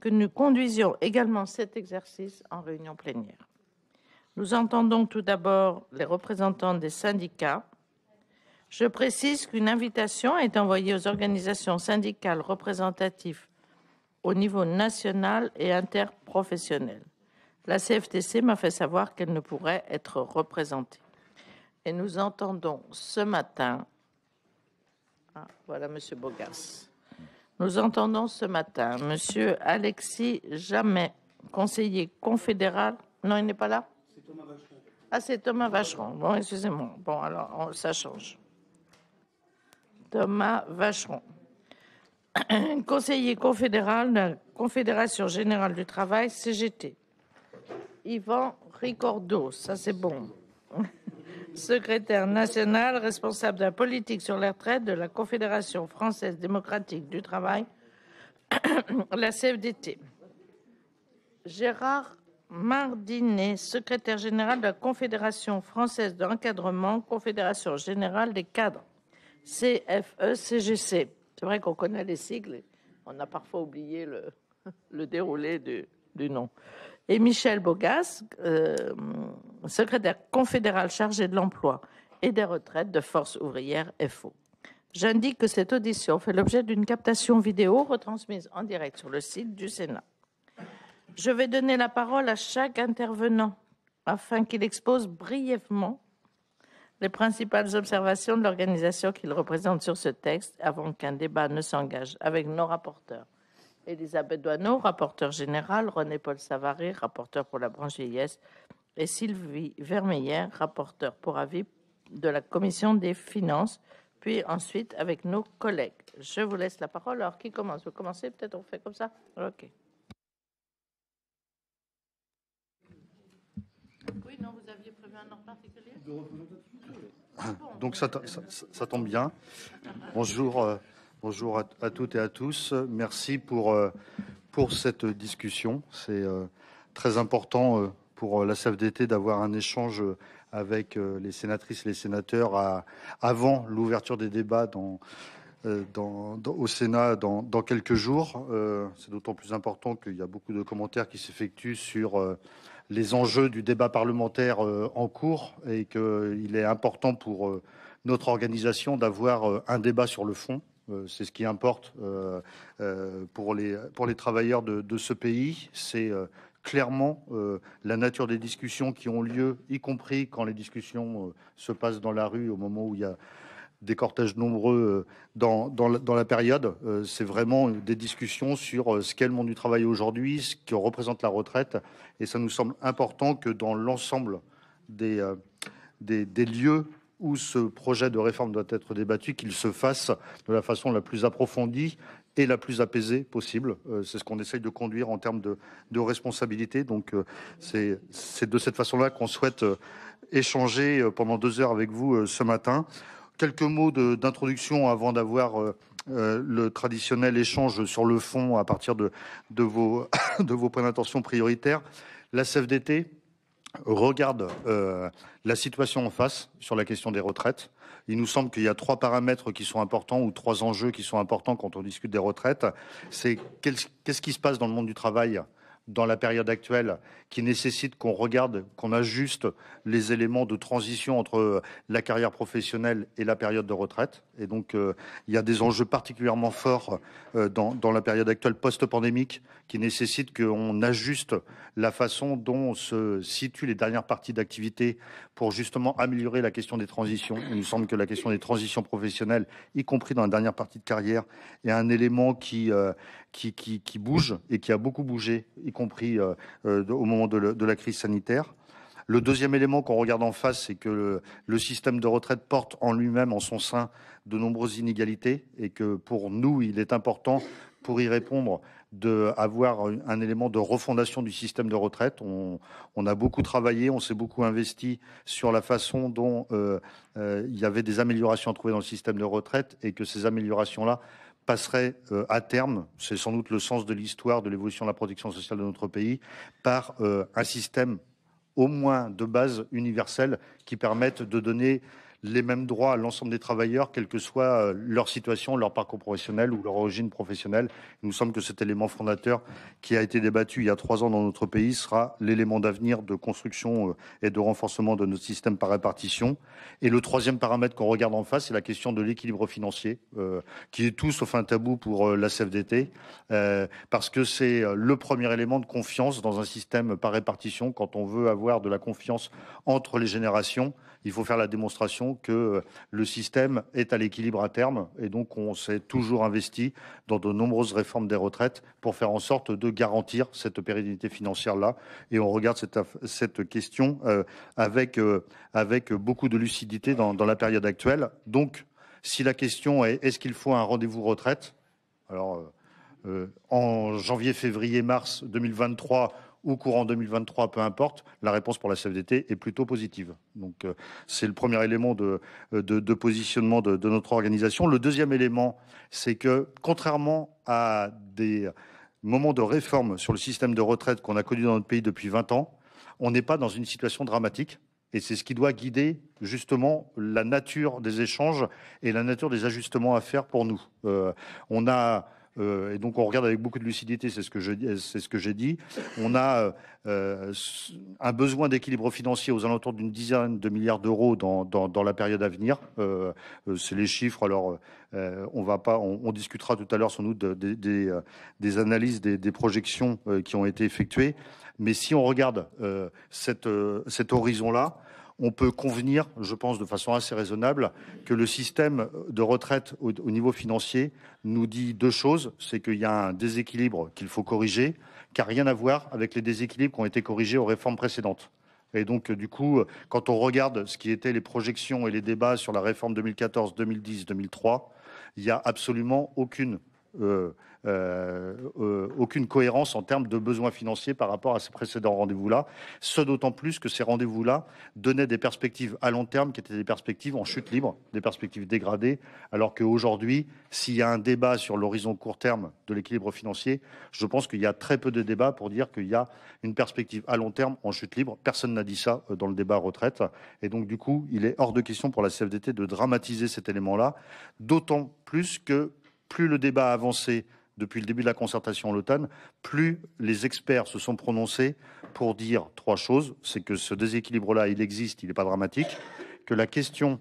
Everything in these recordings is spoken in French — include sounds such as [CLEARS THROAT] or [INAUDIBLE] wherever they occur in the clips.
que nous conduisions également cet exercice en réunion plénière. Nous entendons tout d'abord les représentants des syndicats. Je précise qu'une invitation est envoyée aux organisations syndicales représentatives au niveau national et interprofessionnel. La CFTC m'a fait savoir qu'elle ne pourrait être représentée. Et nous entendons ce matin. Ah, voilà, Monsieur Bogas. Nous entendons ce matin Monsieur Alexis Jamais, conseiller confédéral. Non, il n'est pas là ah, C'est Thomas Vacheron. Ah, c'est Thomas Vacheron. Bon, excusez-moi. Bon, alors, ça change. Thomas Vacheron. [COUGHS] conseiller confédéral de la Confédération Générale du Travail, CGT. Yvan Ricordo, ça c'est bon. [LAUGHS] secrétaire national responsable de la politique sur les retraites de la Confédération française démocratique du travail, [COUGHS] la CFDT. Gérard Mardinet, secrétaire général de la Confédération française d'encadrement, Confédération générale des cadres, CFE-CGC. E, C'est vrai qu'on connaît les sigles, on a parfois oublié le, [LAUGHS] déroulé du nom et Michel Bogas, euh, secrétaire confédéral chargé de l'emploi et des retraites de Force ouvrière FO. J'indique que cette audition fait l'objet d'une captation vidéo retransmise en direct sur le site du Sénat. Je vais donner la parole à chaque intervenant afin qu'il expose brièvement les principales observations de l'organisation qu'il représente sur ce texte avant qu'un débat ne s'engage avec nos rapporteurs. Elisabeth Doineau, rapporteur général, René-Paul Savary, rapporteur pour la branche IES. et Sylvie Vermeillet, rapporteur pour avis de la commission des finances, puis ensuite avec nos collègues. Je vous laisse la parole. Alors, qui commence Vous commencez Peut-être on fait comme ça OK. Oui, non, vous aviez prévu un ordre particulier ah, Donc, ça, tombe bien. Bonjour. Euh, Bonjour à, toutes et à tous. Merci pour, euh, pour cette discussion. C'est euh, très important euh, pour la CFDT d'avoir un échange avec les sénatrices et les sénateurs avant l'ouverture des débats au Sénat dans quelques jours. C'est d'autant plus important qu'il y a beaucoup de commentaires qui s'effectuent sur les enjeux du débat parlementaire en cours et qu'il est important pour notre organisation d'avoir un débat sur le fond euh, c'est ce qui importe euh, euh, pour les, pour les travailleurs de, ce pays. C'est clairement la nature des discussions qui ont lieu, y compris quand les discussions se passent dans la rue au moment où il y a des cortèges nombreux dans, la, période. C'est vraiment des discussions sur ce qu'est le monde du travail aujourd'hui, ce que représente la retraite. Et ça nous semble important que dans l'ensemble des, des, lieux où ce projet de réforme doit être débattu, qu'il se fasse de la façon la plus approfondie et la plus apaisée possible. Euh, c'est ce qu'on essaye de conduire en termes de, responsabilité. Donc euh, c'est de cette façon-là qu'on souhaite euh, échanger pendant deux heures avec vous ce matin. Quelques mots d'introduction avant d'avoir le traditionnel échange sur le fond à partir de, vos, [COUGHS] de prioritaires. La CFDT, regarde euh, la situation en face sur la question des retraites. Il nous semble qu'il y a trois paramètres qui sont importants ou trois enjeux qui sont importants quand on discute des retraites. C'est qu'est-ce qui se passe dans le monde du travail dans la période actuelle qui nécessite qu'on regarde, qu'on ajuste les éléments de transition entre la carrière professionnelle et la période de retraite. Et donc, euh, il y a des enjeux particulièrement forts euh, dans, la période actuelle post-pandémique qui nécessitent qu'on ajuste la façon dont se situent les dernières parties d'activité pour justement améliorer la question des transitions. Il me semble que la question des transitions professionnelles, y compris dans la dernière partie de carrière, est un élément qui, euh, qui, bouge et qui a beaucoup bougé, y compris euh, euh, au moment de, la crise sanitaire. Le deuxième élément qu'on regarde en face, c'est que le, système de retraite porte en lui-même, en son sein, de nombreuses inégalités et que pour nous, il est important pour y répondre d'avoir un élément de refondation du système de retraite. On, a beaucoup travaillé, on s'est beaucoup investi sur la façon dont euh, il y avait des améliorations à trouver dans le système de retraite et que ces améliorations-là passerait euh, à terme, c'est sans doute le sens de l'histoire de l'évolution de la protection sociale de notre pays, par euh, un système au moins de base universel qui permette de donner les mêmes droits à l'ensemble des travailleurs, quelle que soit euh, leur situation, leur parcours professionnel ou leur origine professionnelle. Il nous semble que cet élément fondateur qui a été débattu il y a trois ans dans notre pays sera l'élément d'avenir de construction euh, et de renforcement de notre système par répartition. Et le troisième paramètre qu'on regarde en face, c'est la question de l'équilibre financier, euh, qui est tout sauf un tabou pour la CFDT, parce que c'est le premier élément de confiance dans un système par répartition quand on veut avoir de la confiance entre les générations il faut faire la démonstration que euh, le système est à l'équilibre à terme. Et donc, on s'est toujours investi dans de nombreuses réformes des retraites pour faire en sorte de garantir cette pérennité financière-là. Et on regarde cette, question euh, avec, euh, avec beaucoup de lucidité dans, la période actuelle. Donc, si la question est est-ce qu'il faut un rendez-vous retraite Alors, en janvier, février, mars 2023, ou courant 2023, peu importe, la réponse pour la CFDT est plutôt positive. Donc euh, c'est le premier élément de, euh, de, positionnement de, notre organisation. Le deuxième élément, c'est que contrairement à des moments de réforme sur le système de retraite qu'on a connu dans notre pays depuis 20 ans, on n'est pas dans une situation dramatique. Et c'est ce qui doit guider justement la nature des échanges et la nature des ajustements à faire pour nous. Euh, on a euh, et donc on regarde avec beaucoup de lucidité, c'est ce que euh, j'ai dit. On a euh, un besoin d'équilibre financier aux alentours d'une dizaine de milliards d'euros dans, la période à venir. c'est les chiffres. Alors on on, discutera tout à l'heure sans doute des, analyses, des, projections qui ont été effectuées. Mais si on regarde cet horizon-là, on peut convenir, je pense, de façon assez raisonnable, que le système de retraite au, niveau financier nous dit deux choses. C'est qu'il y a un déséquilibre qu'il faut corriger, qui n'a rien à voir avec les déséquilibres qui ont été corrigés aux réformes précédentes. Et donc, euh, du coup, euh, quand on regarde ce qui étaient les projections et les débats sur la réforme 2014, 2010, 2003, il n'y a absolument aucune euh, euh, euh, aucune cohérence en termes de besoins financiers par rapport à ces précédents rendez-vous-là. Ce d'autant plus que ces rendez-vous-là donnaient des perspectives à long terme qui étaient des perspectives en chute libre, des perspectives dégradées, alors qu'aujourd'hui, s'il y a un débat sur l'horizon court terme de l'équilibre financier, je pense qu'il y a très peu de débats pour dire qu'il y a une perspective à long terme en chute libre. Personne n'a dit ça euh, dans le débat retraite. Et donc, du coup, il est hors de question pour la CFDT de dramatiser cet élément-là, d'autant plus que plus le débat a avancé depuis le début de la concertation à l'automne, plus les experts se sont prononcés pour dire trois choses. C'est que ce déséquilibre-là, il existe, il n'est pas dramatique, que la question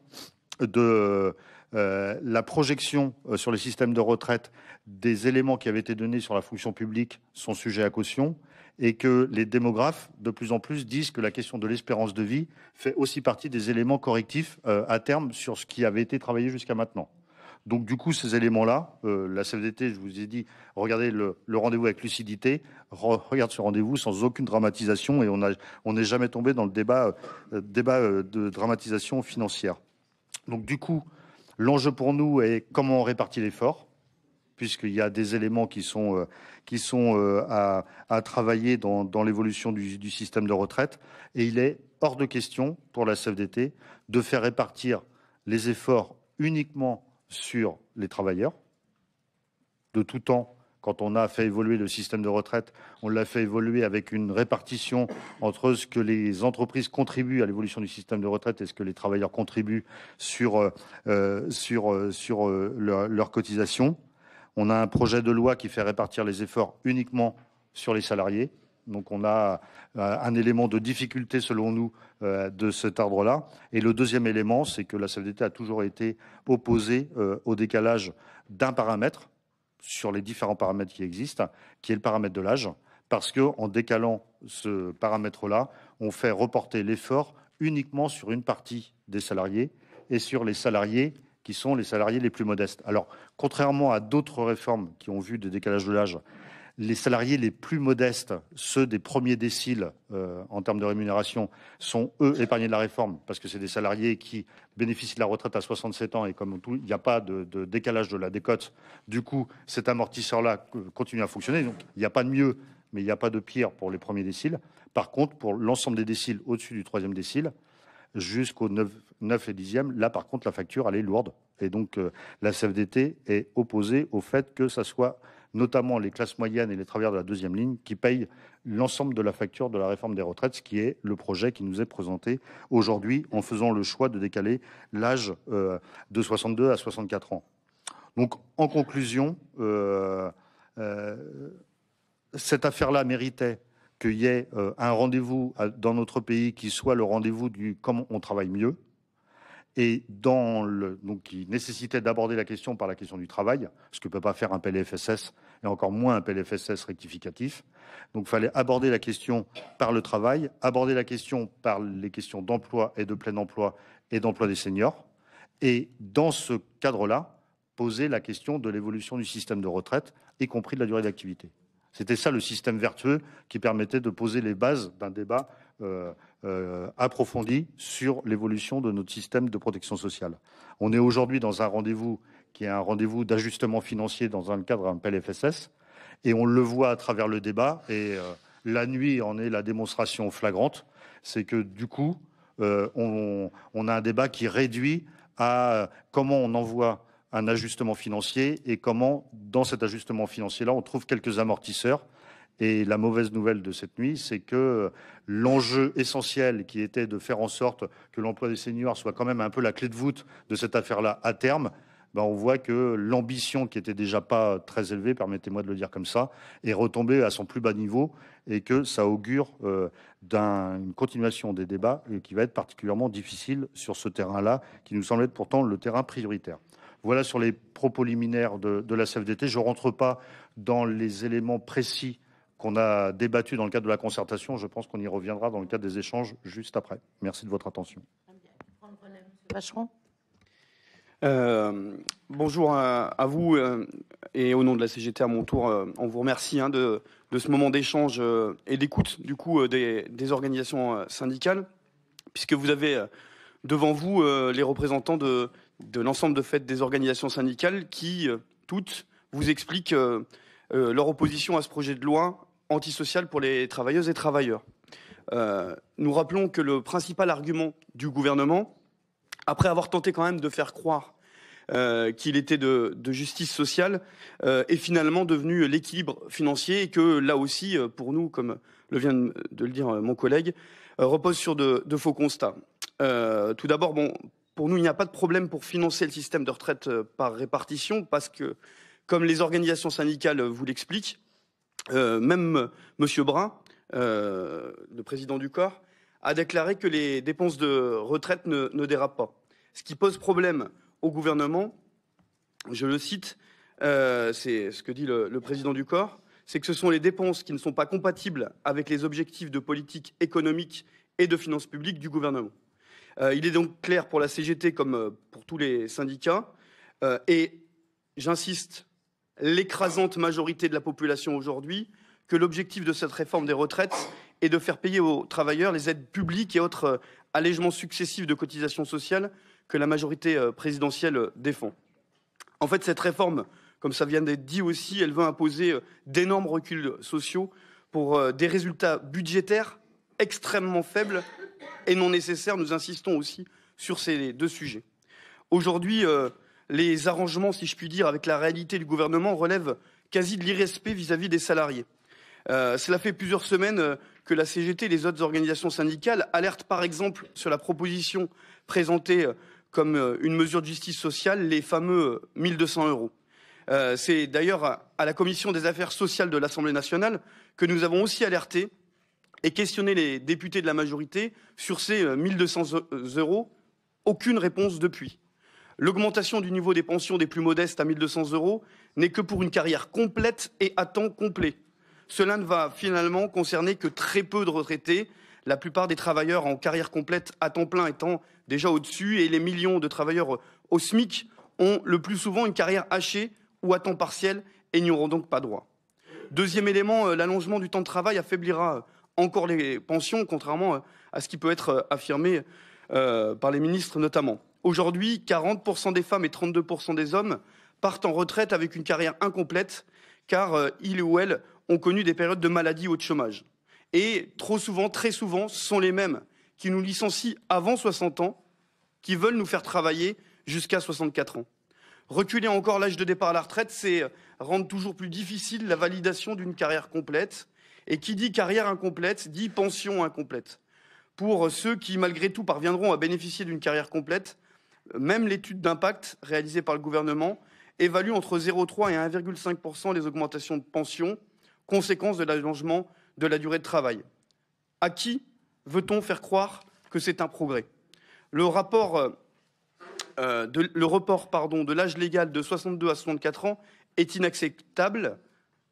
de euh, la projection euh, sur les systèmes de retraite des éléments qui avaient été donnés sur la fonction publique sont sujets à caution et que les démographes, de plus en plus, disent que la question de l'espérance de vie fait aussi partie des éléments correctifs euh, à terme sur ce qui avait été travaillé jusqu'à maintenant. Donc du coup, ces éléments-là, euh, la CFDT, je vous ai dit, regardez le, rendez-vous avec lucidité, regarde ce rendez-vous sans aucune dramatisation et on n'est jamais tombé dans le débat, euh, euh, de dramatisation financière. Donc du coup, l'enjeu pour nous est comment on répartit l'effort, puisqu'il y a des éléments qui sont, à, travailler dans, l'évolution du, du système de retraite. Et il est hors de question pour la CFDT de faire répartir les efforts uniquement sur les travailleurs. De tout temps, quand on a fait évoluer le système de retraite, on l'a fait évoluer avec une répartition entre ce que les entreprises contribuent à l'évolution du système de retraite et ce que les travailleurs contribuent sur, euh, euh, sur, euh, sur leur cotisation. On a un projet de loi qui fait répartir les efforts uniquement sur les salariés. Donc on a euh, un élément de difficulté, selon nous, euh, de cet ordre-là. Et le deuxième élément, c'est que la CFDT a toujours été opposée euh, au décalage d'un paramètre sur les différents paramètres qui existent, qui est le paramètre de l'âge, parce qu'en décalant ce paramètre-là, on fait reporter l'effort uniquement sur une partie des salariés et sur les salariés qui sont les salariés les plus modestes. Alors, contrairement à d'autres réformes qui ont vu des décalages de l'âge les salariés les plus modestes, ceux des premiers déciles euh, en termes de rémunération, sont eux épargnés de la réforme parce que c'est des salariés qui bénéficient de la retraite à 67 ans et comme tout, il n'y a pas de, décalage de la décote. Du coup, cet amortisseur-là euh, continue à fonctionner. Donc, il n'y a pas de mieux, mais il n'y a pas de pire pour les premiers déciles. Par contre, pour l'ensemble des déciles au-dessus du troisième décile, jusqu'au 9, et 10e. Là, par contre, la facture, elle est lourde. Et donc, euh, la CFDT est opposée au fait que ça soit notamment les classes moyennes et les travailleurs de la deuxième ligne, qui payent l'ensemble de la facture de la réforme des retraites, ce qui est le projet qui nous est présenté aujourd'hui en faisant le choix de décaler l'âge euh, de 62 à 64 ans. Donc, en conclusion, euh, euh, cette affaire-là méritait qu'il y ait un rendez-vous dans notre pays qui soit le rendez-vous du comment on travaille mieux, et qui nécessitait d'aborder la question par la question du travail, ce que ne peut pas faire un PLFSS encore moins un PLFSS rectificatif. Donc il fallait aborder la question par le travail, aborder la question par les questions d'emploi et de plein emploi et d'emploi des seniors. Et dans ce cadre-là, poser la question de l'évolution du système de retraite, y compris de la durée d'activité. C'était ça le système vertueux qui permettait de poser les bases d'un débat euh, euh, approfondi sur l'évolution de notre système de protection sociale. On est aujourd'hui dans un rendez-vous qui est un rendez-vous d'ajustement financier dans un cadre un PLFSS. Et on le voit à travers le débat. Et euh, la nuit en est la démonstration flagrante. C'est que du coup, euh, on, on, a un débat qui réduit à comment on envoie un ajustement financier et comment, dans cet ajustement financier-là, on trouve quelques amortisseurs. Et la mauvaise nouvelle de cette nuit, c'est que euh, l'enjeu essentiel qui était de faire en sorte que l'emploi des seniors soit quand même un peu la clé de voûte de cette affaire-là à terme, bah, on voit que l'ambition qui était déjà pas très élevée, permettez-moi de le dire comme ça, est retombée à son plus bas niveau et que ça augure euh, d'une continuation des débats qui va être particulièrement difficile sur ce terrain-là, qui nous semble être pourtant le terrain prioritaire. Voilà sur les propos liminaires de, la CFDT. Je ne rentre pas dans les éléments précis qu'on a débattus dans le cadre de la concertation. Je pense qu'on y reviendra dans le cadre des échanges juste après. Merci de votre attention. Euh, bonjour à, vous euh, et au nom de la CGT à mon tour, euh, on vous remercie hein, de, ce moment d'échange et d'écoute du coup des, organisations syndicales, puisque vous avez devant vous les représentants de, de l'ensemble de fait des organisations syndicales qui toutes vous expliquent leur opposition à ce projet de loi antisocial pour les travailleuses et travailleurs. nous rappelons que le principal argument du gouvernement, après avoir tenté quand même de faire croire euh, qu'il était de, justice sociale, euh, est finalement devenu l'équilibre financier et que là aussi, euh, pour nous, comme le vient de, le dire mon collègue, repose sur de, faux constats. tout d'abord, pour nous, il n'y a pas de problème pour financer le système de retraite par répartition parce que, comme les organisations syndicales vous l'expliquent, même M. Brun, le président du corps, a déclaré que les dépenses de retraite ne dérapent pas. Ce qui pose problème au gouvernement, je le cite, euh, c'est ce que dit le, président du corps, c'est que ce sont les dépenses qui ne sont pas compatibles avec les objectifs de politique économique et de finances publiques du gouvernement. Euh, il est donc clair pour la CGT comme euh, pour tous les syndicats, et j'insiste, l'écrasante majorité de la population aujourd'hui, que l'objectif de cette réforme des retraites est de faire payer aux travailleurs les aides publiques et autres allégements successifs de cotisations sociales que la majorité euh, présidentielle euh, défend. En fait, cette réforme, comme ça vient d'être dit aussi, elle veut imposer euh, d'énormes reculs sociaux pour des résultats budgétaires extrêmement faibles et non nécessaires. Nous insistons aussi sur ces deux sujets. Aujourd'hui, les arrangements, si je puis dire, avec la réalité du gouvernement relèvent quasi de l'irrespect vis-à-vis des salariés. cela fait plusieurs semaines que la CGT et les autres organisations syndicales alertent par exemple sur la proposition présentée comme euh, une mesure de justice sociale les fameux 1200 euh, euros. Euh, c'est d'ailleurs à la commission des affaires sociales de l'Assemblée nationale que nous avons aussi alerté et questionné les députés de la majorité sur ces 1200 euros. Aucune réponse depuis. L'augmentation du niveau des pensions des plus modestes à 1200 euros n'est que pour une carrière complète et à temps complet. Cela ne va finalement concerner que très peu de retraités la plupart des travailleurs en carrière complète à temps plein étant déjà au-dessus, et les millions de travailleurs au SMIC ont le plus souvent une carrière hachée ou à temps partiel et n'y auront donc pas droit. Deuxième élément, euh, l'allongement du temps de travail affaiblira euh, encore les pensions, contrairement euh, à ce qui peut être affirmé par les ministres notamment. Aujourd'hui, 40% des femmes et 32% des hommes partent en retraite avec une carrière incomplète, car ils ou elles ont connu des périodes de maladie ou de chômage et trop souvent, très souvent, ce sont les mêmes qui nous licencient avant 60 ans, qui veulent nous faire travailler jusqu'à 64 ans. Reculer encore l'âge de départ à la retraite, c'est rendre toujours plus difficile la validation d'une carrière complète. Et qui dit carrière incomplète, dit pension incomplète. Pour ceux qui, malgré tout, parviendront à bénéficier d'une carrière complète, même l'étude d'impact réalisée par le gouvernement évalue entre 0,3 et 1,5 les augmentations de pension, conséquence de l'allongement de la durée de travail. À qui veut-on faire croire que c'est un progrès Le rapport, euh, euh, de, le report pardon, de l'âge légal de 62 à 64 ans est inacceptable.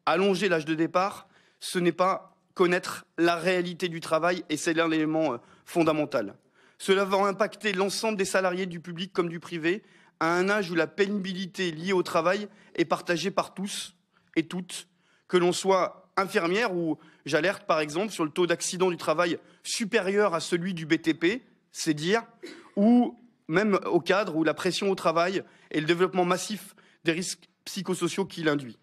Allonger l'âge de départ, ce n'est pas connaître la réalité du travail et c'est l'un élément euh, fondamental. Cela va impacter l'ensemble des salariés du public comme du privé à un âge où la pénibilité liée au travail est partagée par tous et toutes, que l'on soit infirmière ou J'alerte par exemple sur le taux d'accident du travail supérieur à celui du BTP, c'est dire, ou même au cadre où la pression au travail et le développement massif des risques psychosociaux qu'il induit.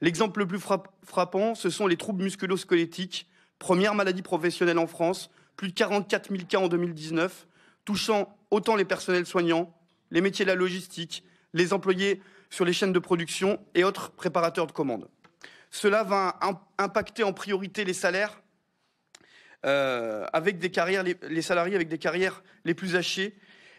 L'exemple le plus frappant, ce sont les troubles musculosquelettiques, première maladie professionnelle en France, plus de 44 000 cas en 2019, touchant autant les personnels soignants, les métiers de la logistique, les employés sur les chaînes de production et autres préparateurs de commandes. Cela va impacter en priorité les salaires, euh, avec des carrières, les, salariés avec des carrières les plus hachées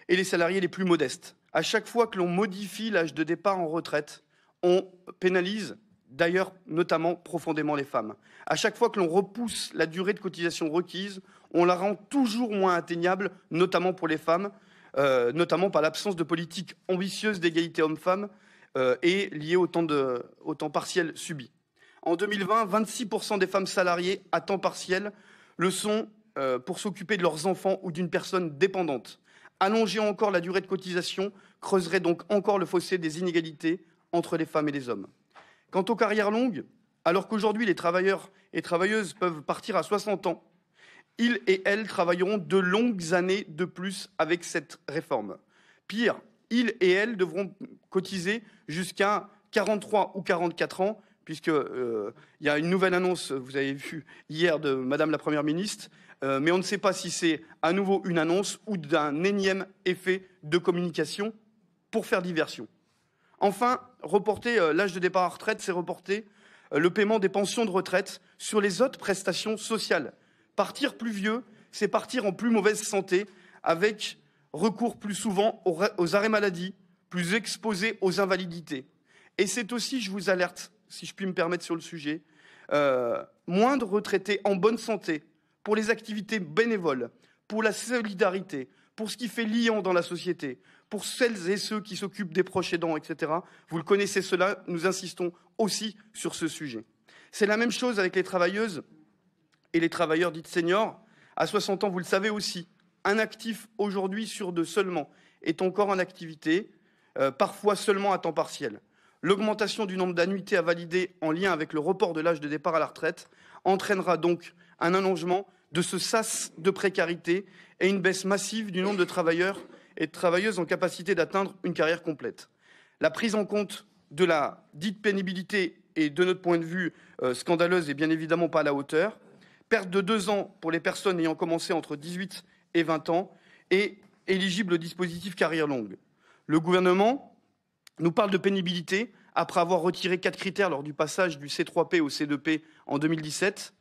et les salariés les plus modestes. À chaque fois que l'on modifie l'âge de départ en retraite, on pénalise d'ailleurs notamment profondément les femmes. À chaque fois que l'on repousse la durée de cotisation requise, on la rend toujours moins atteignable, notamment pour les femmes, euh, notamment par l'absence de politique ambitieuse d'égalité homme-femme euh, et liée au temps, de, au temps partiel subi. En 2020, 26% des femmes salariées à temps partiel le sont euh, pour s'occuper de leurs enfants ou d'une personne dépendante. Allonger encore la durée de cotisation creuserait donc encore le fossé des inégalités entre les femmes et les hommes. Quant aux carrières longues, alors qu'aujourd'hui les travailleurs et travailleuses peuvent partir à 60 ans, ils et elles travailleront de longues années de plus avec cette réforme. Pire, ils et elles devront cotiser jusqu'à 43 ou 44 ans, puisque euh, il y a une nouvelle annonce, vous avez vu hier de Madame la Première ministre, euh, mais on ne sait pas si c'est à nouveau une annonce ou d'un énième effet de communication pour faire diversion. Enfin, reporter euh, l'âge de départ à retraite, c'est reporter le paiement des pensions de retraite sur les autres prestations sociales. Partir plus vieux, c'est partir en plus mauvaise santé, avec recours plus souvent aux arrêts maladie, plus exposés aux invalidités. Et c'est aussi, je vous alerte, si je puis me permettre sur le sujet, moindre euh, moins de retraités en bonne santé pour les activités bénévoles, pour la solidarité, pour ce qui fait liant dans la société, pour celles et ceux qui s'occupent des proches aidants, etc. Vous le connaissez cela, nous insistons aussi sur ce sujet. C'est la même chose avec les travailleuses et les travailleurs dites seniors. À 60 ans, vous le savez aussi, un actif aujourd'hui sur deux seulement est encore en activité, euh, parfois seulement à temps partiel. L'augmentation du nombre d'annuités à valider en lien avec le report de l'âge de départ à la retraite entraînera donc un allongement de ce sas de précarité et une baisse massive du nombre de travailleurs et de travailleuses en capacité d'atteindre une carrière complète. La prise en compte de la dite pénibilité est, de notre point de vue, euh, scandaleuse et bien évidemment pas à la hauteur. Perte de deux ans pour les personnes ayant commencé entre 18 et 20 ans et éligibles au dispositif carrière longue. Le gouvernement, nous parle de pénibilité après avoir retiré quatre critères lors du passage du C3P au C2P en 2017.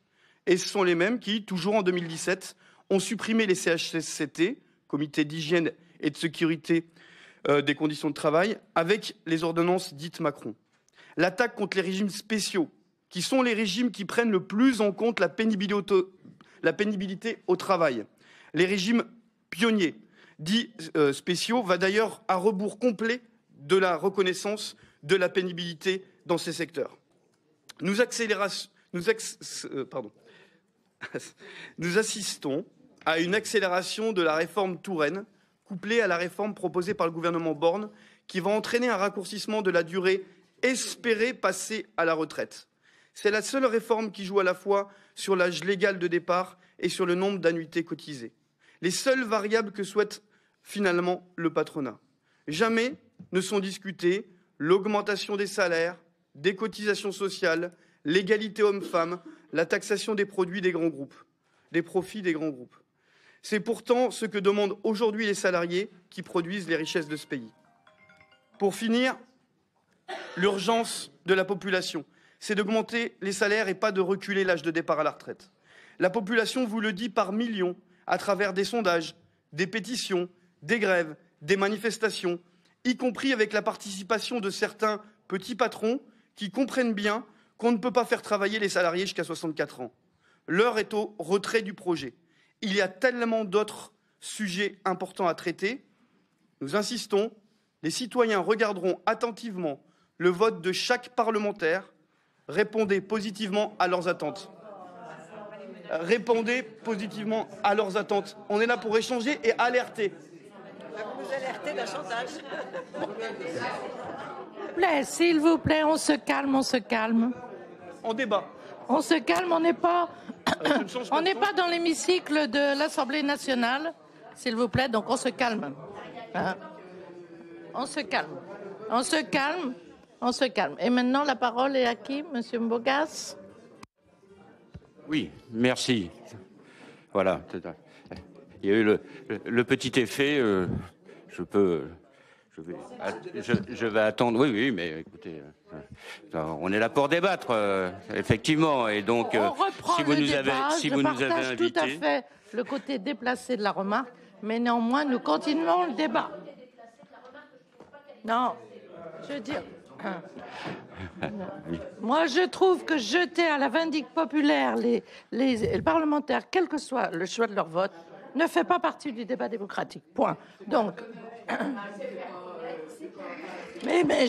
Et ce sont les mêmes qui, toujours en 2017, ont supprimé les CHSCT, Comité d'hygiène et de sécurité euh, des conditions de travail, avec les ordonnances dites Macron. L'attaque contre les régimes spéciaux, qui sont les régimes qui prennent le plus en compte la pénibilité, au travail. Les régimes pionniers, dits euh, spéciaux, va d'ailleurs à rebours complet de la reconnaissance de la pénibilité dans ces secteurs. Euh, [LAUGHS] nous, assistons à une accélération de la réforme Touraine, couplée à la réforme proposée par le gouvernement Borne, qui va entraîner un raccourcissement de la durée espérée passée à la retraite. C'est la seule réforme qui joue à la fois sur l'âge légal de départ et sur le nombre d'annuités cotisées. Les seules variables que souhaite finalement le patronat. Jamais ne sont discutées l'augmentation des salaires, des cotisations sociales, l'égalité homme-femme, la taxation des produits des grands groupes, des profits des grands groupes. C'est pourtant ce que demandent aujourd'hui les salariés qui produisent les richesses de ce pays. Pour finir, l'urgence de la population, c'est d'augmenter les salaires et pas de reculer l'âge de départ à la retraite. La population vous le dit par millions à travers des sondages, des pétitions, des grèves, des manifestations, y compris avec la participation de certains petits patrons qui comprennent bien qu'on ne peut pas faire travailler les salariés jusqu'à 64 ans. L'heure est au retrait du projet. Il y a tellement d'autres sujets importants à traiter. Nous insistons, les citoyens regarderont attentivement le vote de chaque parlementaire. Répondez positivement à leurs attentes. Répondez positivement à leurs attentes. On est là pour échanger et alerter. S'il vous plaît, on se calme, on se calme. On débat. On se calme, on n'est pas, euh, on n'est pas dans l'hémicycle de l'Assemblée nationale, s'il vous plaît. Donc on se calme. Hein. on se calme. On se calme. On se calme. Et maintenant, la parole est à qui, Monsieur Mbogas Oui, merci. Voilà. Il y a eu le, petit effet. Euh, je peux. Je vais, attendre. Oui, oui, mais écoutez, euh, euh, on est là pour débattre, euh, effectivement. Et donc, si vous nous avez, si vous nous avez tout à fait le côté déplacé de la remarque, mais néanmoins, nous continuons le débat. Non, je veux dire. [LAUGHS] Moi, je trouve que jeter à la vindique populaire les, les parlementaires, quel que soit le choix de leur vote, ne fait pas partie du débat démocratique. Point. Donc. [COUGHS] Mais,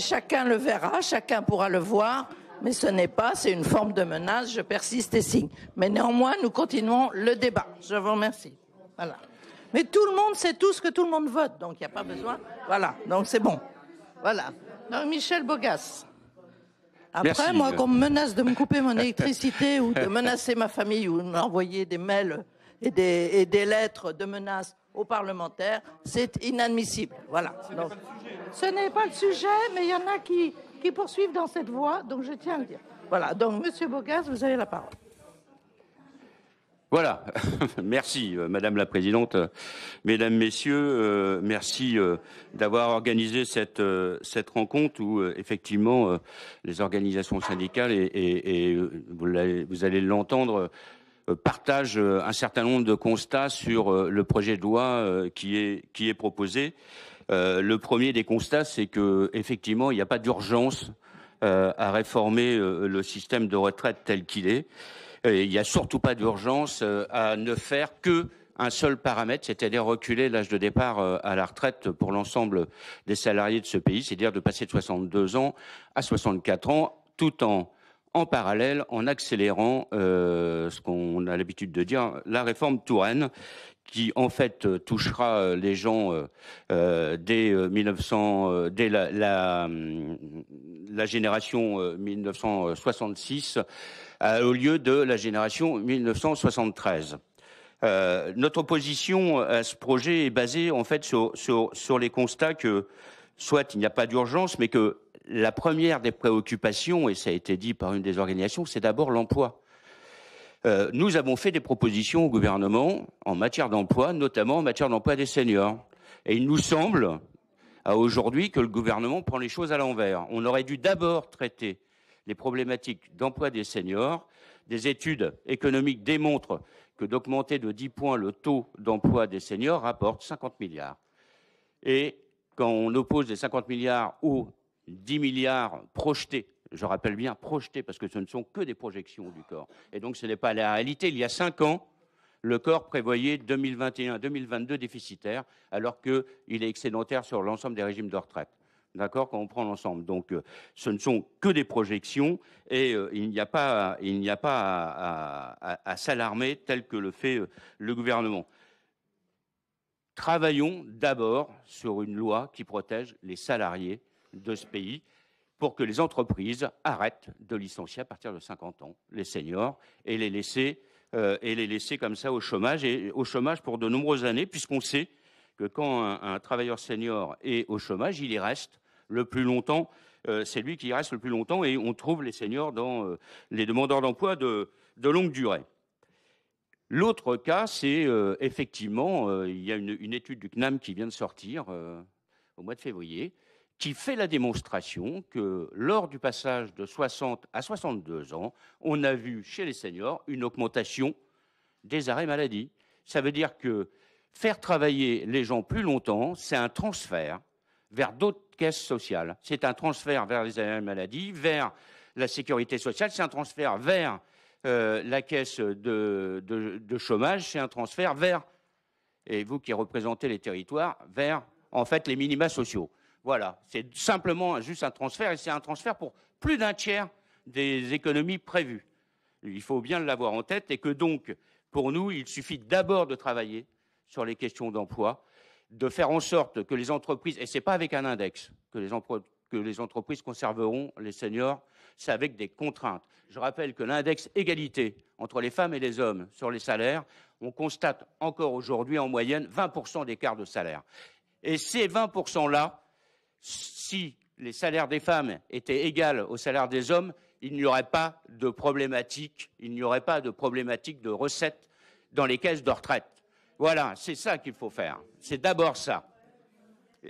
chacun le verra, chacun pourra le voir, mais ce n'est pas, c'est une forme de menace, je persiste et signe. Mais néanmoins, nous continuons le débat. Je vous remercie. Voilà. Mais tout le monde sait tout ce que tout le monde vote, donc il n'y a pas besoin. Voilà, donc c'est bon. Voilà. Donc Michel Bogas. Après, moi, qu'on me menace de me couper mon [LAUGHS] électricité ou de menacer ma famille ou d'envoyer des mails et des, lettres de menaces aux parlementaires, c'est inadmissible. Voilà. ce n'est pas le sujet, mais il y en a qui, qui poursuivent dans cette voie, donc je tiens à le dire. Voilà, donc Monsieur Bogaz, vous avez la parole. Voilà, [LAUGHS] merci euh, Madame la Présidente, Mesdames, Messieurs, euh, merci euh, d'avoir organisé cette, cette rencontre où effectivement les organisations syndicales et, vous, vous allez l'entendre euh, partage euh, un certain nombre de constats sur euh, le projet de loi qui est, qui est proposé. le premier des constats, c'est que effectivement, il n'y a pas d'urgence à réformer le système de retraite tel qu'il est. Et il n'y a surtout pas d'urgence à ne faire que un seul paramètre, c'est-à-dire reculer l'âge de départ à la retraite pour l'ensemble des salariés de ce pays, c'est-à-dire de passer de 62 ans à 64 ans, tout en en parallèle en accélérant euh, ce qu'on a l'habitude de dire, la réforme Touraine, qui en fait euh, touchera euh, les gens dès 1900, la, la, hum, génération 1966, au lieu de la génération 1973. notre opposition à ce projet est basée en fait sur les constats que soit il n'y a pas d'urgence, mais que la première des préoccupations, et ça a été dit par une des organisations, c'est d'abord l'emploi. Euh, nous avons fait des propositions au gouvernement en matière d'emploi, notamment en matière d'emploi des seniors. Et il nous semble, à aujourd'hui, que le gouvernement prend les choses à l'envers. On aurait dû d'abord traiter les problématiques d'emploi des seniors. Des études économiques démontrent que d'augmenter de 10 points le taux d'emploi des seniors rapporte 50 milliards. Et quand on oppose les 50 milliards aux 10 milliards projetés je rappelle bien projetés, parce que ce ne sont que des projections du corps. Et donc ce n'est pas la réalité. Il y a cinq ans, le corps prévoyait 2021-2022 déficitaire, alors qu'il est excédentaire sur l'ensemble des régimes de retraite. D'accord Quand on prend l'ensemble. Donc euh, ce ne sont que des projections et euh, il n'y a pas, à s'alarmer tel que le fait euh, le gouvernement. Travaillons d'abord sur une loi qui protège les salariés de ce pays pour que les entreprises arrêtent de licencier à partir de 50 ans les seniors euh, et les laisser comme ça au chômage et au chômage pour de nombreuses années puisqu'on sait que quand un, travailleur senior est au chômage, il y reste le plus longtemps. Euh, c'est lui qui y reste le plus longtemps et on trouve les seniors dans euh, les demandeurs d'emploi de, longue durée. L'autre cas, c'est effectivement, il y a une, étude du CNAM qui vient de sortir au mois de février, qui fait la démonstration que lors du passage de 60 à 62 ans, on a vu chez les seniors une augmentation des arrêts maladie. Ça veut dire que faire travailler les gens plus longtemps, c'est un transfert vers d'autres caisses sociales. C'est un transfert vers les arrêts maladie, vers la sécurité sociale, c'est un transfert vers euh, la caisse de, chômage, c'est un transfert vers, et vous qui représentez les territoires, vers en fait les minima sociaux. Voilà, c'est simplement juste un transfert, et c'est un transfert pour plus d'un tiers des économies prévues. Il faut bien l'avoir en tête, et que donc, pour nous, il suffit d'abord de travailler sur les questions d'emploi, de faire en sorte que les entreprises, et ce n'est pas avec un index que les, que les entreprises conserveront les seniors, c'est avec des contraintes. Je rappelle que l'index égalité entre les femmes et les hommes sur les salaires, on constate encore aujourd'hui en moyenne 20% d'écart de salaire. Et ces 20%-là, si les salaires des femmes étaient égaux aux salaires des hommes, il n'y aurait pas de problématique, il n'y aurait pas de problématique de recettes dans les caisses de retraite. Voilà, c'est ça qu'il faut faire. C'est d'abord ça.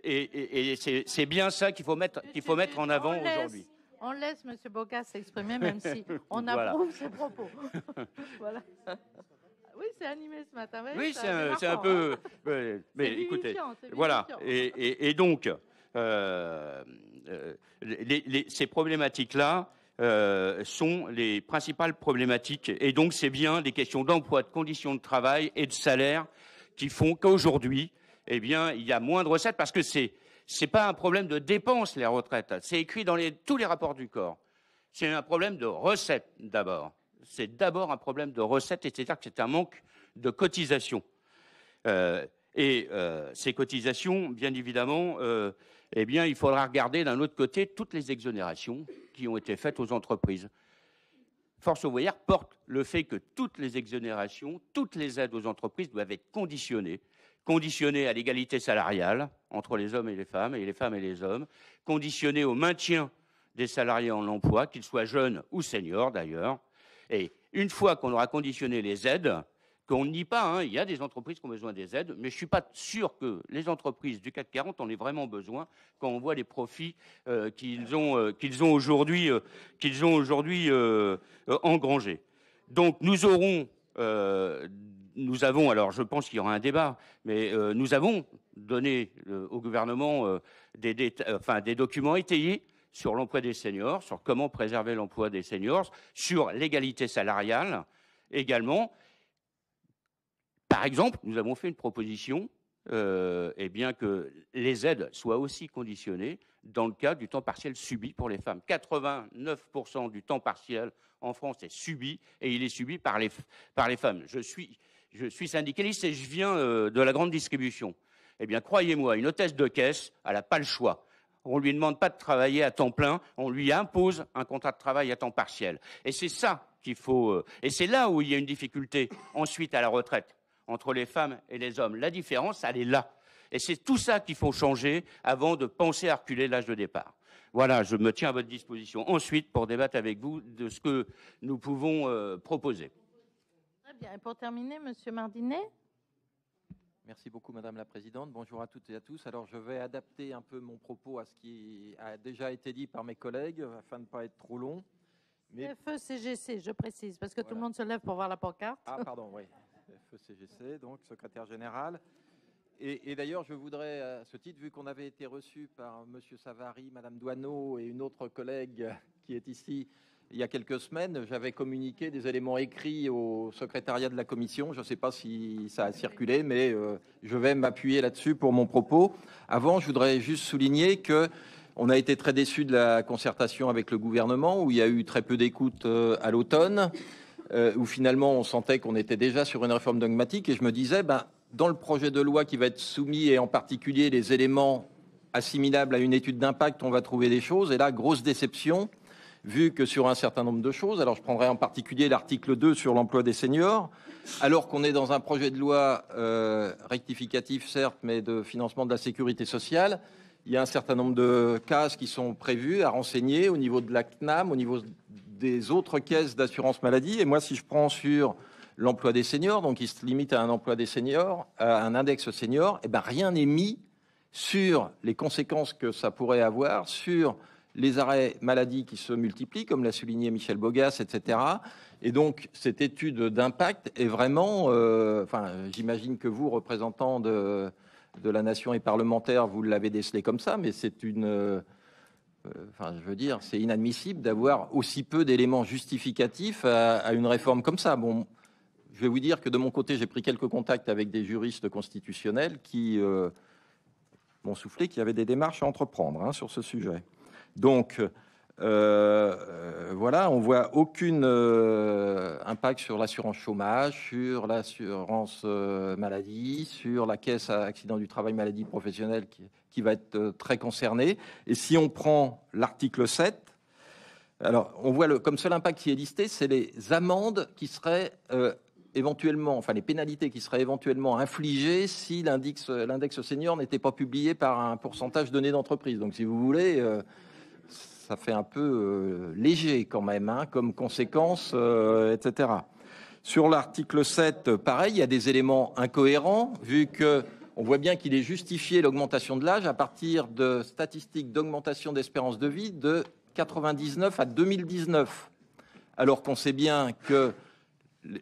Et, c'est bien ça qu'il faut mettre, qu'il faut mettre en avant aujourd'hui. On laisse M. Bocas s'exprimer, même si [LAUGHS] on approuve ses propos. [LAUGHS] voilà. Oui, c'est animé ce matin. oui, c'est un, peu. Hein. mais écoutez, voilà. et donc, euh, euh, ces problématiques-là euh, sont les principales problématiques. Et donc, c'est bien des questions d'emploi, de conditions de travail et de salaire qui font qu'aujourd'hui, eh bien, il y a moins de recettes parce que c'est c'est pas un problème de dépenses les retraites. C'est écrit dans tous les rapports du corps. C'est un problème de recettes d'abord. C'est d'abord un problème de recettes, c'est-à-dire que c'est un manque de cotisations. et ces cotisations, bien évidemment, eh bien, il faudra regarder d'un autre côté toutes les exonérations qui ont été faites aux entreprises. Force ouvrière porte le fait que toutes les exonérations, toutes les aides aux entreprises doivent être conditionnées. Conditionnées à l'égalité salariale entre les hommes et les femmes, et les femmes et les hommes, conditionnées au maintien des salariés en emploi, qu'ils soient jeunes ou seniors d'ailleurs. Et une fois qu'on aura conditionné les aides, qu'on n'y pas. Hein. Il y a des entreprises qui ont besoin des aides, mais je ne suis pas sûr que les entreprises du CAC 40 en aient vraiment besoin quand on voit les profits euh, euh, qu'ils ont, aujourd'hui, euh, engrangés. Donc nous aurons, nous avons, alors je pense qu'il y aura un débat, mais nous avons donné au gouvernement des, des documents étayés sur l'emploi des seniors, sur comment préserver l'emploi des seniors, sur l'égalité salariale également. Par exemple, nous avons fait une proposition et euh, eh bien que les aides soient aussi conditionnées dans le cadre du temps partiel subi pour les femmes. 89% du temps partiel en France est subi et il est subi par les, femmes. Je suis, syndicaliste et je viens euh, de la grande distribution. Eh bien, croyez-moi, une hôtesse de caisse, elle n'a pas le choix. On ne lui demande pas de travailler à temps plein, on lui impose un contrat de travail à temps partiel. Et c'est ça qu'il faut. Euh, et c'est là où il y a une difficulté ensuite à la retraite entre les femmes et les hommes. La différence, elle est là. Et c'est tout ça qu'il faut changer avant de penser à reculer l'âge de départ. Voilà, je me tiens à votre disposition ensuite pour débattre avec vous de ce que nous pouvons euh, proposer. Très bien. Et pour terminer, Monsieur Mardinet Merci beaucoup, Madame la Présidente. Bonjour à toutes et à tous. Alors, je vais adapter un peu mon propos à ce qui a déjà été dit par mes collègues afin de ne pas être trop long. Mais... FECGC, je précise, parce que tout le monde se lève pour voir la pancarte. Ah, pardon, oui. CGC, donc secrétaire général. Et, d'ailleurs, je voudrais, à ce titre, vu qu'on avait été reçu par M. Savary, Mme Douaneau et une autre collègue qui est ici il y a quelques semaines, j'avais communiqué des éléments écrits au secrétariat de la commission. Je ne sais pas si ça a circulé, mais euh, je vais m'appuyer là-dessus pour mon propos. Avant, je voudrais juste souligner que on a été très déçus de la concertation avec le gouvernement, où il y a eu très peu d'écoute euh, à l'automne. Euh, où finalement on sentait qu'on était déjà sur une réforme dogmatique, et je me disais, ben, dans le projet de loi qui va être soumis, et en particulier les éléments assimilables à une étude d'impact, on va trouver des choses, et là, grosse déception, vu que sur un certain nombre de choses, alors je prendrai en particulier l'article 2 sur l'emploi des seniors, alors qu'on est dans un projet de loi euh, rectificatif, certes, mais de financement de la sécurité sociale, il y a un certain nombre de cases qui sont prévues à renseigner au niveau de la CNAM, au niveau des autres caisses d'assurance maladie. Et moi, si je prends sur l'emploi des seniors, donc il se limite à un emploi des seniors, à un index senior, et eh ben rien n'est mis sur les conséquences que ça pourrait avoir sur les arrêts maladie qui se multiplient, comme l'a souligné Michel Bogas, etc. Et donc, cette étude d'impact est vraiment, euh, enfin, j'imagine que vous, représentant de, de la nation et parlementaire, vous l'avez décelé comme ça, mais c'est une, euh, euh, enfin, je veux dire, c'est inadmissible d'avoir aussi peu d'éléments justificatifs à, une réforme comme ça. Bon, je vais vous dire que de mon côté, j'ai pris quelques contacts avec des juristes constitutionnels qui euh, m'ont soufflé qu'il y avait des démarches à entreprendre hein, sur ce sujet. Donc, euh, voilà, on voit aucune impact sur l'assurance chômage, sur l'assurance maladie, sur la caisse à accident du travail maladie professionnelle qui qui va être euh, très concerné. Et si on prend l'article 7, alors on voit le, comme seul impact qui est listé, c'est les amendes qui seraient euh, éventuellement, enfin les pénalités qui seraient éventuellement infligées si l'index, l'index senior n'était pas publié par un pourcentage donné d'entreprise. Donc si vous voulez, euh, ça fait un peu léger quand même, hein, comme conséquence, etc. Sur l'article 7, pareil, il y a des éléments incohérents, vu que on voit bien qu'il est justifié l'augmentation de l'âge à partir de statistiques d'augmentation d'espérance de vie de 99 à 2019. Alors qu'on sait bien que,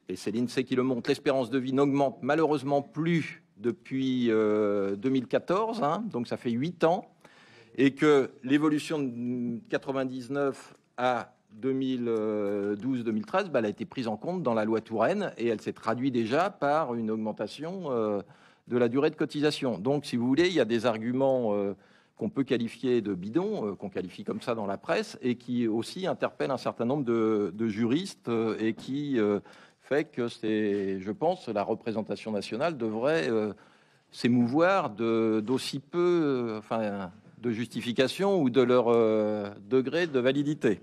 et c'est sait qui le montre, l'espérance de vie n'augmente malheureusement plus depuis 2014, euh, hein, donc ça fait 8 ans, et que l'évolution de 99 à 2012-2013, bah, elle a été prise en compte dans la loi Touraine et elle s'est traduite déjà par une augmentation euh, de la durée de cotisation. Donc, si vous voulez, il y a des arguments euh, qu'on peut qualifier de bidons, euh, qu'on qualifie comme ça dans la presse, et qui aussi interpellent un certain nombre de, juristes euh, et qui fait que c'est, je pense, la représentation nationale devrait s'émouvoir de d'aussi peu, enfin, de justification ou de leur degré de validité.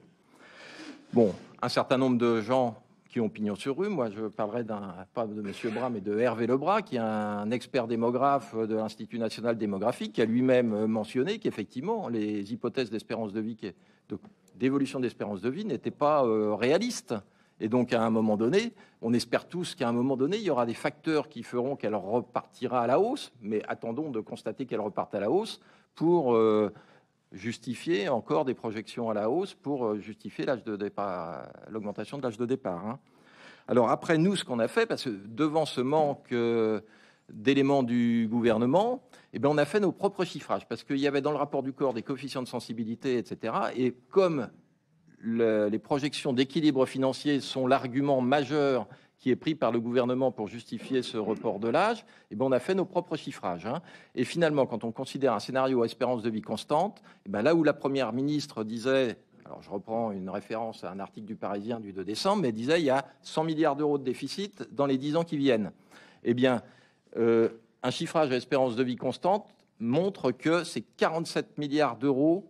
Bon, un certain nombre de gens qui ont pignon sur rue. Moi, je parlerai d'un, pas de M. Bras, mais de Hervé Lebras, qui est un expert démographe de l'Institut national démographique, qui a lui-même mentionné qu'effectivement, les hypothèses d'espérance de vie, d'évolution d'espérance de vie n'étaient pas euh, réalistes. Et donc, à un moment donné, on espère tous qu'à un moment donné, il y aura des facteurs qui feront qu'elle repartira à la hausse, mais attendons de constater qu'elle reparte à la hausse pour euh, justifier encore des projections à la hausse pour euh, justifier l'âge de départ, l'augmentation de l'âge de départ. Hein. Alors après nous, ce qu'on a fait, parce que devant ce manque euh, d'éléments du gouvernement, eh bien, on a fait nos propres chiffrages, parce qu'il y avait dans le rapport du corps des coefficients de sensibilité, etc. Et comme les projections d'équilibre financier sont l'argument majeur qui est pris par le gouvernement pour justifier ce report de l'âge, eh ben, on a fait nos propres chiffrages. Hein. Et finalement, quand on considère un scénario à espérance de vie constante, eh ben, là où la Première ministre disait, alors je reprends une référence à un article du Parisien du 2 décembre, mais disait il y a 100 milliards d'euros de déficit dans les 10 ans qui viennent. Eh bien, euh, un chiffrage à espérance de vie constante montre que c'est 47 milliards d'euros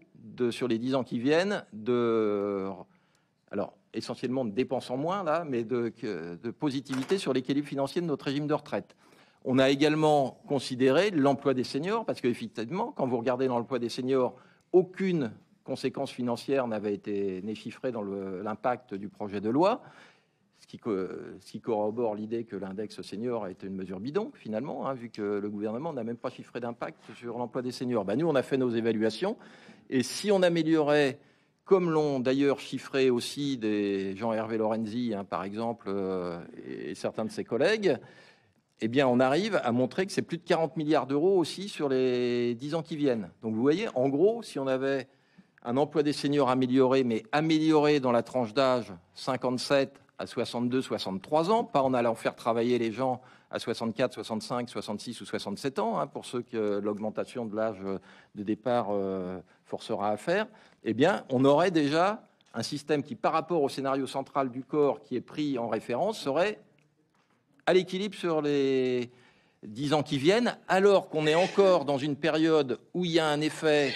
sur les 10 ans qui viennent de... Alors, essentiellement de dépenses en moins, là, mais de, positivité sur l'équilibre financier de notre régime de retraite. On a également considéré l'emploi des seniors, parce qu'effectivement, quand vous regardez dans l'emploi des seniors, aucune conséquence financière n'avait été né chiffrée dans l'impact du projet de loi, ce qui, corrobore l'idée que l'index senior a été une mesure bidon, finalement, hein, vu que le gouvernement n'a même pas chiffré d'impact sur l'emploi des seniors. Bah nous, on a fait nos évaluations, et si on améliorait comme l'ont d'ailleurs chiffré aussi des Jean-Hervé Lorenzi, hein, par exemple, euh, et certains de ses collègues, eh bien, on arrive à montrer que c'est plus de 40 milliards d'euros aussi sur les 10 ans qui viennent. Donc, vous voyez, en gros, si on avait un emploi des seniors amélioré, mais amélioré dans la tranche d'âge 57 à 62, 63 ans, pas en allant faire travailler les gens à 64, 65, 66 ou 67 ans, hein, pour ceux que l'augmentation de l'âge euh, de départ euh, forcera à faire, eh bien, on aurait déjà un système qui, par rapport au scénario central du corps qui est pris en référence, serait à l'équilibre sur les 10 ans qui viennent, alors qu'on est encore dans une période où il y a un effet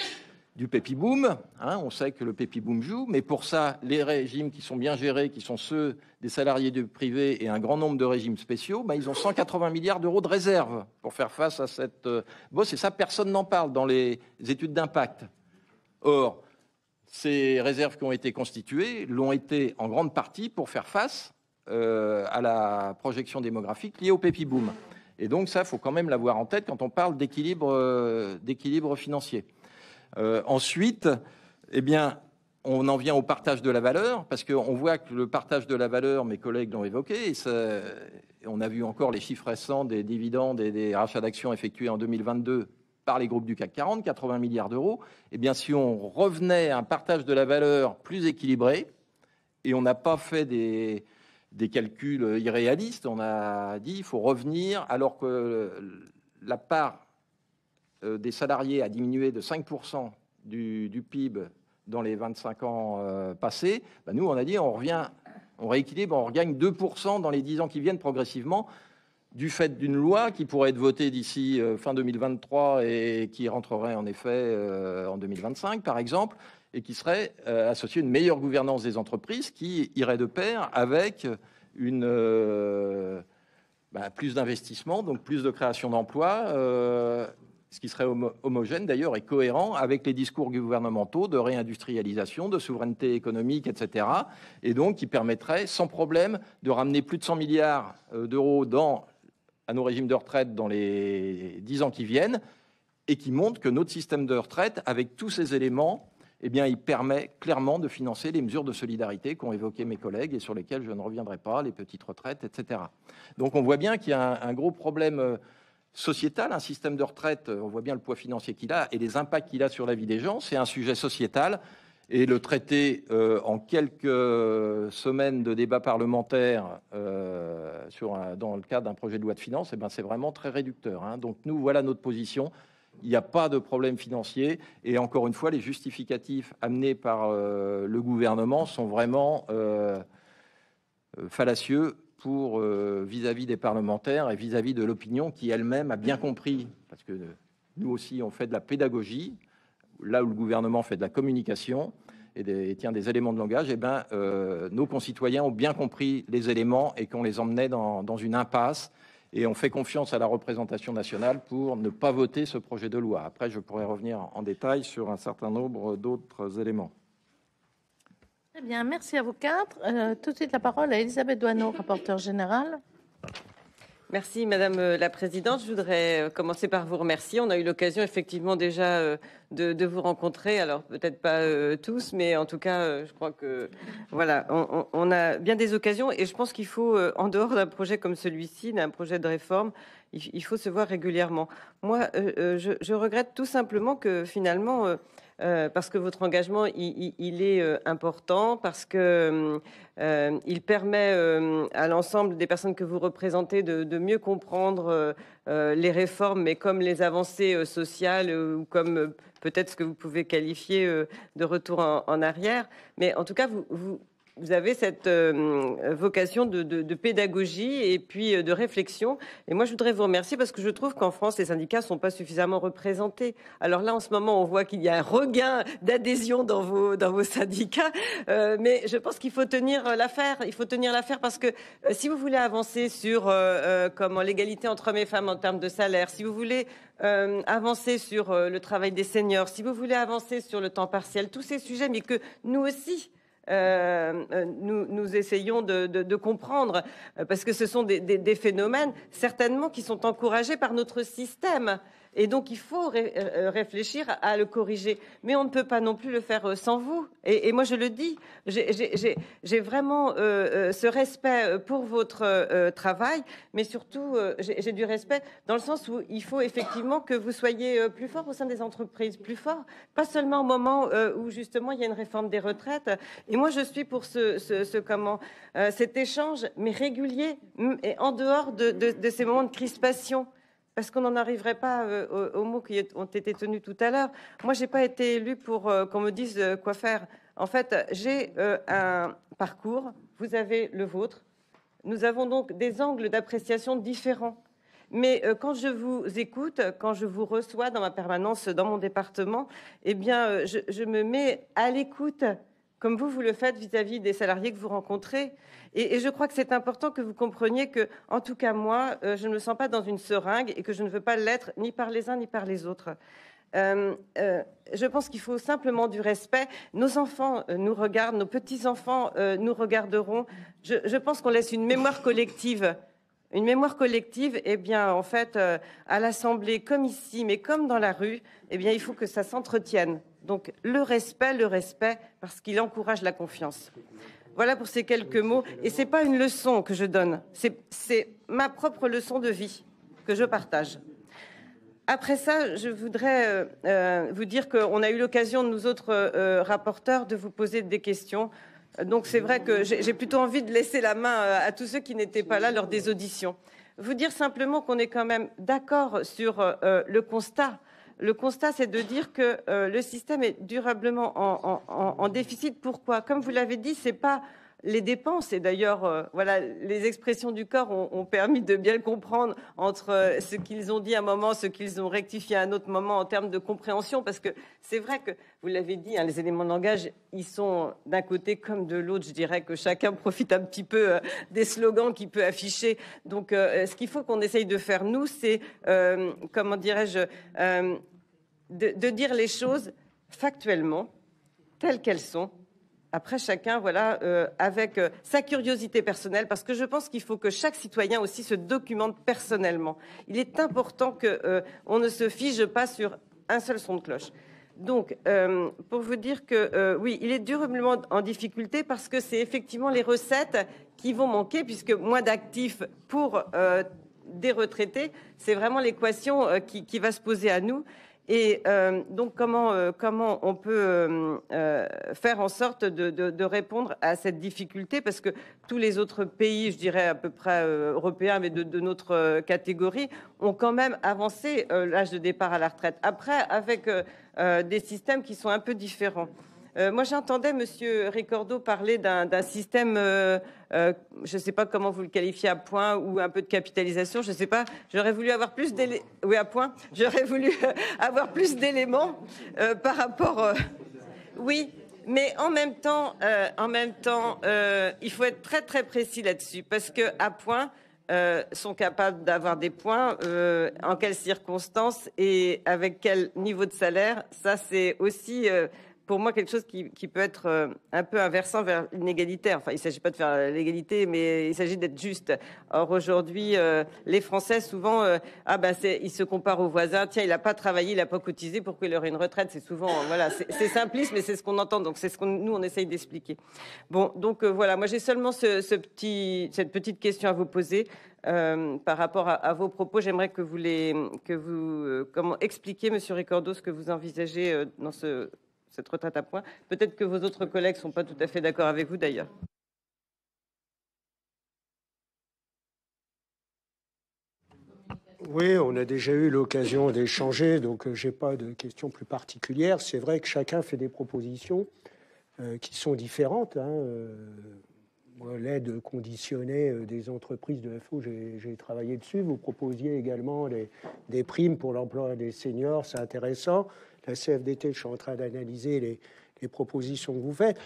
du pépi boom. Hein, on sait que le pépi boom joue, mais pour ça, les régimes qui sont bien gérés, qui sont ceux des salariés du privé et un grand nombre de régimes spéciaux, ben, ils ont 180 milliards d'euros de réserves pour faire face à cette euh, bosse. Et ça, personne n'en parle dans les études d'impact. Or, ces réserves qui ont été constituées l'ont été en grande partie pour faire face euh, à la projection démographique liée au pépi boom. Et donc ça, il faut quand même l'avoir en tête quand on parle d'équilibre euh, financier. Euh, ensuite, eh bien, on en vient au partage de la valeur, parce qu'on voit que le partage de la valeur, mes collègues l'ont évoqué, et on a vu encore les chiffres récents des dividendes et des rachats d'actions effectués en 2022 par les groupes du CAC 40, 80 milliards d'euros. Eh bien, si on revenait à un partage de la valeur plus équilibré, et on n'a pas fait des, des calculs irréalistes, on a dit il faut revenir alors que la part euh, des salariés a diminué de 5% du, PIB dans les 25 ans euh, passés, bah, nous, on a dit on revient, on rééquilibre, on regagne 2% dans les 10 ans qui viennent progressivement du fait d'une loi qui pourrait être votée d'ici euh, fin 2023 et qui rentrerait en effet en 2025, par exemple, et qui serait associée à une meilleure gouvernance des entreprises qui irait de pair avec une... Bah, plus d'investissement, donc plus de création d'emplois, ce qui serait homogène d'ailleurs et cohérent avec les discours gouvernementaux de réindustrialisation, de souveraineté économique, etc. Et donc qui permettrait sans problème de ramener plus de 100 milliards euh, d'euros dans à nos régimes de retraite dans les 10 ans qui viennent et qui montre que notre système de retraite, avec tous ces éléments, eh bien, il permet clairement de financer les mesures de solidarité qu'ont évoquées mes collègues et sur lesquelles je ne reviendrai pas, les petites retraites, etc. Donc on voit bien qu'il y a un gros problème euh, sociétal, un système de retraite, euh, on voit bien le poids financier qu'il a et les impacts qu'il a sur la vie des gens, c'est un sujet sociétal. Et le traiter euh, en quelques semaines de débat parlementaire euh, dans le cadre d'un projet de loi de finances, eh ben, c'est vraiment très réducteur. Hein. Donc nous, voilà notre position. Il n'y a pas de problème financier. Et encore une fois, les justificatifs amenés par le gouvernement sont vraiment fallacieux pour euh, vis-à-vis des parlementaires et vis-à-vis de l'opinion qui elle-même a bien compris, parce que euh, nous aussi on fait de la pédagogie, là où le gouvernement fait de la communication et, tient des éléments de langage, et eh bien euh, nos concitoyens ont bien compris les éléments et qu'on les emmenait dans, dans une impasse. Et on fait confiance à la représentation nationale pour ne pas voter ce projet de loi. Après, je pourrais revenir en détail sur un certain nombre d'autres éléments. Très bien, merci à vous quatre. Euh, tout de suite la parole à Elisabeth Doineau, rapporteure générale. Merci Madame euh, la Présidente. Je voudrais euh, commencer par vous remercier. On a eu l'occasion effectivement déjà de, vous rencontrer. Alors peut-être pas tous, mais en tout cas, je crois que voilà, on, a bien des occasions. Et je pense qu'il faut, en dehors d'un projet comme celui-ci, d'un projet de réforme, il, faut se voir régulièrement. Moi, je regrette tout simplement que finalement euh, parce que votre engagement, il, est euh, important, parce que euh, il permet à l'ensemble des personnes que vous représentez de, mieux comprendre les réformes, mais comme les avancées sociales ou comme peut-être ce que vous pouvez qualifier de retour en, arrière. Mais en tout cas, vous vous avez cette euh, vocation de, pédagogie et puis euh, de réflexion. Et moi, je voudrais vous remercier parce que je trouve qu'en France, les syndicats ne sont pas suffisamment représentés. Alors là, en ce moment, on voit qu'il y a un regain d'adhésion dans vos, syndicats. Euh, mais je pense qu'il faut tenir l'affaire. Il faut tenir l'affaire parce que si vous voulez avancer sur comment l'égalité entre hommes et femmes en termes de salaire, si vous voulez avancer sur le travail des seniors, si vous voulez avancer sur le temps partiel, tous ces sujets, mais que nous aussi, euh, euh, nous, essayons de, comprendre, euh, parce que ce sont des phénomènes certainement qui sont encouragés par notre système. Et donc, il faut euh, euh, réfléchir à le corriger. Mais on ne peut pas non plus le faire euh, sans vous. Et, moi, je le dis, j'ai vraiment ce respect pour votre travail, mais surtout, j'ai du respect dans le sens où il faut effectivement que vous soyez plus fort au sein des entreprises, plus forts, pas seulement au moment où justement il y a une réforme des retraites. Et moi, je suis pour ce, comment, cet échange, mais régulier, et en dehors de ces moments de crispation parce qu'on n'en arriverait pas euh, aux, mots qui ont été tenus tout à l'heure. Moi, n'ai pas été élue pour euh, qu'on me dise euh, quoi faire. En fait, j'ai un parcours, vous avez le vôtre. Nous avons donc des angles d'appréciation différents. Mais quand je vous écoute, quand je vous reçois dans ma permanence, dans mon département, eh bien, je me mets à l'écoute comme vous, vous le faites vis-à-vis des salariés que vous rencontrez. Et, je crois que c'est important que vous compreniez que, en tout cas, moi, euh, je ne me sens pas dans une seringue et que je ne veux pas l'être ni par les uns ni par les autres. Euh, euh, je pense qu'il faut simplement du respect. Nos enfants nous regardent, nos petits-enfants nous regarderont. Je, pense qu'on laisse une mémoire collective une mémoire collective, eh bien, en fait, à l'Assemblée, comme ici, mais comme dans la rue, eh bien, il faut que ça s'entretienne. Donc le respect, le respect, parce qu'il encourage la confiance. Voilà pour ces quelques mots. Et ce n'est pas une leçon que je donne, c'est ma propre leçon de vie que je partage. Après ça, je voudrais euh, euh, vous dire qu'on a eu l'occasion, nous autres euh, rapporteurs, de vous poser des questions. Donc c'est vrai que j'ai plutôt envie de laisser la main à tous ceux qui n'étaient pas là lors des auditions. Vous dire simplement qu'on est quand même d'accord sur le constat le constat, c'est de dire que euh, le système est durablement en, déficit. Pourquoi Comme vous l'avez dit, c'est pas les dépenses. Et d'ailleurs, euh, voilà, les expressions du corps ont, permis de bien le comprendre entre euh, ce qu'ils ont dit à un moment, ce qu'ils ont rectifié à un autre moment en termes de compréhension. Parce que c'est vrai que, vous l'avez dit, hein, les éléments de langage, ils sont d'un côté comme de l'autre. Je dirais que chacun profite un petit peu des slogans qu'il peut afficher. Donc, ce qu'il faut qu'on essaye de faire, nous, c'est, comment dirais-je, de, dire les choses factuellement, telles qu'elles sont. Après, chacun, voilà, euh, avec euh, sa curiosité personnelle, parce que je pense qu'il faut que chaque citoyen aussi se documente personnellement. Il est important qu'on euh, ne se fige pas sur un seul son de cloche. Donc, pour vous dire que oui, il est durablement en difficulté parce que c'est effectivement les recettes qui vont manquer, puisque moins d'actifs pour des retraités, c'est vraiment l'équation qui va se poser à nous. Et euh, donc, euh, comment, on peut euh, faire en sorte de, répondre à cette difficulté Parce que tous les autres pays, je dirais à peu près européens, mais de, notre catégorie, ont quand même avancé l'âge de départ à la retraite. Après, avec des systèmes qui sont un peu différents. Euh, moi, j'entendais M. Ricordo parler d'un système, euh, euh, je ne sais pas comment vous le qualifiez à point ou un peu de capitalisation, je ne sais pas. J'aurais voulu avoir plus d'éléments. Oui, à point. J'aurais voulu avoir plus d'éléments par rapport. Oui, mais en même temps, en même temps, il faut être très très précis là-dessus parce que à point. sont capables d'avoir des points, en quelles circonstances et avec quel niveau de salaire. Ça, c'est aussi pour moi quelque chose qui, peut être euh, un peu inversant vers l'inégalité. Enfin, il ne s'agit pas de faire l'égalité, mais il s'agit d'être juste. Or, aujourd'hui, euh, les Français, souvent, euh, ah ben, ils se comparent aux voisins. Tiens, il n'a pas travaillé, il n'a pas cotisé, pourquoi il aurait une retraite C'est souvent, voilà, c'est simpliste, mais c'est ce qu'on entend. Donc, c'est ce qu'on nous, on essaye d'expliquer. Bon, donc voilà, moi j'ai seulement ce, petit, cette petite question à vous poser. par rapport à, vos propos, j'aimerais que vous les, que vous, comment expliquer, Monsieur Ricordo, ce que vous envisagez dans ce cette retraite à points. Peut-être que vos autres collègues ne sont pas tout à fait d'accord avec vous d'ailleurs. Oui, on a déjà eu l'occasion d'échanger, donc euh, je n'ai pas de questions plus particulières. C'est vrai que chacun fait des propositions euh, qui sont différentes. Hein, euh, l'aide conditionnée des entreprises de FO, j'ai travaillé dessus. Vous proposiez également des primes pour l'emploi des seniors, c'est intéressant la CFDT, je suis en train d'analyser les, propositions que vous faites.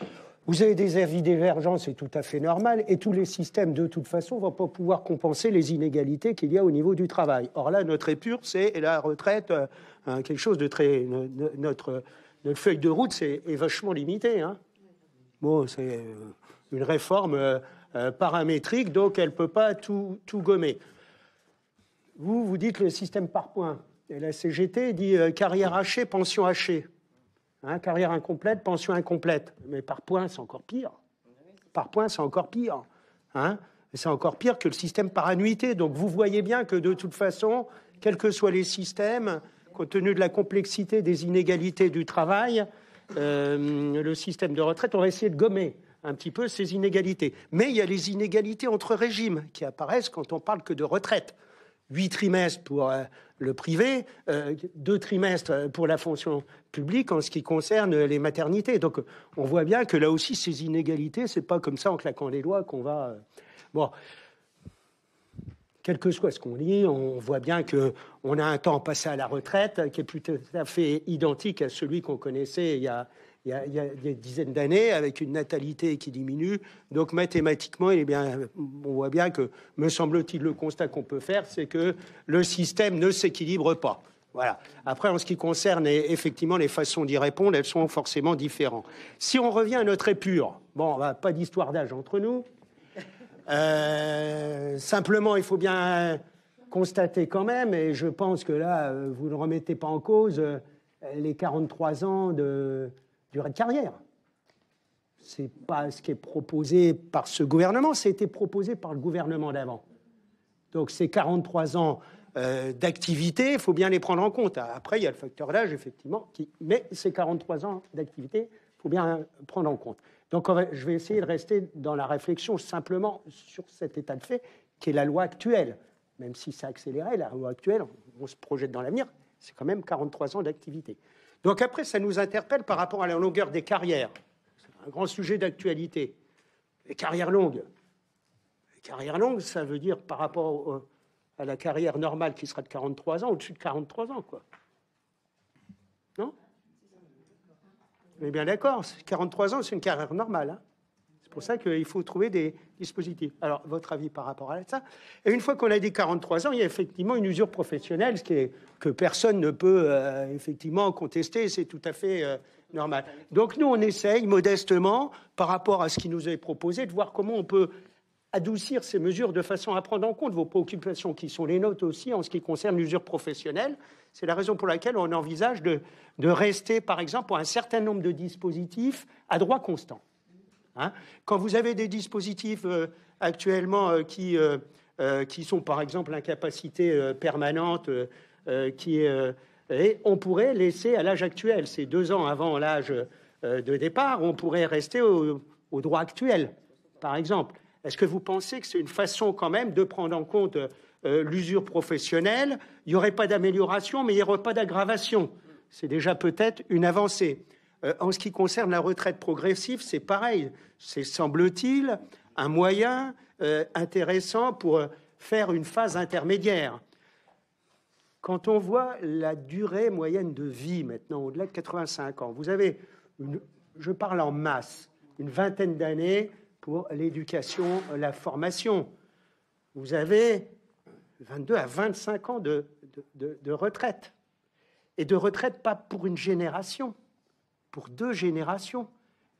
Vous avez des avis divergents, c'est tout à fait normal, et tous les systèmes, de toute façon, ne vont pas pouvoir compenser les inégalités qu'il y a au niveau du travail. Or là, notre épure, c'est la retraite, euh, hein, quelque chose de très... Notre, feuille de route c'est est vachement limitée. Hein. Bon, c'est euh, une réforme euh, paramétrique, donc elle ne peut pas tout, tout gommer. Vous, vous dites le système par points. Et la CGT dit euh, carrière hachée, pension hachée. Hein, carrière incomplète, pension incomplète. Mais par points, c'est encore pire. Par points, c'est encore pire. Hein, c'est encore pire que le système par annuité. Donc vous voyez bien que de toute façon, quels que soient les systèmes, compte tenu de la complexité des inégalités du travail, euh, le système de retraite, on va essayer de gommer un petit peu ces inégalités. Mais il y a les inégalités entre régimes qui apparaissent quand on parle que de retraite huit trimestres pour euh, le privé, euh, deux trimestres euh, pour la fonction publique en ce qui concerne les maternités. Donc on voit bien que là aussi, ces inégalités, c'est pas comme ça en claquant les lois qu'on va. Bon. Quel que soit ce qu'on lit, on voit bien que on a un temps passé à la retraite qui est tout à fait identique à celui qu'on connaissait il y a il y, a, il y des dizaines d'années avec une natalité qui diminue. Donc mathématiquement, il bien, on voit bien que, me semble-t-il, le constat qu'on peut faire, c'est que le système ne s'équilibre pas. Voilà. Après, en ce qui concerne effectivement les façons d'y répondre, elles sont forcément différentes. Si on revient à notre épure, bon, pas d'histoire d'âge entre nous. Euh, simplement, il faut bien constater quand même, et je pense que là, euh, vous ne remettez pas en cause euh, les 43 ans de, durée de carrière. C'est pas ce qui est proposé par ce gouvernement, c'était proposé par le gouvernement d'avant. Donc ces 43 ans euh, d'activité, il faut bien les prendre en compte. Après, il y a le facteur d'âge, effectivement, qui... mais ces 43 ans d'activité, il faut bien prendre en compte. Donc je vais essayer de rester dans la réflexion simplement sur cet état de fait qui est la loi actuelle. Même si ça accélérait, la loi actuelle, on se projette dans l'avenir, c'est quand même 43 ans d'activité. Donc après, ça nous interpelle par rapport à la longueur des carrières. C'est un grand sujet d'actualité. Les carrières longues. Les carrières longues, ça veut dire par rapport euh, à la carrière normale qui sera de 43 ans, au-dessus de 43 ans, quoi. Non Mais bien d'accord, 43 ans, c'est une carrière normale. Hein pour ça qu'il faut trouver des dispositifs. Alors, votre avis par rapport à ça Et une fois qu'on a dit 43 ans, il y a effectivement une usure professionnelle, ce qui que personne ne peut euh, effectivement contester, c'est tout à fait euh, normal. Donc nous, on essaye modestement, par rapport à ce qui nous est proposé, de voir comment on peut adoucir ces mesures de façon à prendre en compte vos préoccupations qui sont les nôtres aussi en ce qui concerne l'usure professionnelle. C'est la raison pour laquelle on envisage de, de rester, par exemple, pour un certain nombre de dispositifs à droit constant. Hein. Quand vous avez des dispositifs euh, actuellement euh, euh, qui, sont par exemple l'incapacité permanente, on pourrait laisser à l'âge actuel, c'est deux ans avant l'âge de départ, on pourrait rester au droit actuel, par exemple. Est-ce que vous pensez que c'est une façon quand même de prendre en compte l'usure professionnelle Il n'y aurait pas d'amélioration, mais il n'y aurait pas d'aggravation. C'est déjà peut-être une avancée. Euh, en ce qui concerne la retraite progressive, c'est pareil. C'est, semble-t-il, un moyen euh, intéressant pour euh, faire une phase intermédiaire. Quand on voit la durée moyenne de vie maintenant, au-delà de 85 ans, vous avez, je parle en masse, une vingtaine d'années pour l'éducation, la formation. Vous avez 22 à 25 ans de retraite. Et de retraite pas pour une génération, pour deux générations.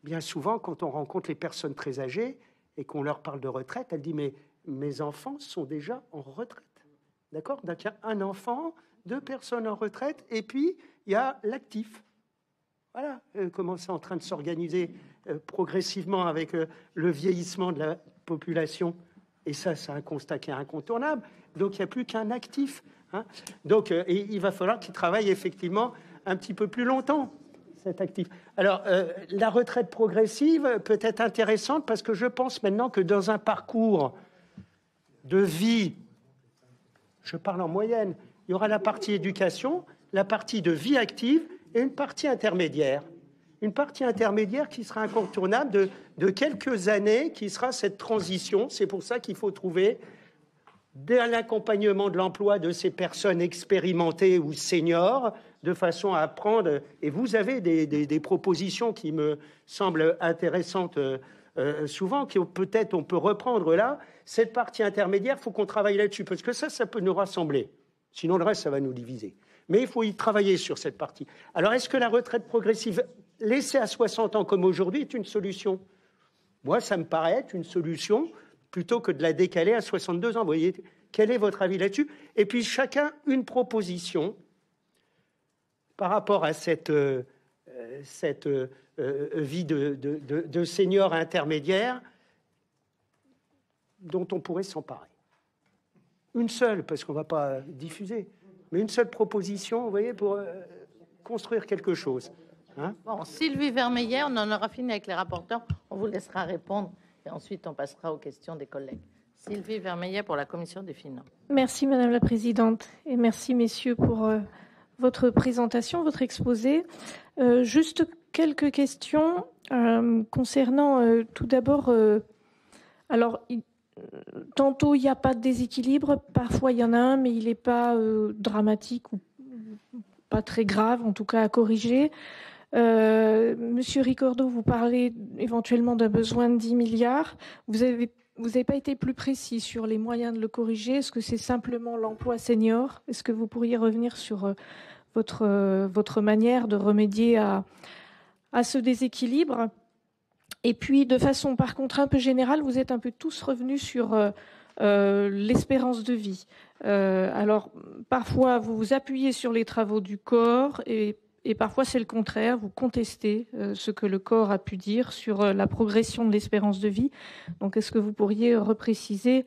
Bien souvent, quand on rencontre les personnes très âgées et qu'on leur parle de retraite, elle dit Mais mes enfants sont déjà en retraite. D'accord Donc il y a un enfant, deux personnes en retraite, et puis il y a l'actif. Voilà euh, comment c'est en train de s'organiser euh, progressivement avec euh, le vieillissement de la population. Et ça, c'est un constat qui est incontournable. Donc il n'y a plus qu'un actif. Hein. Donc et il va falloir qu'il travaille effectivement un petit peu plus longtemps actif. Alors, euh, la retraite progressive peut être intéressante parce que je pense maintenant que dans un parcours de vie, je parle en moyenne, il y aura la partie éducation, la partie de vie active et une partie intermédiaire. Une partie intermédiaire qui sera incontournable de, de quelques années, qui sera cette transition. C'est pour ça qu'il faut trouver dès l'accompagnement de l'emploi de ces personnes expérimentées ou seniors, de façon à apprendre. Et vous avez des, propositions qui me semblent intéressantes euh, euh, souvent, qui peut-être on peut reprendre là. Cette partie intermédiaire, faut qu'on travaille là-dessus, parce que ça, ça peut nous rassembler. Sinon, le reste, ça va nous diviser. Mais il faut y travailler sur cette partie. Alors, est-ce que la retraite progressive laissée à 60 ans comme aujourd'hui est une solution Moi, ça me paraît être une solution plutôt que de la décaler à 62 ans. voyez, quel est votre avis là-dessus Et puis, chacun une proposition par rapport à cette, euh, euh, cette euh, vie de, de, intermédiaire dont on pourrait s'emparer. Une seule, parce qu'on ne va pas diffuser, mais une seule proposition, vous voyez, pour construire quelque chose. Hein. bon, Sylvie Vermeillet, on en aura fini avec les rapporteurs. On vous laissera répondre et ensuite on passera aux questions des collègues. Sylvie Vermeillet pour la Commission des finances. Merci Madame la Présidente et merci messieurs pour votre présentation, votre exposé. Euh, juste quelques questions euh, concernant euh, tout d'abord, alors tantôt il n'y a pas de déséquilibre, parfois il y en a un, mais il n'est pas dramatique ou pas très grave, en tout cas à corriger. Monsieur Ricordo, vous parlez éventuellement d'un besoin de 10 milliards. Vous avez vous n'avez pas été plus précis sur les moyens de le corriger. Est-ce que c'est simplement l'emploi senior Est-ce que vous pourriez revenir sur euh, votre, euh, votre manière de remédier à, à ce déséquilibre Et puis, de façon par contre un peu générale, vous êtes un peu tous revenus sur euh, l'espérance de vie. alors, parfois, vous vous appuyez sur les travaux du corps et et parfois c'est le contraire, vous contestez euh, ce que le corps a pu dire sur euh, la progression de l'espérance de vie. Donc est-ce que vous pourriez repréciser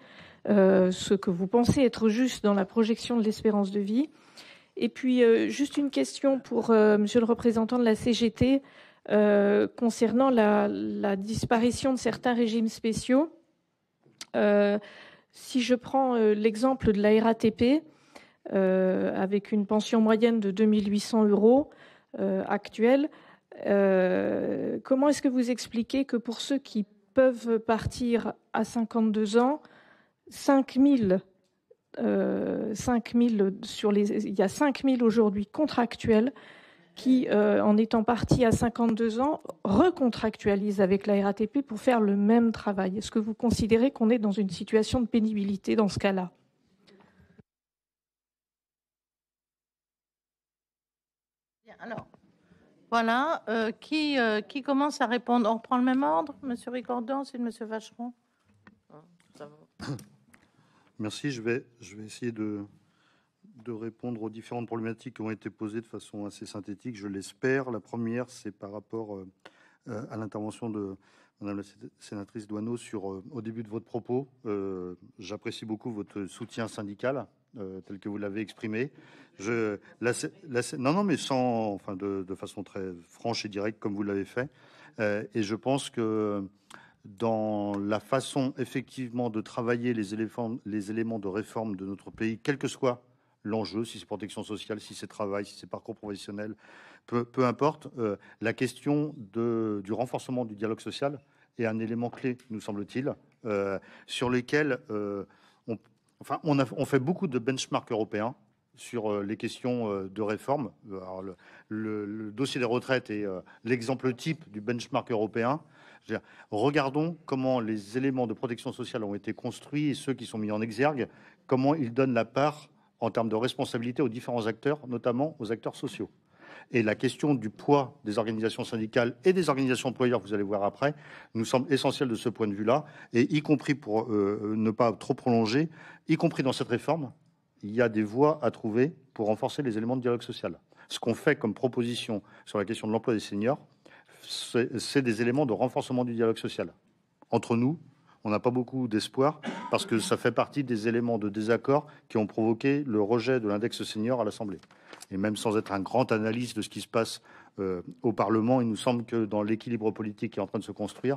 euh, ce que vous pensez être juste dans la projection de l'espérance de vie Et puis juste une question pour Monsieur le représentant de la CGT concernant la, disparition de certains régimes spéciaux. si je prends l'exemple de la RATP, avec une pension moyenne de 2800 euros. Euh, actuelle. Euh, comment est-ce que vous expliquez que pour ceux qui peuvent partir à 52 ans, 5000 euh, sur les, il y a 5000 aujourd'hui contractuels qui, euh, en étant partis à 52 ans, recontractualisent avec la RATP pour faire le même travail. Est-ce que vous considérez qu'on est dans une situation de pénibilité dans ce cas-là alors, voilà, euh, qui, euh, qui commence à répondre On reprend le même ordre, Monsieur Ricordon, c'est Monsieur Vacheron. Ah, [COUGHS] Merci, je vais, je vais essayer de, de répondre aux différentes problématiques qui ont été posées de façon assez synthétique, je l'espère. La première, c'est par rapport euh, à l'intervention de Madame la sénatrice Douaneau sur, au début de votre propos. J'apprécie beaucoup votre soutien syndical euh, tel que vous l'avez exprimé. Je, la, non, non, mais sans, enfin, de, façon très franche et directe, comme vous l'avez fait. Euh, et je pense que dans la façon, effectivement, de travailler les, les éléments de réforme de notre pays, quel que soit l'enjeu, si c'est protection sociale, si c'est travail, si c'est parcours professionnel, peu, peu importe, euh, la question de, du renforcement du dialogue social est un élément clé, nous semble-t-il, sur lequel Enfin, on, fait beaucoup de benchmarks européens sur euh, les questions euh, de réforme. le, dossier des retraites est euh, l'exemple type du benchmark européen. regardons comment les éléments de protection sociale ont été construits et ceux qui sont mis en exergue, comment ils donnent la part en termes de responsabilité aux différents acteurs, notamment aux acteurs sociaux. Et la question du poids des organisations syndicales et des organisations employeurs, vous allez voir après, nous semble essentielle de ce point de vue-là, et y compris pour euh, euh, ne pas trop prolonger, y compris dans cette réforme, il y a des voies à trouver pour renforcer les éléments de dialogue social. Ce qu'on fait comme proposition sur la question de l'emploi des seniors, c'est des éléments de renforcement du dialogue social. Entre nous, on n'a pas beaucoup d'espoir parce que ça fait partie des éléments de désaccord qui ont provoqué le rejet de l'index senior à l'Assemblée et même sans être un grand analyste de ce qui se passe euh, au Parlement, il nous semble que dans l'équilibre politique qui est en train de se construire,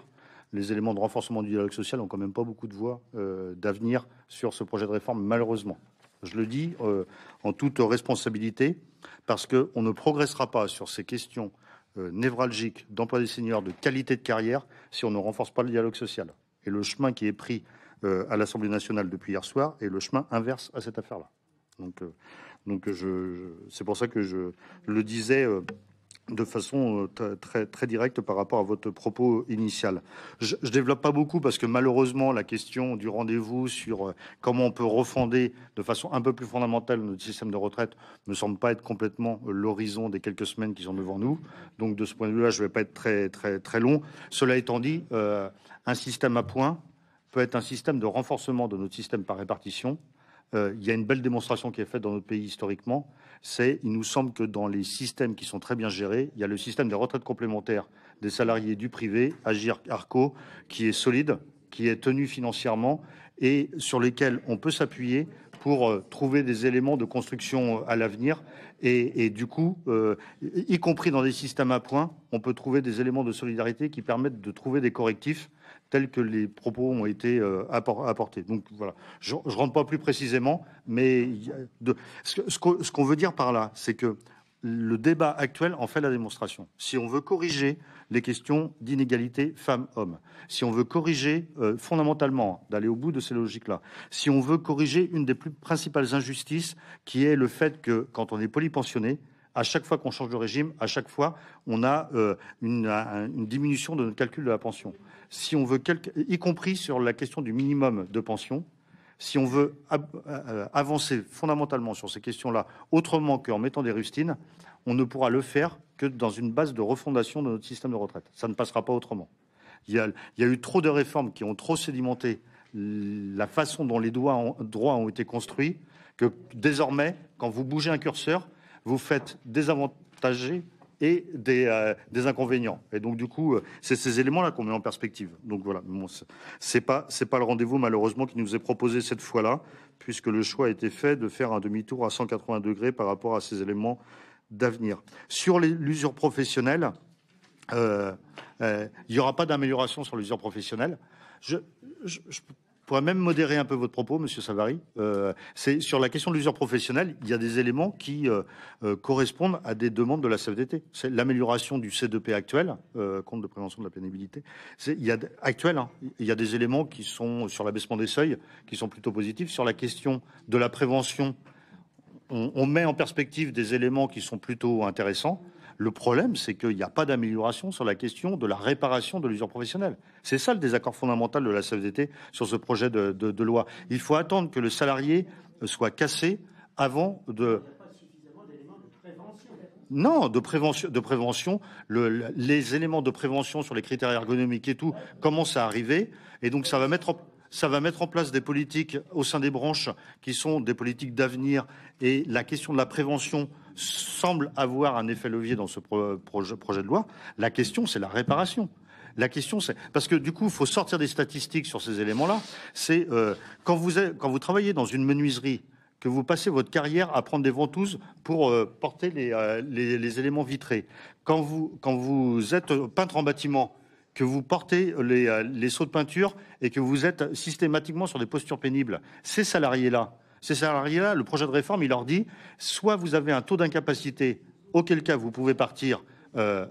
les éléments de renforcement du dialogue social n'ont quand même pas beaucoup de voix euh, d'avenir sur ce projet de réforme, malheureusement. Je le dis euh, en toute responsabilité, parce qu'on ne progressera pas sur ces questions névralgiques d'emploi des seniors, de qualité de carrière, si on ne renforce pas le dialogue social. Et le chemin qui est pris à l'Assemblée nationale depuis hier soir est le chemin inverse à cette affaire-là. Donc, donc euh, c'est pour ça que je le disais euh, de façon euh, très, très directe par rapport à votre propos initial. Je ne développe pas beaucoup parce que malheureusement, la question du rendez-vous sur comment on peut refonder de façon un peu plus fondamentale notre système de retraite ne semble pas être complètement l'horizon des quelques semaines qui sont devant nous. Donc de ce point de vue-là, je ne vais pas être très, très, très long. Cela étant dit, un système à points peut être un système de renforcement de notre système par répartition euh, il y a une belle démonstration qui est faite dans notre pays historiquement. C'est, il nous semble que dans les systèmes qui sont très bien gérés, il y a le système des retraites complémentaires des salariés du privé, Agir Arco, qui est solide, qui est tenu financièrement et sur lesquels on peut s'appuyer pour euh, trouver des éléments de construction euh, à l'avenir. Et, du coup, y compris dans des systèmes à points, on peut trouver des éléments de solidarité qui permettent de trouver des correctifs tels que les propos ont été euh, apportés. Donc voilà, je, ne rentre pas plus précisément, mais ce, qu'on veut dire par là, c'est que le débat actuel en fait la démonstration. Si on veut corriger les questions d'inégalité femmes-hommes, si on veut corriger euh, fondamentalement d'aller au bout de ces logiques-là, si on veut corriger une des plus principales injustices qui est le fait que quand on est polypensionné, à chaque fois qu'on change de régime, à chaque fois, on a euh, une, diminution de notre calcul de la pension si on veut, y compris sur la question du minimum de pension, si on veut euh, avancer fondamentalement sur ces questions-là, autrement qu'en mettant des rustines, on ne pourra le faire que dans une base de refondation de notre système de retraite. Ça ne passera pas autrement. Il y a, eu trop de réformes qui ont trop sédimenté la façon dont les droits ont, droits ont été construits, que désormais, quand vous bougez un curseur, vous faites désavantager et euh, des, inconvénients. Et donc, du coup, euh, c'est ces éléments-là qu'on met en perspective. Donc voilà, c'est pas, pas le rendez-vous, malheureusement, qui nous est proposé cette fois-là, puisque le choix a été fait de faire un demi-tour à 180 degrés par rapport à ces éléments d'avenir. Sur l'usure professionnelle, euh, il n'y aura pas d'amélioration sur l'usure professionnelle. Je, je, pourrais même modérer un peu votre propos, Monsieur Savary. Euh, c'est sur la question de l'usure professionnelle, il y a des éléments qui euh, euh, correspondent à des demandes de la CFDT. C'est l'amélioration du C2P actuel, compte de prévention de la pénibilité. Il y a actuel, hein, il y a des éléments qui sont sur l'abaissement des seuils, qui sont plutôt positifs. Sur la question de la prévention, on met en perspective des éléments qui sont plutôt intéressants. Le problème, c'est qu'il n'y a pas d'amélioration sur la question de la réparation de l'usure professionnelle. C'est ça le désaccord fondamental de la CFDT sur ce projet de, loi. Il faut attendre que le salarié soit cassé avant de non, de prévention, de prévention les éléments de prévention sur les critères ergonomiques et tout commencent à arriver, et donc ça va mettre ça va mettre en place des politiques au sein des branches qui sont des politiques d'avenir, et la question de la prévention semble avoir un effet levier dans ce projet, de loi. La question, c'est la réparation. La question, c'est parce que du coup, il faut sortir des statistiques sur ces éléments-là. C'est euh, quand vous quand vous travaillez dans une menuiserie, que vous passez votre carrière à prendre des ventouses pour euh, porter euh, les, éléments vitrés. Quand vous quand vous êtes peintre en bâtiment, que vous portez les, les sauts de peinture et que vous êtes systématiquement sur des postures pénibles, ces salariés-là, ces salariés-là, le projet de réforme, il leur dit soit vous avez un taux d'incapacité, auquel cas vous pouvez partir euh,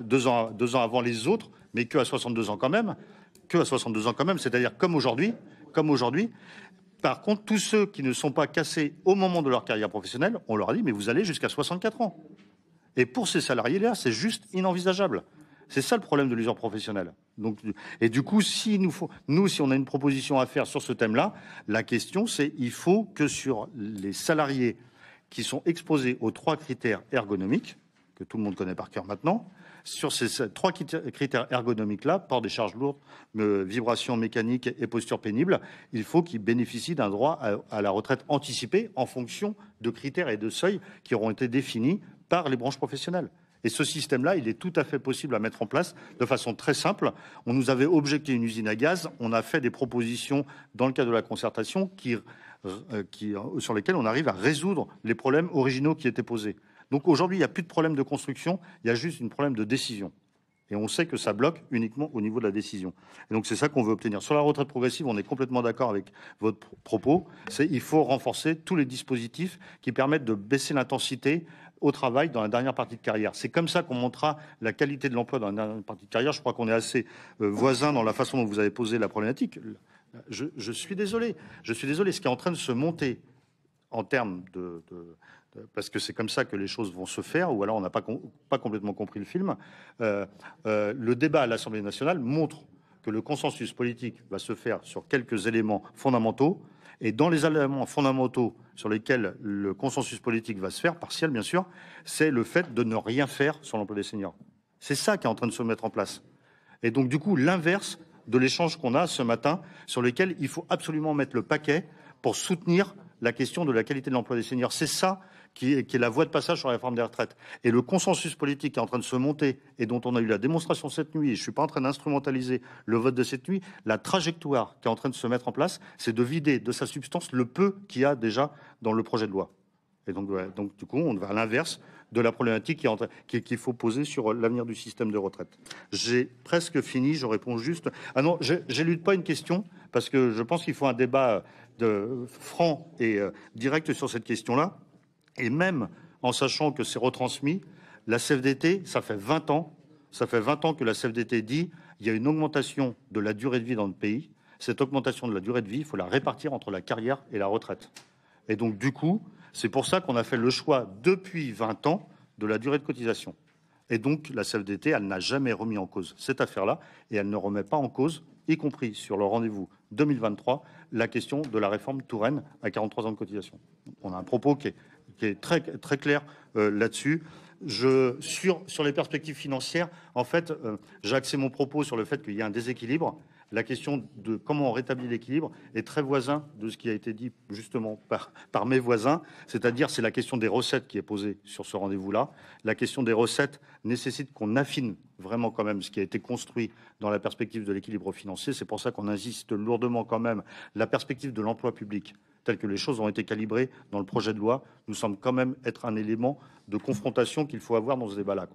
deux, ans, ans avant les autres, mais que à 62 ans quand même, que à 62 ans quand même, c'est-à-dire comme aujourd'hui, comme aujourd'hui. Par contre, tous ceux qui ne sont pas cassés au moment de leur carrière professionnelle, on leur dit mais vous allez jusqu'à 64 ans. Et pour ces salariés-là, c'est juste inenvisageable. C'est ça le problème de l'usure professionnelle. Donc, et du coup, si nous, faut, nous, si on a une proposition à faire sur ce thème-là, la question c'est il faut que sur les salariés qui sont exposés aux trois critères ergonomiques, que tout le monde connaît par cœur maintenant, sur ces trois critères ergonomiques-là, port des charges lourdes, euh, vibrations mécaniques et postures pénibles, il faut qu'ils bénéficient d'un droit à, la retraite anticipée en fonction de critères et de seuils qui auront été définis par les branches professionnelles. Et ce système-là, il est tout à fait possible à mettre en place de façon très simple. On nous avait objecté une usine à gaz. On a fait des propositions dans le cadre de la concertation euh, euh, sur lesquelles on arrive à résoudre les problèmes originaux qui étaient posés. Donc aujourd'hui, il n'y a plus de problème de construction, il y a juste un problème de décision. Et on sait que ça bloque uniquement au niveau de la décision. Et donc c'est ça qu'on veut obtenir. Sur la retraite progressive, on est complètement d'accord avec votre propos. C'est il faut renforcer tous les dispositifs qui permettent de baisser l'intensité au travail dans la dernière partie de carrière. C'est comme ça qu'on montrera la qualité de l'emploi dans la dernière partie de carrière. Je crois qu'on est assez euh, voisins dans la façon dont vous avez posé la problématique. Je, suis désolé. Je suis désolé. Ce qui est en train de se monter en termes de, parce que c'est comme ça que les choses vont se faire, ou alors on n'a pas, pas complètement compris le film. Euh, euh, le débat à l'Assemblée nationale montre que le consensus politique va se faire sur quelques éléments fondamentaux, et dans les éléments fondamentaux sur lesquels le consensus politique va se faire, partiel bien sûr, c'est le fait de ne rien faire sur l'emploi des seniors. C'est ça qui est en train de se mettre en place. Et donc du coup, l'inverse de l'échange qu'on a ce matin, sur lequel il faut absolument mettre le paquet pour soutenir la question de la qualité de l'emploi des seniors. C'est ça qui, est la voie de passage sur la réforme des retraites. Et le consensus politique qui est en train de se monter et dont on a eu la démonstration cette nuit, je ne suis pas en train d'instrumentaliser le vote de cette nuit, la trajectoire qui est en train de se mettre en place, c'est de vider de sa substance le peu qu'il y a déjà dans le projet de loi. Et donc, du coup, on va à l'inverse de la problématique qu'il faut poser sur l'avenir du système de retraite. J'ai presque fini, je réponds juste. Ah non, n'élude pas une question, parce que je pense qu'il faut un débat euh, de, franc et euh, direct sur cette question-là. Et même en sachant que c'est retransmis, la CFDT, ça fait 20 ans, ça fait 20 ans que la CFDT dit il y a une augmentation de la durée de vie dans le pays. Cette augmentation de la durée de vie, il faut la répartir entre la carrière et la retraite. Et donc, du coup, c'est pour ça qu'on a fait le choix depuis 20 ans de la durée de cotisation. Et donc, la CFDT, elle n'a jamais remis en cause cette affaire-là et elle ne remet pas en cause, y compris sur le rendez-vous 2023, la question de la réforme Touraine à 43 ans de cotisation. On a un propos qui est qui est très, clair euh, là-dessus. sur, les perspectives financières, en fait, euh, j'ai axé mon propos sur le fait qu'il y a un déséquilibre. La question de comment on rétablit l'équilibre est très voisin de ce qui a été dit justement par, par mes voisins, c'est-à-dire c'est la question des recettes qui est posée sur ce rendez-vous-là. La question des recettes nécessite qu'on affine vraiment quand même ce qui a été construit dans la perspective de l'équilibre financier. C'est pour ça qu'on insiste lourdement quand même la perspective de l'emploi public telles que les choses ont été calibrées dans le projet de loi, nous semble quand même être un élément de confrontation qu'il faut avoir dans ce débat-là.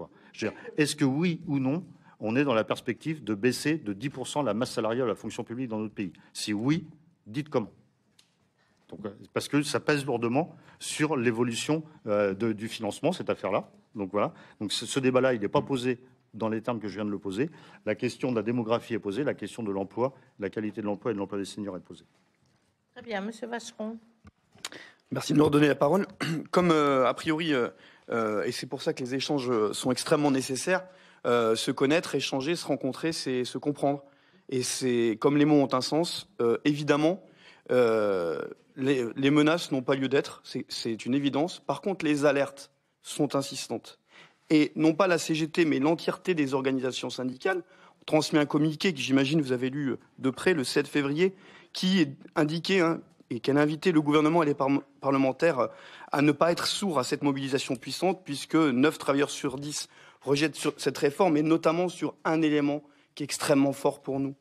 Est-ce que oui ou non, on est dans la perspective de baisser de 10% la masse salariale de la fonction publique dans notre pays Si oui, dites comment. Euh, parce que ça pèse lourdement sur l'évolution euh, du financement, cette affaire-là. Donc voilà. Donc ce, ce débat-là, il n'est pas posé dans les termes que je viens de le poser. La question de la démographie est posée, la question de l'emploi, la qualité de l'emploi et de l'emploi des seniors est posée. Très bien, Monsieur Vacheron. Merci de me redonner la parole. [CLEARS THROAT] Comme euh, a priori, euh, euh, et c'est pour ça que les échanges sont extrêmement nécessaires, se connaître, échanger, se rencontrer, c'est se comprendre. Et c'est comme les mots ont un sens, évidemment, les, les, menaces n'ont pas lieu d'être, c'est une évidence. Par contre, les alertes sont insistantes. Et non pas la CGT, mais l'entièreté des organisations syndicales transmet un communiqué que j'imagine vous avez lu de près le 7 février, qui est indiqué hein, et qu'elle invité le gouvernement et les parlementaires à ne pas être sourds à cette mobilisation puissante, puisque 9 travailleurs sur 10 rejettent cette réforme, et notamment sur un élément qui est extrêmement fort pour nous.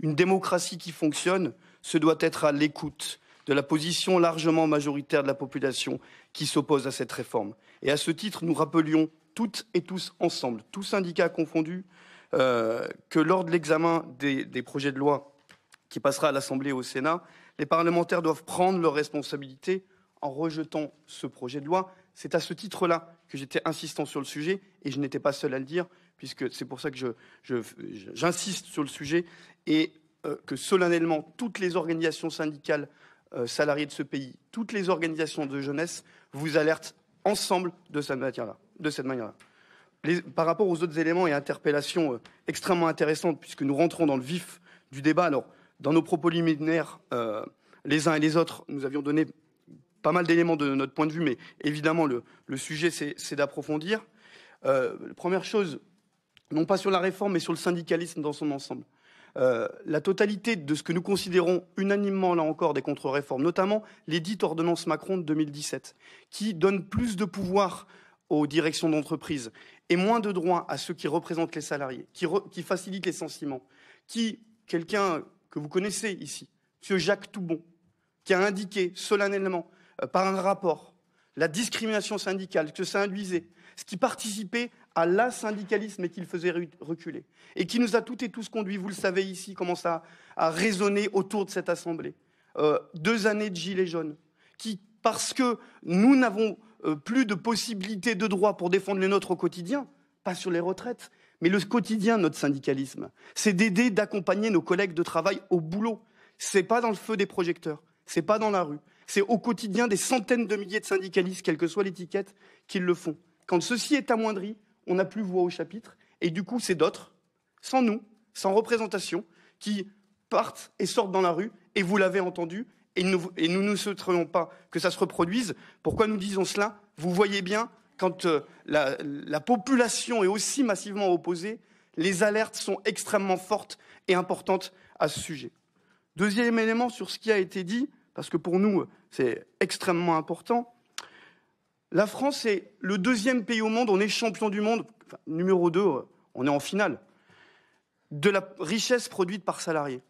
Une démocratie qui fonctionne se doit être à l'écoute de la position largement majoritaire de la population qui s'oppose à cette réforme. Et à ce titre, nous rappelions toutes et tous ensemble, tous syndicats confondus, euh, que lors de l'examen des projets de loi qui passera à l'Assemblée et au Sénat, les parlementaires doivent prendre leurs responsabilités en rejetant ce projet de loi. C'est à ce titre-là que j'étais insistant sur le sujet et je n'étais pas seul à le dire, puisque c'est pour ça que j'insiste je, sur le sujet et euh, que solennellement toutes les organisations syndicales euh, salariées de ce pays, toutes les organisations de jeunesse vous alertent ensemble de cette manière-là. Manière par rapport aux autres éléments et interpellations euh, extrêmement intéressantes, puisque nous rentrons dans le vif du débat, alors dans nos propos liminaires, euh, les uns et les autres, nous avions donné pas mal d'éléments de notre point de vue, mais évidemment, le, sujet, c'est d'approfondir. Euh, première chose, non pas sur la réforme, mais sur le syndicalisme dans son ensemble. Euh, la totalité de ce que nous considérons unanimement, là encore, des contre-réformes, notamment les dites ordonnances Macron de 2017, qui donnent plus de pouvoir aux directions d'entreprise et moins de droits à ceux qui représentent les salariés, qui, facilitent les licenciements, qui, quelqu'un que vous connaissez ici, M. Jacques Toubon, qui a indiqué solennellement, euh, par un rapport, la discrimination syndicale, que ça induisait, ce qui participait à syndicalisme et qui le faisait reculer, et qui nous a toutes et tous conduits, vous le savez ici, comment ça a, résonné autour de cette Assemblée. Euh, deux années de gilets jaunes, qui, parce que nous n'avons euh, plus de possibilités de droit pour défendre les nôtres au quotidien, pas sur les retraites, mais le quotidien de notre syndicalisme. C'est d'aider, d'accompagner nos collègues de travail au boulot. C'est pas dans le feu des projecteurs, c'est pas dans la rue. C'est au quotidien des centaines de milliers de syndicalistes, quelle que soit l'étiquette, qui le font. Quand ceci est amoindri, on n'a plus voix au chapitre, et du coup, c'est d'autres, sans nous, sans représentation, qui partent et sortent dans la rue, et vous l'avez entendu, et et nous ne souhaiterions pas que ça se reproduise. Pourquoi nous disons cela Vous voyez bien, quand euh, la, population est aussi massivement opposée, les alertes sont extrêmement fortes et importantes à ce sujet. Deuxième élément sur ce qui a été dit, parce que pour nous c'est extrêmement important, la France est le deuxième pays au monde, on est champion du monde, numéro deux, euh, on est en finale, de la richesse produite par salarié.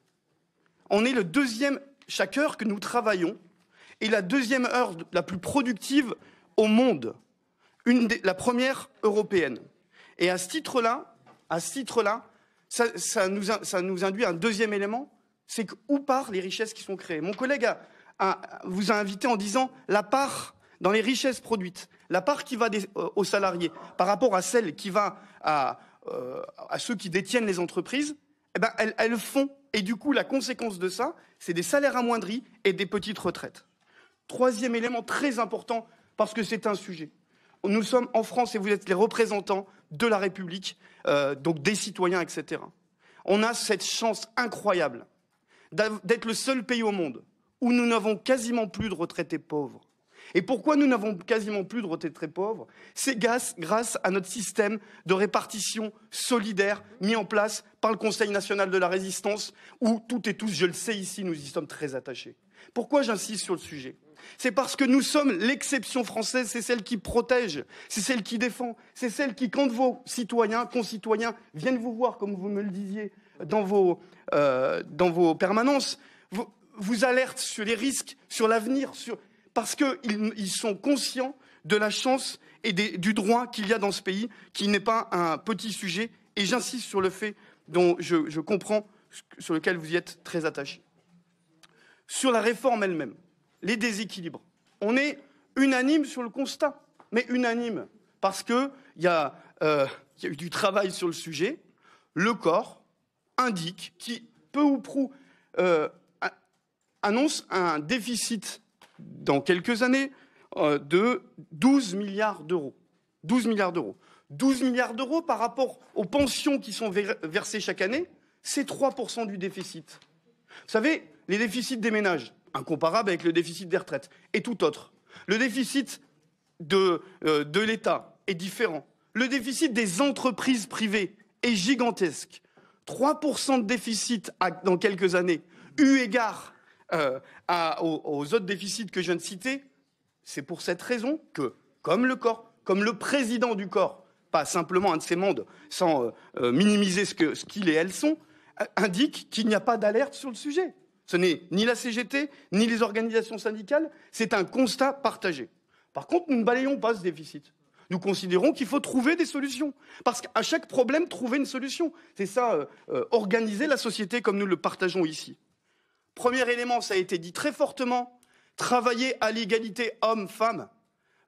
On est le deuxième, chaque heure que nous travaillons, et la deuxième heure la plus productive au monde la première européenne. Et à ce titre-là, à ce titre-là, ça, nous, ça, nous, induit un deuxième élément, c'est que où part les richesses qui sont créées. Mon collègue vous a invité en disant la part dans les richesses produites, la part qui va euh, aux salariés par rapport à celle qui va euh, à, ceux qui détiennent les entreprises, eh ben elles, elles font. Et du coup, la conséquence de ça, c'est des salaires amoindris et des petites retraites. Troisième élément très important, parce que c'est un sujet. Nous sommes en France et vous êtes les représentants de la République, euh, donc des citoyens, etc. On a cette chance incroyable d'être le seul pays au monde où nous n'avons quasiment plus de retraités pauvres. Et pourquoi nous n'avons quasiment plus de retraités pauvres C'est grâce à notre système de répartition solidaire mis en place par le Conseil national de la résistance, où toutes et tous, je le sais ici, nous y sommes très attachés. Pourquoi j'insiste sur le sujet c'est parce que nous sommes l'exception française, c'est celle qui protège, c'est celle qui défend, c'est celle qui, quand vos citoyens, concitoyens viennent vous voir, comme vous me le disiez, dans vos, euh, permanences, vous, alerte sur les risques, sur l'avenir, parce qu'ils sont conscients de la chance et du droit qu'il y a dans ce pays, qui n'est pas un petit sujet. Et j'insiste sur le fait dont je, je comprends, sur lequel vous y êtes très attaché. Sur la réforme elle-même, les déséquilibres. On est unanime sur le constat, mais unanime, parce qu'il euh, y, a eu du travail sur le sujet. Le corps indique, qui peu ou prou euh, annonce un déficit dans quelques années euh, de 12 milliards d'euros. 12 milliards d'euros. 12 milliards d'euros par rapport aux pensions qui sont versées chaque année, c'est 3% du déficit. Vous savez, les déficits des ménages, incomparable avec le déficit des retraites, et tout autre. Le déficit de, euh, de l'État est différent. Le déficit des entreprises privées est gigantesque. 3% de déficit dans quelques années, eu égard euh, aux, autres déficits que je viens de citer, c'est pour cette raison que, comme le corps, comme le président du corps, pas simplement un de ces mondes, sans euh, minimiser ce qu'il ce et elles sont, indique qu'il n'y a pas d'alerte sur le sujet. Ce n'est ni la CGT, ni les organisations syndicales, c'est un constat partagé. Par contre, nous ne balayons pas ce déficit. Nous considérons qu'il faut trouver des solutions. Parce qu'à chaque problème, trouver une solution. C'est ça, euh, euh, organiser la société comme nous le partageons ici. Premier élément, ça a été dit très fortement, travailler à l'égalité homme-femme.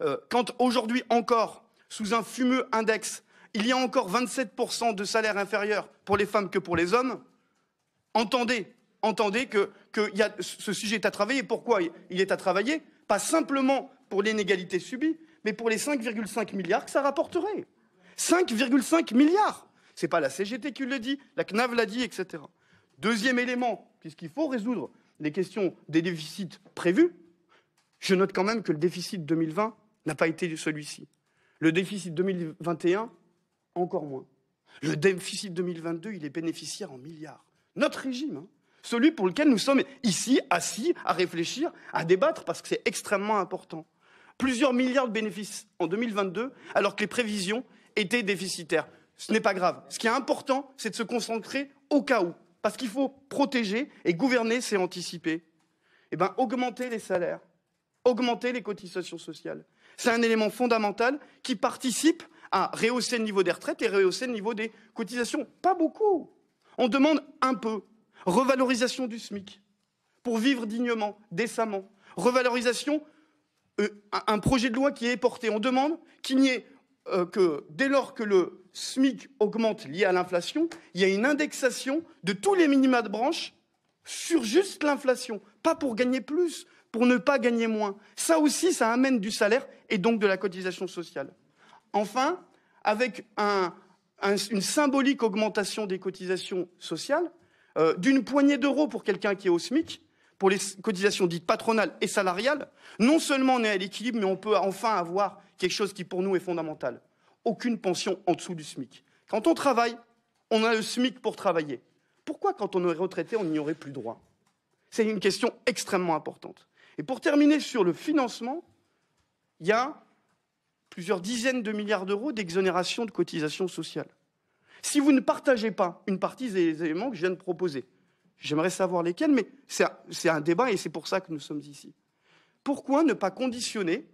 Euh, quand aujourd'hui encore, sous un fumeux index, il y a encore 27% de salaire inférieur pour les femmes que pour les hommes, entendez entendez que, ce sujet est à travailler. Pourquoi il est à travailler Pas simplement pour l'inégalité subie, mais pour les 5,5 milliards que ça rapporterait. 5,5 milliards C'est pas la CGT qui le dit, la CNAV l'a dit, etc. Deuxième élément, puisqu'il faut résoudre les questions des déficits prévus, je note quand même que le déficit 2020 n'a pas été celui-ci. Le déficit 2021, encore moins. Le déficit 2022, il est bénéficiaire en milliards. Notre régime, hein, celui pour lequel nous sommes ici, assis, à réfléchir, à débattre, parce que c'est extrêmement important. Plusieurs milliards de bénéfices en 2022, alors que les prévisions étaient déficitaires. Ce n'est pas grave. Ce qui est important, c'est de se concentrer au cas où, parce qu'il faut protéger et gouverner, c'est anticiper. Eh bien, augmenter les salaires, augmenter les cotisations sociales. C'est un élément fondamental qui participe à rehausser le niveau des retraites et rehausser le niveau des cotisations. Pas beaucoup. On demande un peu revalorisation du SMIC pour vivre dignement, décemment, revalorisation, euh, un projet de loi qui est porté. On demande qu'il n'y ait euh, que dès lors que le SMIC augmente lié à l'inflation, il y a une indexation de tous les minima de branche sur juste l'inflation, pas pour gagner plus, pour ne pas gagner moins. Ça aussi, ça amène du salaire et donc de la cotisation sociale. Enfin, avec une symbolique augmentation des cotisations sociales, euh, d'une poignée d'euros pour quelqu'un qui est au SMIC, pour les cotisations dites patronales et salariales, non seulement on est à l'équilibre, mais on peut enfin avoir quelque chose qui pour nous est fondamental. Aucune pension en dessous du SMIC. Quand on travaille, on a le SMIC pour travailler. Pourquoi quand on est retraité, on n'y aurait plus droit C'est une question extrêmement importante. Et pour terminer sur le financement, il y a plusieurs dizaines de milliards d'euros d'exonération de cotisations sociales. Si vous ne partagez pas une partie des éléments que je viens de proposer, j'aimerais savoir lesquels, mais c'est un débat et c'est pour ça que nous sommes ici. Pourquoi ne pas conditionner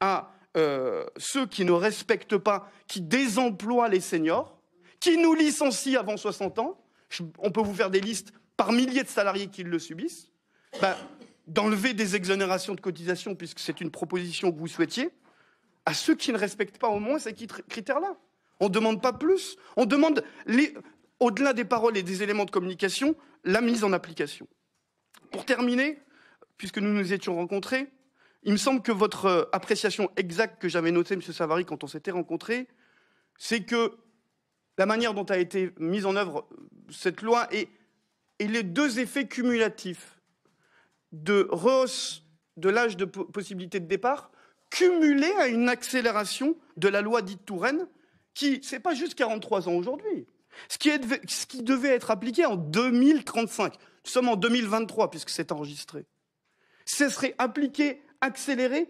à euh, ceux qui ne respectent pas, qui désemploient les seniors, qui nous licencient avant 60 ans, on peut vous faire des listes par milliers de salariés qui le subissent, ben, d'enlever des exonérations de cotisations, puisque c'est une proposition que vous souhaitiez, à ceux qui ne respectent pas au moins ces critères-là. On ne demande pas plus. On demande, au-delà des paroles et des éléments de communication, la mise en application. Pour terminer, puisque nous nous étions rencontrés, il me semble que votre euh, appréciation exacte que j'avais notée, M. Savary, quand on s'était rencontrés, c'est que la manière dont a été mise en œuvre euh, cette loi et, et les deux effets cumulatifs de rehausse de l'âge de possibilité de départ, cumulés à une accélération de la loi dite Touraine, ce n'est pas juste 43 ans aujourd'hui, ce qui, devait être appliqué en 2035. Nous sommes en 2023 puisque c'est enregistré. Ce serait appliqué, accéléré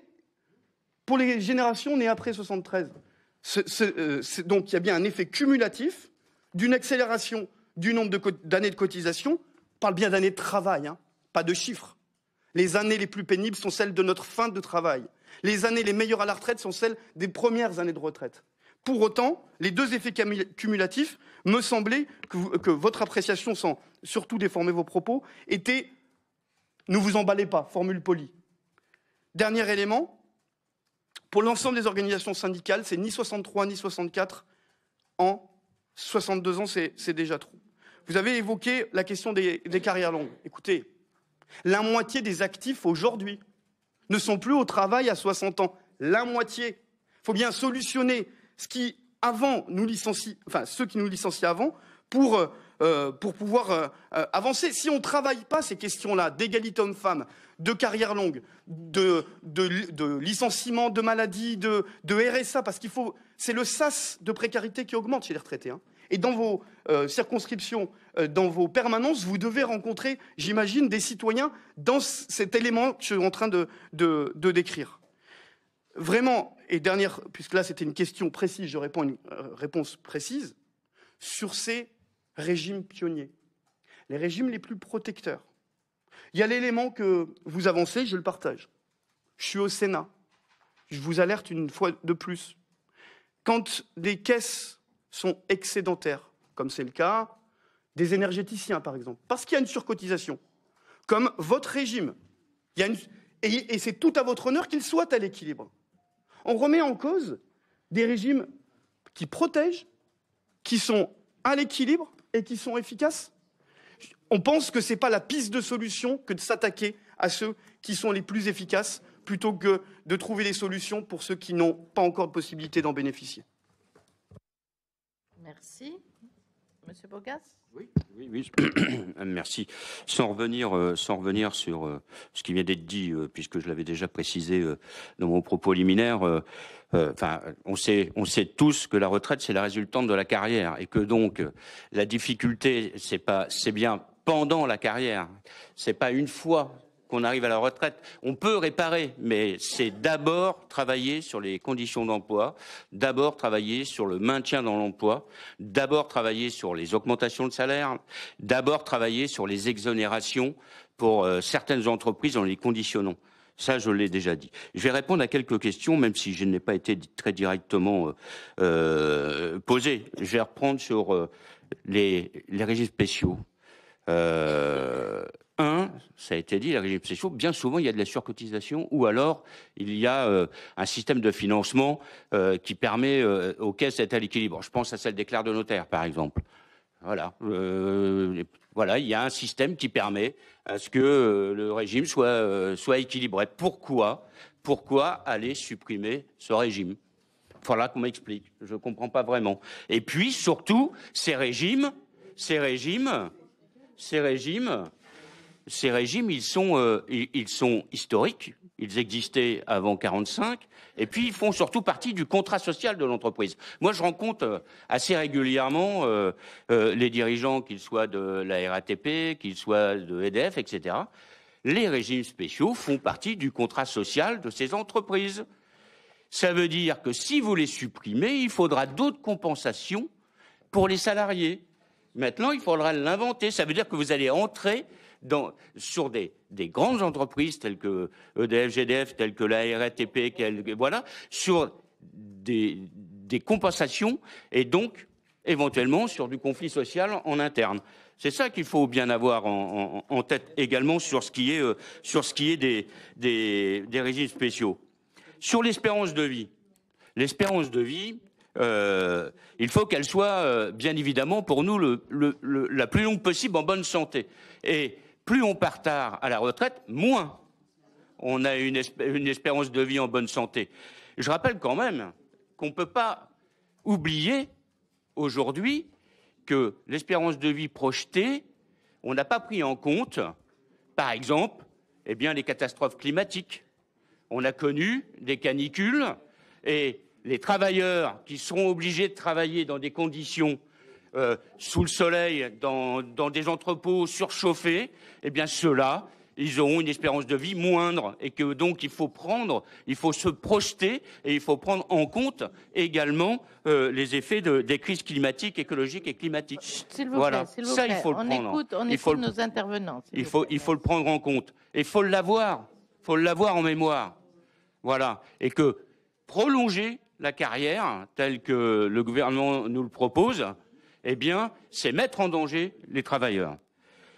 pour les générations nées après 73. Euh, donc il y a bien un effet cumulatif d'une accélération du nombre d'années de, cotisation. On parle bien d'années de travail, hein, pas de chiffres. Les années les plus pénibles sont celles de notre fin de travail. Les années les meilleures à la retraite sont celles des premières années de retraite. Pour autant, les deux effets cumulatifs me semblaient que, votre appréciation, sans surtout déformer vos propos, était ne vous emballez pas, formule polie. Dernier élément, pour l'ensemble des organisations syndicales, c'est ni 63 ni 64 en 62 ans, c'est déjà trop. Vous avez évoqué la question des, des carrières longues. Écoutez, la moitié des actifs aujourd'hui ne sont plus au travail à 60 ans. La moitié. Il faut bien solutionner qui avant nous enfin ceux qui nous licencient avant, pour, euh, euh, pour pouvoir euh, avancer. Si on ne travaille pas ces questions-là d'égalité homme-femme, de carrière longue, de, de, licenciement, de maladie, de, de RSA, parce qu'il faut. C'est le sas de précarité qui augmente chez les retraités. Hein. Et dans vos circonscriptions, dans vos permanences, vous devez rencontrer, j'imagine, des citoyens dans cet élément que je suis en train de décrire. Vraiment, et dernière, puisque là c'était une question précise, je réponds une euh, réponse précise, sur ces régimes pionniers, les régimes les plus protecteurs. Il y a l'élément que vous avancez, je le partage. Je suis au Sénat. Je vous alerte une fois de plus. Quand des caisses sont excédentaires, comme c'est le cas des énergéticiens par exemple, parce qu'il y a une surcotisation, comme votre régime, il y une... et c'est tout à votre honneur qu'il soit à l'équilibre on remet en cause des régimes qui protègent, qui sont à l'équilibre et qui sont efficaces. On pense que ce n'est pas la piste de solution que de s'attaquer à ceux qui sont les plus efficaces plutôt que de trouver des solutions pour ceux qui n'ont pas encore de possibilité d'en bénéficier. Merci. Monsieur Bogas Oui, oui, oui. [COUGHS] merci. Sans revenir, euh, sans revenir sur euh, ce qui vient d'être dit, euh, puisque je l'avais déjà précisé dans mon propos liminaire, enfin, on, sait, on sait tous que la retraite, c'est la résultante de la carrière, et que donc la difficulté, c'est pas, c'est bien pendant la carrière, c'est pas une fois qu'on arrive à la retraite. On peut réparer, mais c'est d'abord travailler sur les conditions d'emploi, d'abord travailler sur le maintien dans l'emploi, d'abord travailler sur les augmentations de salaire, d'abord travailler sur les exonérations pour euh, certaines entreprises en les conditionnant. Ça, je l'ai déjà dit. Je vais répondre à quelques questions, même si je n'ai pas été très directement euh, euh, posé. Je vais reprendre sur les, régimes spéciaux un, ça a été dit, les régimes spéciaux, bien souvent, il y a de la surcotisation ou alors il y a euh, un système de financement euh, qui permet au euh, aux caisses d'être à l'équilibre. Je pense à celle des clercs de notaire, par exemple. Voilà. voilà, il y a un système qui permet à ce que le régime soit, soit équilibré. Pourquoi Pourquoi aller supprimer ce régime Voilà qu'on m'explique. Je ne comprends pas vraiment. Et puis, surtout, ces régimes, ces régimes, ces régimes ces régimes, euh, ils sont, historiques, ils existaient avant 45, et puis ils font surtout partie du contrat social de l'entreprise. Moi, je rencontre euh, assez régulièrement euh, les dirigeants, qu'ils soient de la RATP, qu'ils soient de EDF, etc. Les régimes spéciaux font partie du contrat social de ces entreprises. Ça veut dire que si vous les supprimez, il faudra d'autres compensations pour les salariés. Maintenant, il faudra l'inventer. Ça veut dire que vous allez entrer sur des, grandes entreprises telles que EDF, GDF, telles que la RATP, voilà, sur des, compensations et donc éventuellement sur du conflit social en interne. C'est ça qu'il faut bien avoir en, tête également sur ce qui est, euh, sur ce qui est des, des, régimes spéciaux. Sur l'espérance de vie, l'espérance de vie, euh, il faut qu'elle soit, euh, bien évidemment, pour nous, la plus longue possible en bonne santé. Et plus on part tard à la retraite, moins on a une, une espérance de vie en bonne santé. Je rappelle quand même qu'on ne peut pas oublier aujourd'hui que l'espérance de vie projetée, on n'a pas pris en compte, par exemple, eh bien, les catastrophes climatiques. On a connu des canicules et les travailleurs qui seront obligés de travailler dans des conditions euh, sous le soleil dans, des entrepôts surchauffés, eh bien ceux-là, ils auront une espérance de vie moindre et que donc il faut prendre, il faut se projeter et il faut prendre en compte également euh, les effets des crises climatiques, écologiques et climatiques. voilà, ça il faut le prendre. Écoute, on il faut nos le... intervenants. Il faut, il faut le prendre en compte et faut l'avoir, faut l'avoir en mémoire. Voilà et que prolonger la carrière telle que le gouvernement nous le propose, eh bien, c'est mettre en danger les travailleurs.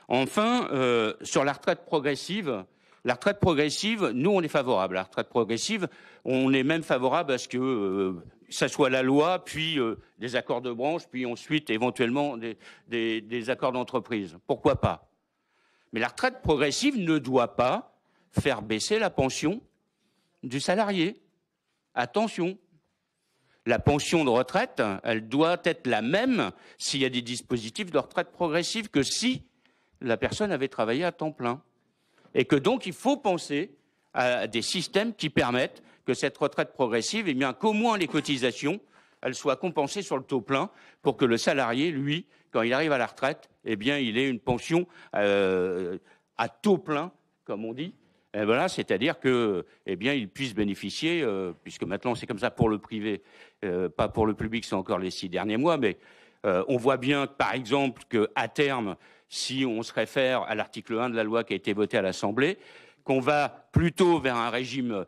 Enfin, euh, sur la retraite progressive, la retraite progressive, nous, on est favorable. La retraite progressive, on est même favorable à ce que ce euh, soit la loi, puis euh, des accords de branche, puis ensuite éventuellement des accords d'entreprise. Pourquoi pas Mais la retraite progressive ne doit pas faire baisser la pension du salarié. Attention, la pension de retraite, elle doit être la même s'il y a des dispositifs de retraite progressive que si la personne avait travaillé à temps plein. Et que donc, il faut penser à des systèmes qui permettent que cette retraite progressive, et eh bien, qu'au moins les cotisations, elles soient compensées sur le taux plein pour que le salarié, lui, quand il arrive à la retraite, eh bien, il ait une pension euh, à taux plein, comme on dit, eh ben c'est-à-dire que, eh bien, puissent bénéficier, euh, puisque maintenant c'est comme ça pour le privé, euh, pas pour le public, c'est encore les six derniers mois, mais euh, on voit bien, par exemple, qu'à terme, si on se réfère à l'article 1 de la loi qui a été votée à l'Assemblée, qu'on va plutôt vers un régime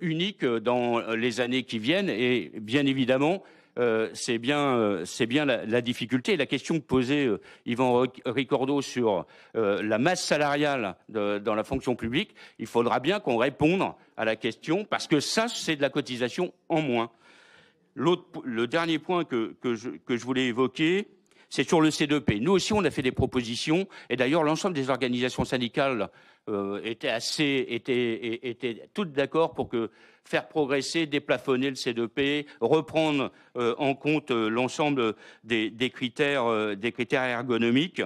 unique dans les années qui viennent, et bien évidemment, euh, c'est bien, euh, la, difficulté. La question posée euh, Yvan Ricordo sur euh, la masse salariale dans la fonction publique, il faudra bien qu'on réponde à la question parce que ça, c'est de la cotisation en moins. le dernier point que je voulais évoquer, c'est sur le C2P. Nous aussi, on a fait des propositions, et d'ailleurs, l'ensemble des organisations syndicales euh, étaient assez, toutes d'accord pour que faire progresser, déplafonner le C2P, reprendre euh, en compte euh, l'ensemble des, critères, des critères ergonomiques.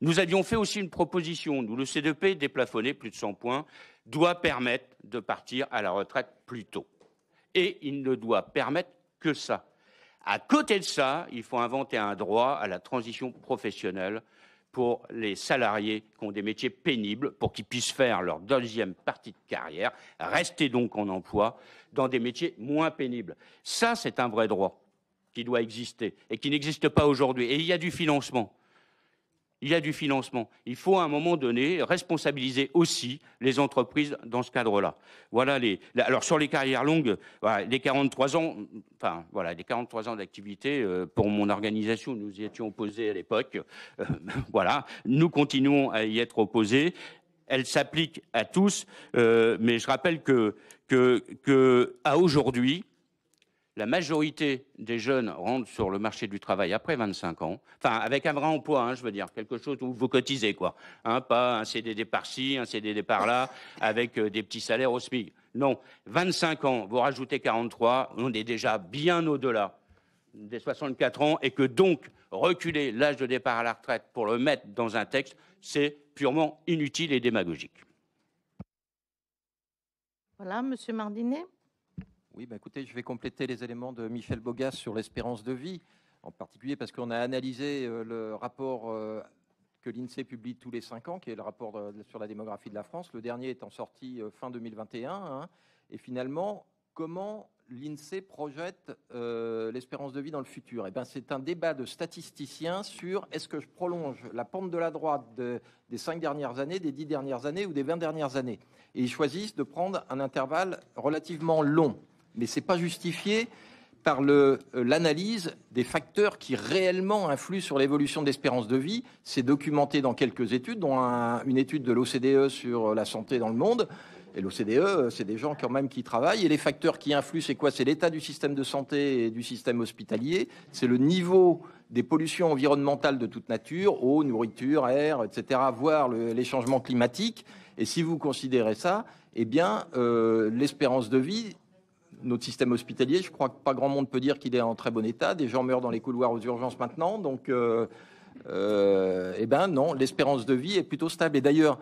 Nous avions fait aussi une proposition, nous, le C2P déplafonné, plus de 100 points, doit permettre de partir à la retraite plus tôt. Et il ne doit permettre que ça. À côté de ça, il faut inventer un droit à la transition professionnelle pour les salariés qui ont des métiers pénibles, pour qu'ils puissent faire leur deuxième partie de carrière, rester donc en emploi dans des métiers moins pénibles. Ça, c'est un vrai droit qui doit exister et qui n'existe pas aujourd'hui. Et il y a du financement il y a du financement. Il faut à un moment donné responsabiliser aussi les entreprises dans ce cadre-là. Voilà les. Alors sur les carrières longues, les 43 ans, enfin voilà, les ans d'activité euh, pour mon organisation, nous y étions opposés à l'époque. Euh, [LAUGHS] voilà, nous continuons à y être opposés. Elle s'applique à tous, euh, mais je rappelle que que à aujourd'hui, la majorité des jeunes rentrent sur le marché du travail après 25 ans, enfin avec un vrai emploi, hein, je veux dire, quelque chose où vous cotisez, quoi. Hein, pas un CDD par-ci, un CDD par-là, [LAUGHS] avec euh, des petits salaires au SMIC. Non, 25 ans, vous rajoutez 43, on est déjà bien au-delà des 64 ans et que donc reculer l'âge de départ à la retraite pour le mettre dans un texte, c'est purement inutile et démagogique. Voilà, Monsieur Mardinet. Oui, bah, écoutez, je vais compléter les éléments de Michel Bogas sur l'espérance de vie, en particulier parce qu'on a analysé euh, le rapport euh, que l'INSEE publie tous les cinq ans, qui est le rapport sur la démographie de la France. Le dernier étant sorti euh, fin 2021. Hein. et finalement, comment l'INSEE projette l'espérance de vie dans le futur eh ben, C'est un débat de statisticiens sur est-ce que je prolonge la pente de la droite des cinq dernières années, des dix dernières années ou des vingt dernières années. Et ils choisissent de prendre un intervalle relativement long mais ce n'est pas justifié par euh, l'analyse des facteurs qui réellement influent sur l'évolution de l'espérance de vie. C'est documenté dans quelques études, dont une étude de l'OCDE sur euh, la santé dans le monde. Et l'OCDE, euh, c'est des gens quand même qui travaillent. Et les facteurs qui influent, c'est quoi C'est l'état du système de santé et du système hospitalier. C'est le niveau des pollutions environnementales de toute nature, eau, nourriture, air, etc., voire les changements climatiques. Et si vous considérez ça, eh bien, l'espérance de vie notre système hospitalier, je crois que pas grand monde peut dire qu'il est en très bon état. Des gens meurent dans les couloirs aux urgences maintenant. Donc, euh, euh, eh ben non, l'espérance de vie est plutôt stable. Et d'ailleurs,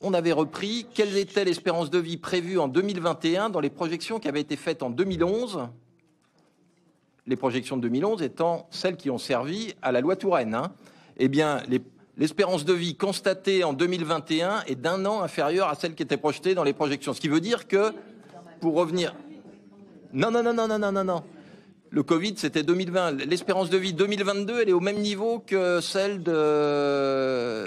on avait repris quelle était l'espérance de vie prévue en 2021 dans les projections qui avaient été faites en 2011. Les projections de 2011 étant celles qui ont servi à la loi Touraine. Hein. Eh bien, l'espérance de vie constatée en 2021 est d'un an inférieure à celle qui était projetée dans les projections. Ce qui veut dire que, pour revenir, non, non, non, non, non, non, non, non. Le Covid, c'était 2020. L'espérance de vie 2022, elle est au même niveau que celle de,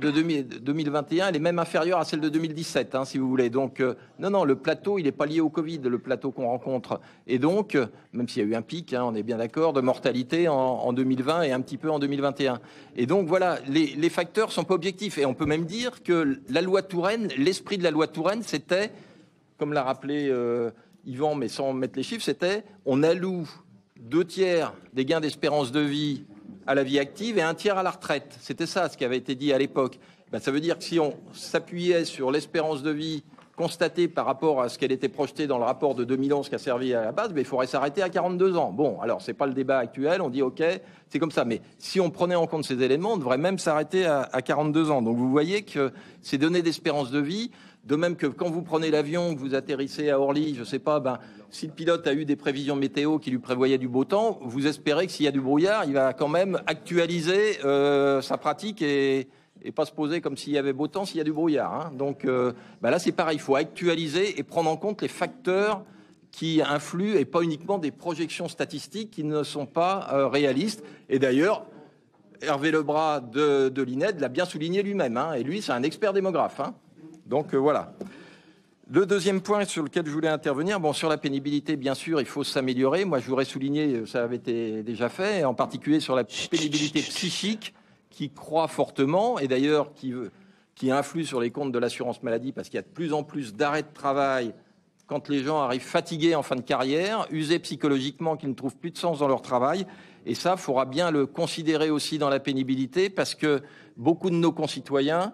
2021. Elle est même inférieure à celle de 2017, hein, si vous voulez. Donc, euh, non, non, le plateau, il n'est pas lié au Covid, le plateau qu'on rencontre. Et donc, euh, même s'il y a eu un pic, hein, on est bien d'accord, de mortalité en, 2020 et un petit peu en 2021. Et donc, voilà, les, facteurs facteurs sont pas objectifs. Et on peut même dire que la loi Touraine, l'esprit de la loi Touraine, c'était, comme l'a rappelé... Euh, Yvan, mais sans mettre les chiffres, c'était on alloue deux tiers des gains d'espérance de vie à la vie active et un tiers à la retraite. C'était ça ce qui avait été dit à l'époque. Ben, ça veut dire que si on s'appuyait sur l'espérance de vie constatée par rapport à ce qu'elle était projetée dans le rapport de 2011 qui a servi à la base, mais ben, il faudrait s'arrêter à 42 ans. Bon, alors ce c'est pas le débat actuel, on dit OK, c'est comme ça. Mais si on prenait en compte ces éléments, on devrait même s'arrêter à 42 ans. Donc vous voyez que ces données d'espérance de vie, de même que quand vous prenez l'avion, vous atterrissez à Orly, je ne sais pas, ben, si le pilote a eu des prévisions météo qui lui prévoyaient du beau temps, vous espérez que s'il y a du brouillard, il va quand même actualiser euh, sa pratique et, pas se poser comme s'il y avait beau temps s'il y a du brouillard. Hein. Donc euh, ben là, c'est pareil, il faut actualiser et prendre en compte les facteurs qui influent et pas uniquement des projections statistiques qui ne sont pas euh, réalistes. Et d'ailleurs, Hervé Lebras de, de l'INED l'a bien souligné lui-même, hein, et lui, c'est un expert démographe. Hein. Donc euh, voilà. Le deuxième point sur lequel je voulais intervenir, bon, sur la pénibilité, bien sûr, il faut s'améliorer. Moi, je voudrais souligner, euh, ça avait été déjà fait, en particulier sur la pénibilité psychique, qui croît fortement, et d'ailleurs qui, qui influe sur les comptes de l'assurance maladie, parce qu'il y a de plus en plus d'arrêts de travail quand les gens arrivent fatigués en fin de carrière, usés psychologiquement, qu'ils ne trouvent plus de sens dans leur travail. Et ça, il faudra bien le considérer aussi dans la pénibilité, parce que beaucoup de nos concitoyens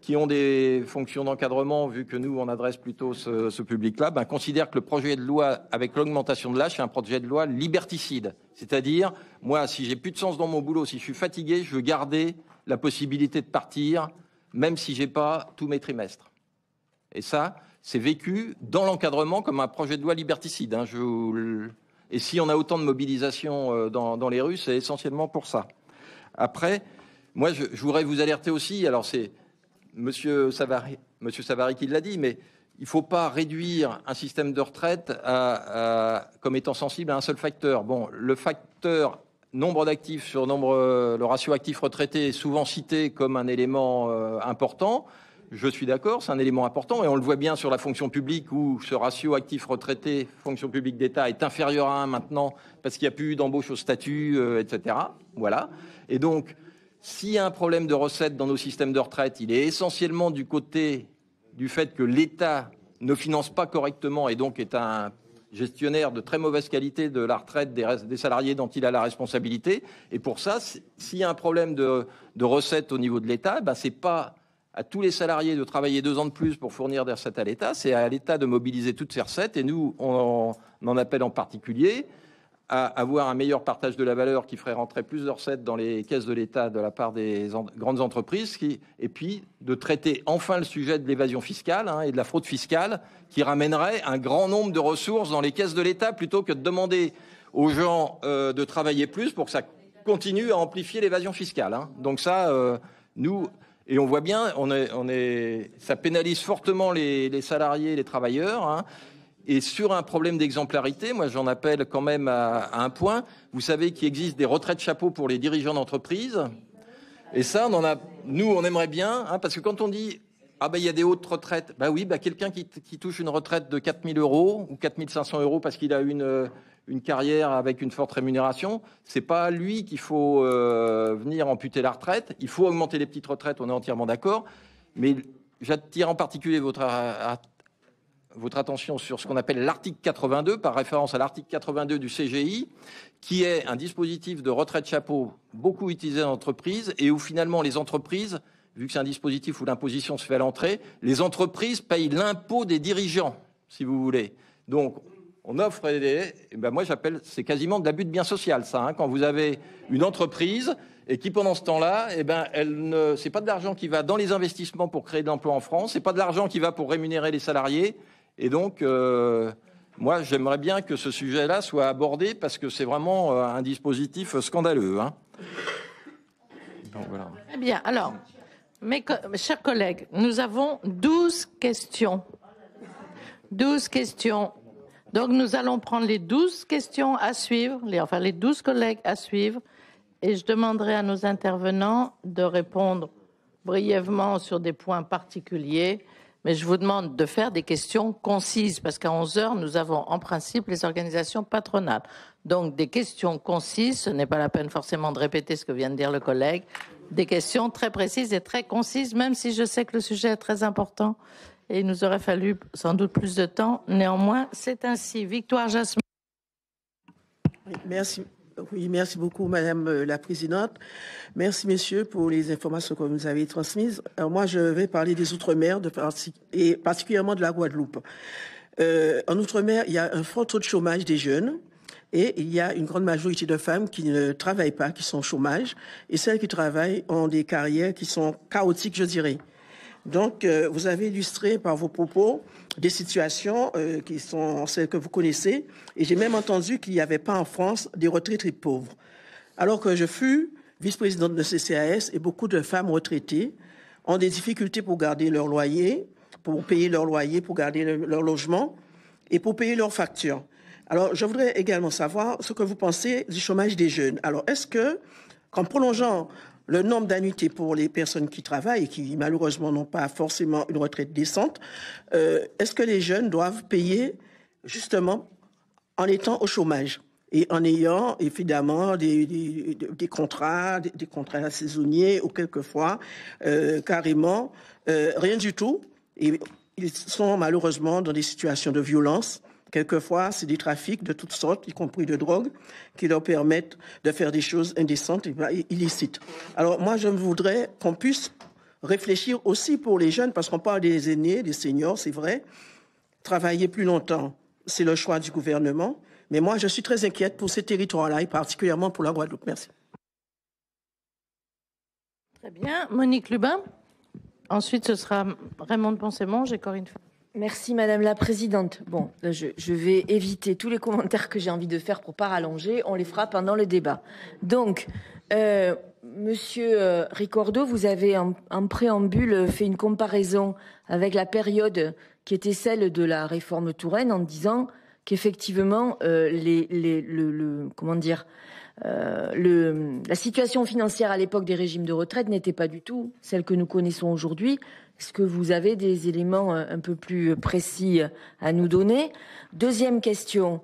qui ont des fonctions d'encadrement, vu que nous, on adresse plutôt ce, public-là, ben, considèrent que le projet de loi avec l'augmentation de l'âge est un projet de loi liberticide. C'est-à-dire, moi, si j'ai plus de sens dans mon boulot, si je suis fatigué, je veux garder la possibilité de partir, même si j'ai pas tous mes trimestres. Et ça, c'est vécu dans l'encadrement comme un projet de loi liberticide. Hein, et si on a autant de mobilisation euh, dans, les rues, c'est essentiellement pour ça. Après, moi, je, je voudrais vous alerter aussi. Alors, c'est Monsieur Savary, Monsieur Savary qui l'a dit, mais il ne faut pas réduire un système de retraite à, comme étant sensible à un seul facteur. Bon, le facteur nombre d'actifs sur nombre, le ratio actif retraité est souvent cité comme un élément euh, important. Je suis d'accord, c'est un élément important et on le voit bien sur la fonction publique où ce ratio actif retraité fonction publique d'État est inférieur à 1 maintenant parce qu'il n'y a plus d'embauche au statut, euh, etc. Voilà. Et donc, s'il y a un problème de recettes dans nos systèmes de retraite, il est essentiellement du côté du fait que l'État ne finance pas correctement et donc est un gestionnaire de très mauvaise qualité de la retraite des, salariés dont il a la responsabilité. Et pour ça, s'il y a un problème de, recettes au niveau de l'État, bah, ce n'est pas à tous les salariés de travailler deux ans de plus pour fournir des recettes à l'État, c'est à l'État de mobiliser toutes ces recettes. Et nous, on en appelle en particulier à avoir un meilleur partage de la valeur qui ferait rentrer plus de recettes dans les caisses de l'État de la part des grandes entreprises, et puis de traiter enfin le sujet de l'évasion fiscale hein, et de la fraude fiscale, qui ramènerait un grand nombre de ressources dans les caisses de l'État plutôt que de demander aux gens euh, de travailler plus pour que ça continue à amplifier l'évasion fiscale. Hein. Donc ça, euh, nous, et on voit bien, ça pénalise fortement les, les salariés, les travailleurs. Hein. Et sur un problème d'exemplarité, moi j'en appelle quand même à, un point. Vous savez qu'il existe des retraites chapeaux pour les dirigeants d'entreprise. Et ça, on en a, nous, on aimerait bien, hein, parce que quand on dit ah ben il y a des hautes retraites, ben oui, bah quelqu'un qui, touche une retraite de 4000 euros ou 4500 euros parce qu'il a une euh, une carrière avec une forte rémunération, c'est pas lui qu'il faut euh, venir amputer la retraite. Il faut augmenter les petites retraites, on est entièrement d'accord. Mais j'attire en particulier votre votre attention sur ce qu'on appelle l'article 82, par référence à l'article 82 du CGI, qui est un dispositif de retraite chapeau beaucoup utilisé en entreprise et où finalement les entreprises, vu que c'est un dispositif où l'imposition se fait à l'entrée, les entreprises payent l'impôt des dirigeants, si vous voulez. Donc, on offre des... Eh ben moi, j'appelle... C'est quasiment de l'abus de bien social, ça. Hein. quand vous avez une entreprise et qui pendant ce temps-là, eh ben, elle ne, c'est pas de l'argent qui va dans les investissements pour créer de l'emploi en France, c'est pas de l'argent qui va pour rémunérer les salariés, et donc, euh, moi, j'aimerais bien que ce sujet-là soit abordé parce que c'est vraiment euh, un dispositif scandaleux. Hein. Très bien. Alors, mes, chers collègues, nous avons 12 questions. 12 questions. Donc, nous allons prendre les 12 questions à suivre, enfin, les 12 collègues à suivre. Et je demanderai à nos intervenants de répondre brièvement sur des points particuliers mais je vous demande de faire des questions concises, parce qu'à 11 heures, nous avons en principe les organisations patronales. Donc des questions concises, ce n'est pas la peine forcément de répéter ce que vient de dire le collègue, des questions très précises et très concises, même si je sais que le sujet est très important et il nous aurait fallu sans doute plus de temps. Néanmoins, c'est ainsi. Victoire Jasmine. merci. Oui, merci beaucoup, Madame euh, la Présidente. Merci, messieurs, pour les informations que vous nous avez transmises. Alors, moi, je vais parler des Outre-mer de, et particulièrement de la Guadeloupe. Euh, en Outre-mer, il y a un fort taux de chômage des jeunes. Et il y a une grande majorité de femmes qui ne travaillent pas, qui sont au chômage. Et celles qui travaillent ont des carrières qui sont chaotiques, je dirais. Donc, euh, vous avez illustré par vos propos des situations euh, qui sont celles que vous connaissez. Et j'ai même entendu qu'il n'y avait pas en France des retraités pauvres. Alors que je fus vice-présidente de CCAS et beaucoup de femmes retraitées ont des difficultés pour garder leur loyer, pour payer leur loyer, pour garder leur logement et pour payer leurs factures. Alors, je voudrais également savoir ce que vous pensez du chômage des jeunes. Alors, est-ce que, qu'en prolongeant le nombre d'annuités pour les personnes qui travaillent et qui malheureusement n'ont pas forcément une retraite décente. Euh, est-ce que les jeunes doivent payer justement en étant au chômage et en ayant évidemment des, contrats, des, contrats saisonniers ou quelquefois euh, carrément euh, rien du tout. Et ils sont malheureusement dans des situations de violence Quelquefois, c'est des trafics de toutes sortes, y compris de drogue, qui leur permettent de faire des choses indécentes et illicites. Alors moi, je voudrais qu'on puisse réfléchir aussi pour les jeunes, parce qu'on parle des aînés, des seniors, c'est vrai, travailler plus longtemps, c'est le choix du gouvernement. Mais moi, je suis très inquiète pour ces territoires-là, et particulièrement pour la Guadeloupe. Merci. Très bien. Monique Lubin. Ensuite, ce sera Raymond de Poncet-Monge et Corinne Merci Madame la Présidente. Bon, je, vais éviter tous les commentaires que j'ai envie de faire pour pas rallonger. On les fera pendant le débat. Donc, euh, Monsieur euh, Ricordeau, vous avez en, préambule fait une comparaison avec la période qui était celle de la réforme Touraine en disant qu'effectivement euh, la situation financière à l'époque des régimes de retraite n'était pas du tout celle que nous connaissons aujourd'hui, est-ce que vous avez des éléments euh, un peu plus précis à nous donner Deuxième question.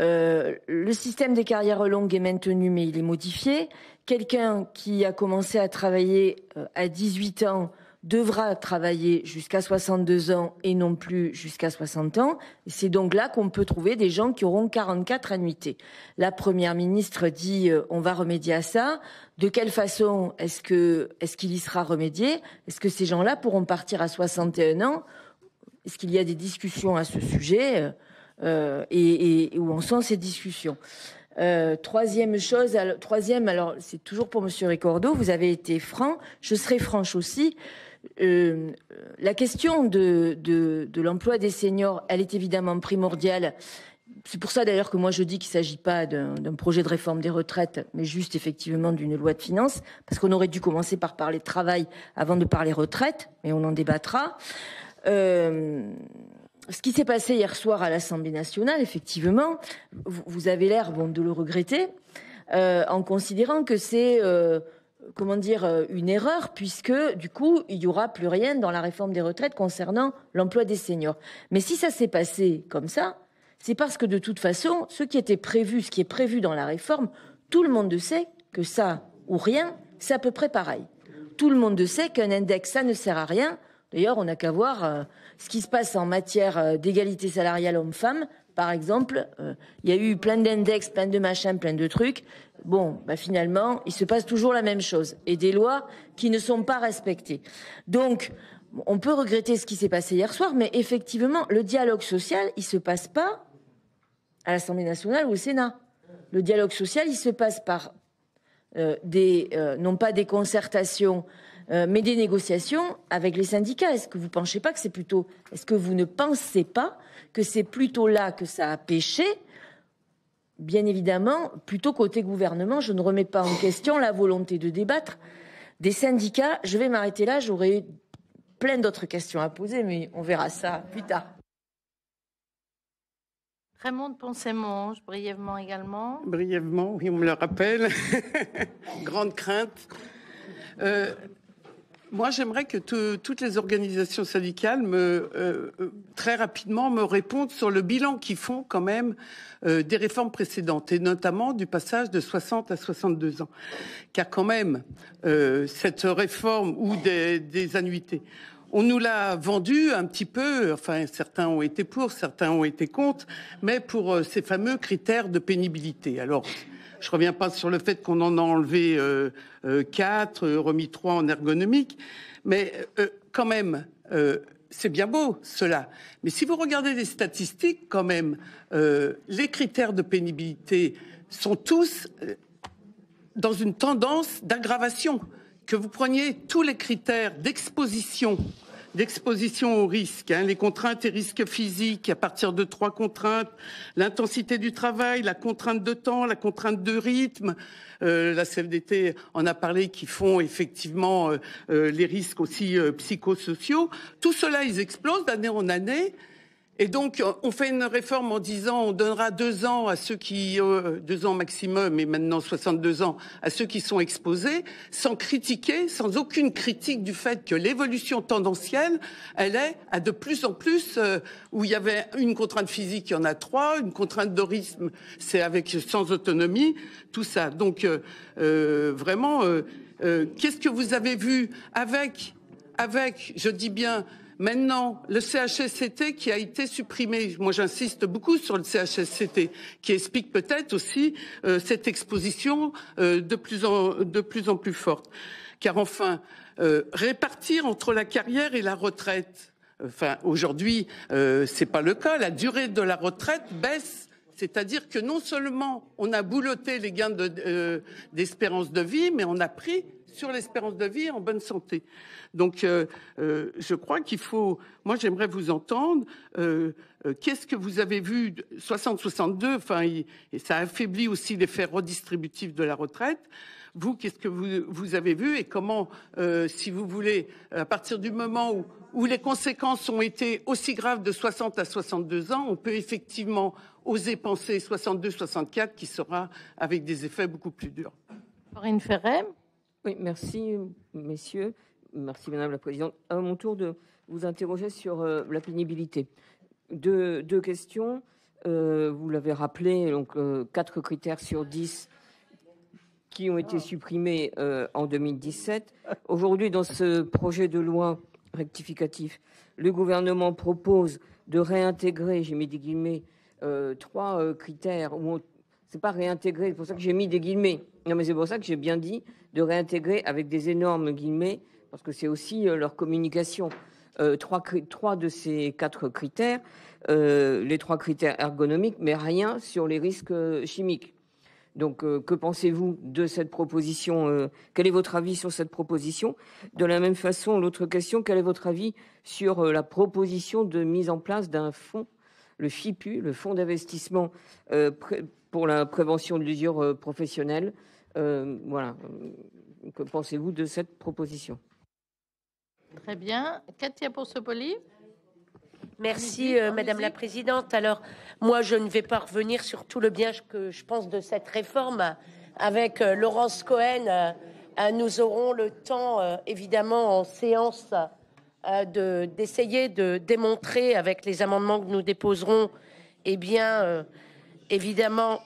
Euh, le système des carrières longues est maintenu, mais il est modifié. Quelqu'un qui a commencé à travailler euh, à 18 ans devra travailler jusqu'à 62 ans et non plus jusqu'à 60 ans. C'est donc là qu'on peut trouver des gens qui auront 44 annuités. La première ministre dit on va remédier à ça de quelle façon est-ce qu'il y sera remédié Est-ce que ces gens-là pourront partir à 61 ans Est-ce qu'il y a des discussions à ce sujet euh, et, où en sont ces discussions euh, troisième chose, troisième, alors c'est toujours pour Monsieur Ricordo. Vous avez été franc, je serai franche aussi. Euh, la question de, de l'emploi des seniors, elle est évidemment primordiale c'est pour ça d'ailleurs que moi je dis qu'il ne s'agit pas d'un projet de réforme des retraites, mais juste effectivement d'une loi de finances, parce qu'on aurait dû commencer par parler de travail avant de parler retraite, mais on en débattra. Euh, ce qui s'est passé hier soir à l'Assemblée nationale, effectivement, vous, avez l'air bon de le regretter, euh, en considérant que c'est euh, comment dire une erreur, puisque du coup il n'y aura plus rien dans la réforme des retraites concernant l'emploi des seniors. Mais si ça s'est passé comme ça, c'est parce que de toute façon, ce qui était prévu, ce qui est prévu dans la réforme, tout le monde sait que ça ou rien, c'est à peu près pareil. Tout le monde sait qu'un index, ça ne sert à rien. D'ailleurs, on n'a qu'à voir euh, ce qui se passe en matière euh, d'égalité salariale homme-femme. Par exemple, euh, il y a eu plein d'index, plein de machins, plein de trucs. Bon, bah finalement, il se passe toujours la même chose et des lois qui ne sont pas respectées. Donc, on peut regretter ce qui s'est passé hier soir, mais effectivement, le dialogue social, il se passe pas à l'Assemblée nationale ou au Sénat. Le dialogue social, il se passe par euh, des, euh, non pas des concertations, euh, mais des négociations avec les syndicats. Est-ce que vous pas que c'est plutôt, est-ce que vous ne pensez pas que c'est plutôt là que ça a péché, Bien évidemment, plutôt côté gouvernement, je ne remets pas en question la volonté de débattre des syndicats. Je vais m'arrêter là. J'aurais plein d'autres questions à poser, mais on verra ça plus tard. Raymond de Ponce-et-Mange, brièvement également. Brièvement, oui, on me le rappelle. [LAUGHS] Grande crainte. Euh, moi, j'aimerais que toutes les organisations syndicales me, euh, très rapidement me répondent sur le bilan qu'ils font quand même euh, des réformes précédentes et notamment du passage de 60 à 62 ans. Car quand même, cette réforme ou des, annuités, on nous l'a vendu un petit peu, enfin certains ont été pour, certains ont été contre, mais pour euh, ces fameux critères de pénibilité. Alors, je reviens pas sur le fait qu'on en a enlevé 4, euh, euh, quatre, remis trois en ergonomique, mais quand même, c'est bien beau cela. Mais si vous regardez les statistiques, quand même, les critères de pénibilité sont tous dans une tendance d'aggravation que vous preniez tous les critères d'exposition d'exposition au risque, hein, les contraintes et risques physiques à partir de trois contraintes, l'intensité du travail, la contrainte de temps, la contrainte de rythme. Euh, la CFDT en a parlé, qui font effectivement euh, euh, les risques aussi psychosociaux. Tout cela, ils explosent d'année en année. Et donc, euh, on fait une réforme en disant on donnera deux ans à ceux qui, euh, deux ans maximum, et maintenant 62 ans, à ceux qui sont exposés, sans critiquer, sans aucune critique du fait que l'évolution tendancielle, elle est à de plus en plus, euh, où il y avait une contrainte physique, il y en a trois, une contrainte de c'est avec sans autonomie, tout ça. Donc, vraiment, qu'est-ce que vous avez vu avec, avec, je dis bien, Maintenant, le CHSCT qui a été supprimé, moi j'insiste beaucoup sur le CHSCT, qui explique peut-être aussi euh, cette exposition euh, de, plus en, de plus en plus forte. Car enfin, euh, répartir entre la carrière et la retraite, enfin aujourd'hui n'est pas le cas, la durée de la retraite baisse c'est-à-dire que non seulement on a bouloté les gains d'espérance de, vie, mais on a pris sur l'espérance de vie en bonne santé. Donc, euh, euh, je crois qu'il faut. Moi, j'aimerais vous entendre. Euh, qu'est-ce que vous avez vu 60-62 Enfin, et ça affaiblit aussi l'effet redistributif de la retraite. Vous, qu'est-ce que vous, avez vu et comment, si vous voulez, à partir du moment où, où, les conséquences ont été aussi graves de 60 à 62 ans, on peut effectivement oser penser 62-64 qui sera avec des effets beaucoup plus durs. Corinne Ferret oui, merci, messieurs. Merci, madame la présidente. À mon tour de vous interroger sur euh, la pénibilité. Deux, questions. Euh, vous l'avez rappelé, donc euh, quatre critères sur dix qui ont été supprimés en 2017. Aujourd'hui, dans ce projet de loi rectificatif, le gouvernement propose de réintégrer, j'ai mis des guillemets, trois critères. Ce n'est pas réintégrer, c'est pour ça que j'ai mis des guillemets non, mais c'est pour ça que j'ai bien dit de réintégrer avec des énormes guillemets, parce que c'est aussi euh, leur communication. Euh, trois, de ces quatre critères, euh, les trois critères ergonomiques, mais rien sur les risques chimiques. Donc, que pensez-vous de cette proposition Quel est votre avis sur cette proposition De la même façon, l'autre question, quel est votre avis sur la proposition de mise en place d'un fonds le FIPU, le Fonds d'investissement euh, pour la prévention de l'usure euh, professionnelle. Euh, voilà. Que pensez-vous de cette proposition Très bien. Katia Ponsopoli Merci, Madame la Présidente. Alors, moi, je ne vais pas revenir sur tout le bien que je pense de cette réforme. Avec Laurence Cohen, nous aurons le temps, évidemment, en séance euh, d'essayer de, démontrer avec les amendements que nous déposerons, eh bien, euh, évidemment,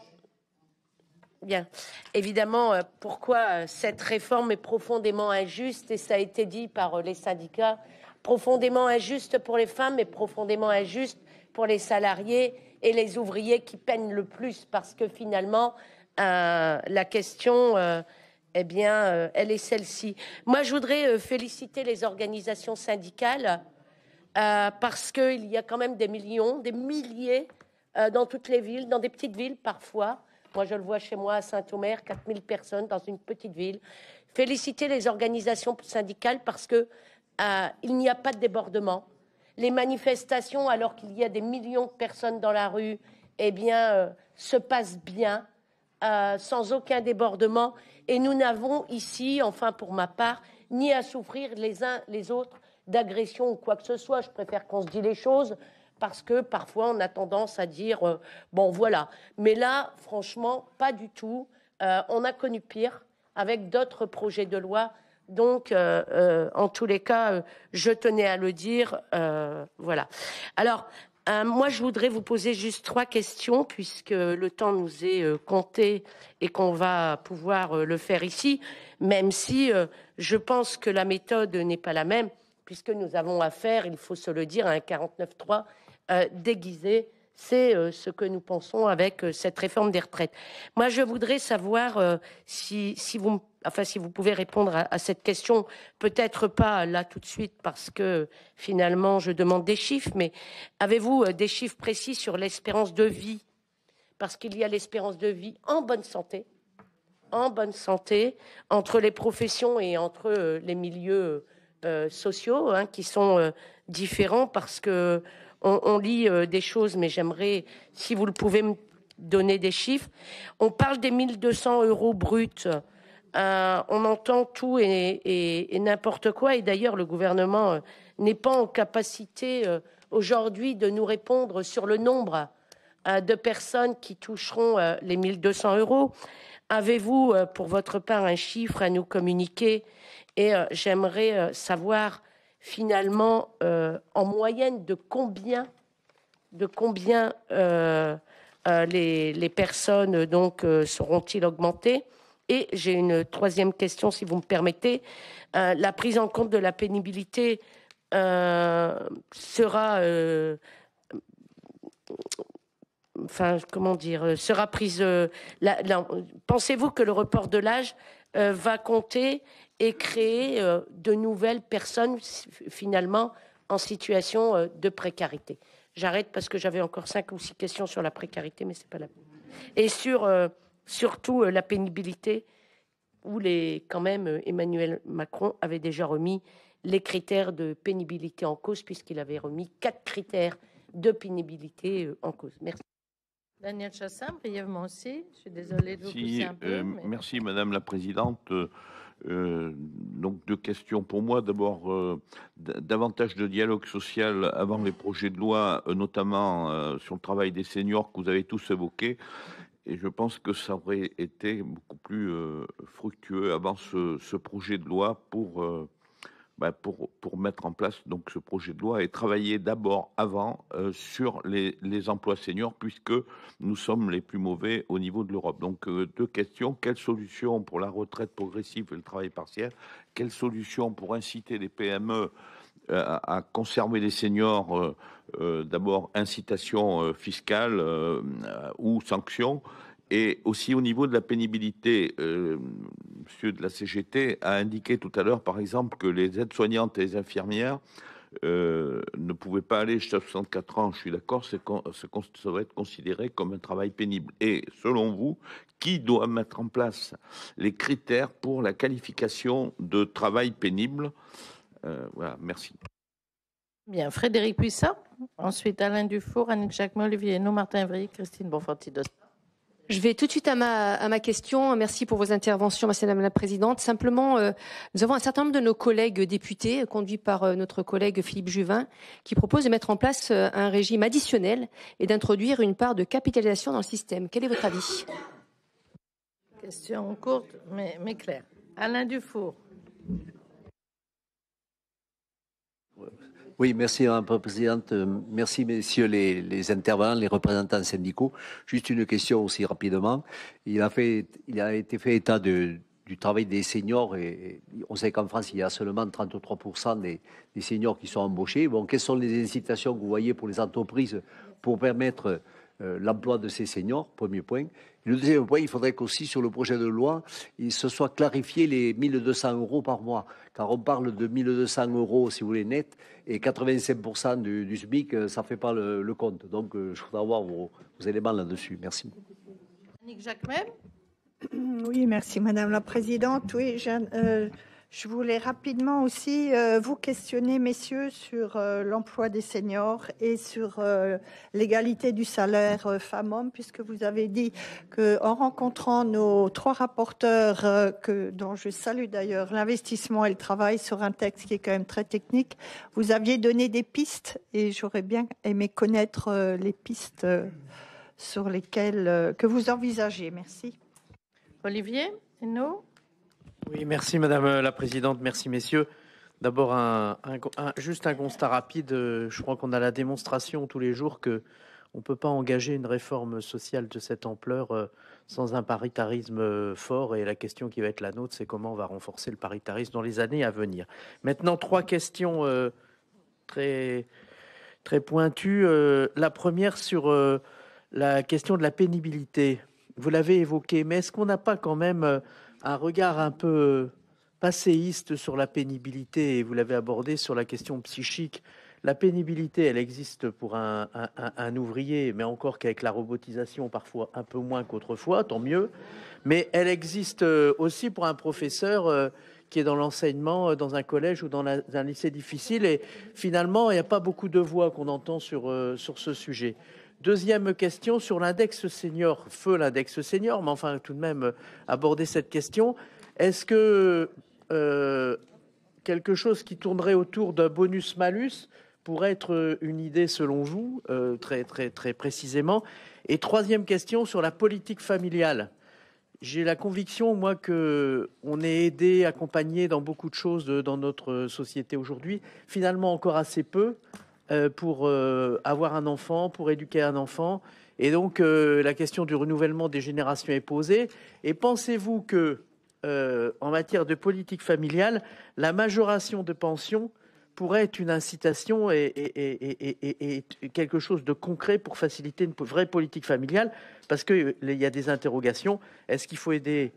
bien, évidemment, euh, pourquoi cette réforme est profondément injuste, et ça a été dit par les syndicats, profondément injuste pour les femmes et profondément injuste pour les salariés et les ouvriers qui peinent le plus, parce que finalement, la question eh bien, euh, elle est celle-ci. Moi, je voudrais euh, féliciter les organisations syndicales euh, parce qu'il y a quand même des millions, des milliers dans toutes les villes, dans des petites villes parfois. Moi, je le vois chez moi à Saint-Omer, 4000 personnes dans une petite ville. Féliciter les organisations syndicales parce qu'il n'y a pas de débordement. Les manifestations, alors qu'il y a des millions de personnes dans la rue, eh bien, se passent bien, sans aucun débordement. Et nous n'avons ici, enfin pour ma part, ni à souffrir les uns les autres d'agression ou quoi que ce soit. Je préfère qu'on se dise les choses parce que parfois on a tendance à dire euh, bon voilà. Mais là, franchement, pas du tout. Euh, on a connu pire avec d'autres projets de loi. Donc, euh, en tous les cas, je tenais à le dire. voilà. Alors, euh, moi, je voudrais vous poser juste trois questions, puisque le temps nous est euh, compté et qu'on va pouvoir euh, le faire ici, même si je pense que la méthode n'est pas la même, puisque nous avons affaire, il faut se le dire, à un 49-3 déguisé. C'est ce que nous pensons avec cette réforme des retraites. Moi, je voudrais savoir si, si vous me Enfin, si vous pouvez répondre à, cette question, peut-être pas là tout de suite parce que finalement je demande des chiffres, mais avez-vous euh, des chiffres précis sur l'espérance de vie Parce qu'il y a l'espérance de vie en bonne santé, en bonne santé, entre les professions et entre euh, les milieux euh, sociaux hein, qui sont différents parce que on, lit des choses, mais j'aimerais, si vous le pouvez me donner des chiffres, on parle des 1200 euros bruts euh, on entend tout et, n'importe quoi. Et d'ailleurs, le gouvernement euh, n'est pas en capacité euh, aujourd'hui de nous répondre sur le nombre de personnes qui toucheront les 200 euros. Avez-vous, pour votre part, un chiffre à nous communiquer Et j'aimerais savoir finalement en moyenne de combien les, les, personnes donc seront-ils augmentées et j'ai une troisième question, si vous me permettez. Euh, la prise en compte de la pénibilité euh, sera, euh, enfin, comment dire, sera prise. Pensez-vous que le report de l'âge va compter et créer de nouvelles personnes finalement en situation de précarité J'arrête parce que j'avais encore cinq ou six questions sur la précarité, mais c'est pas la Et sur surtout euh, la pénibilité, où quand même euh, Emmanuel Macron avait déjà remis les critères de pénibilité en cause, puisqu'il avait remis quatre critères de pénibilité euh, en cause. Merci. Daniel Chassin, brièvement aussi. Je suis désolé de vous un peu. Merci, Madame la Présidente. donc deux questions pour moi. D'abord, davantage de dialogue social avant les projets de loi, notamment sur le travail des seniors que vous avez tous évoqués. Et je pense que ça aurait été beaucoup plus euh, fructueux avant ce, projet de loi euh, bah, pour, pour, mettre en place donc ce projet de loi et travailler d'abord avant euh, sur les, les, emplois seniors puisque nous sommes les plus mauvais au niveau de l'Europe. Donc deux questions. Quelle solution pour la retraite progressive et le travail partiel Quelle solution pour inciter les PME euh, à conserver les seniors, euh, euh, d'abord incitation fiscale ou sanction, et aussi au niveau de la pénibilité, monsieur de la CGT a indiqué tout à l'heure, par exemple, que les aides-soignantes et les infirmières ne pouvaient pas aller jusqu'à 64 ans. Je suis d'accord, ça doit être considéré comme un travail pénible. Et selon vous, qui doit mettre en place les critères pour la qualification de travail pénible euh, voilà, merci. Bien, Frédéric Puissat, ensuite Alain Dufour, Annick Jacquemin, Olivier nous, Martin Evry, Christine bonfanti dos. Je vais tout de suite à ma, question. Merci pour vos interventions, Madame la Présidente. Simplement, euh, nous avons un certain nombre de nos collègues députés, conduits par euh, notre collègue Philippe Juvin, qui proposent de mettre en place un régime additionnel et d'introduire une part de capitalisation dans le système. Quel est votre avis Question courte, mais, mais claire. Alain Dufour. Oui, merci Madame la Présidente. Euh, merci messieurs les, intervenants, les représentants syndicaux. Juste une question aussi rapidement. Il a, fait, il a été fait état du travail des seniors et, on sait qu'en France, il y a seulement 33% des, des, seniors qui sont embauchés. Bon, quelles sont les incitations que vous voyez pour les entreprises pour permettre euh, l'emploi de ces seniors, premier point. Le deuxième point, il faudrait qu'aussi sur le projet de loi, il se soit clarifié les 200 euros par mois, car on parle de 200 euros, si vous voulez, net, et 85% du, du, SMIC, euh, ça ne fait pas le, compte. Donc, euh, je voudrais avoir vos, éléments là-dessus. Merci. Annick Jacquemin. Oui, merci Madame la Présidente. Oui, je, je voulais rapidement aussi euh, vous questionner, messieurs, sur euh, l'emploi des seniors et sur euh, l'égalité du salaire femmes-hommes, puisque vous avez dit qu'en rencontrant nos trois rapporteurs, que, dont je salue d'ailleurs l'investissement et le travail sur un texte qui est quand même très technique, vous aviez donné des pistes et j'aurais bien aimé connaître les pistes sur lesquelles que vous envisagez. Merci. Olivier, nous. Oui, merci Madame la Présidente, merci Messieurs. D'abord, juste un constat rapide. Je crois qu'on a la démonstration tous les jours que on ne peut pas engager une réforme sociale de cette ampleur euh, sans un paritarisme euh, fort. Et la question qui va être la nôtre, c'est comment on va renforcer le paritarisme dans les années à venir. Maintenant, trois questions euh, très, très pointues. la première sur la question de la pénibilité. Vous l'avez évoqué, mais est-ce qu'on n'a pas quand même un regard un peu passéiste sur la pénibilité, et vous l'avez abordé sur la question psychique. La pénibilité, elle existe pour un, ouvrier, mais encore qu'avec la robotisation, parfois un peu moins qu'autrefois, tant mieux. Mais elle existe euh, aussi pour un professeur euh, qui est dans l'enseignement, euh, dans un collège ou dans, un lycée difficile. Et finalement, il n'y a pas beaucoup de voix qu'on entend sur, sur ce sujet. Deuxième question sur l'index senior, feu l'index senior, mais enfin tout de même euh, aborder cette question. Est-ce que euh, quelque chose qui tournerait autour d'un bonus-malus pourrait être euh, une idée selon vous, très, très, très précisément Et troisième question sur la politique familiale. J'ai la conviction, moi, qu'on est aidé, accompagné dans beaucoup de choses dans notre société aujourd'hui, finalement encore assez peu. Euh, pour euh, avoir un enfant, pour éduquer un enfant. Et donc, euh, la question du renouvellement des générations est posée. Et pensez-vous que, en matière de politique familiale, la majoration de pension pourrait être une incitation et, et, quelque chose de concret pour faciliter une vraie politique familiale, parce qu'il y a des interrogations. Est-ce qu'il faut aider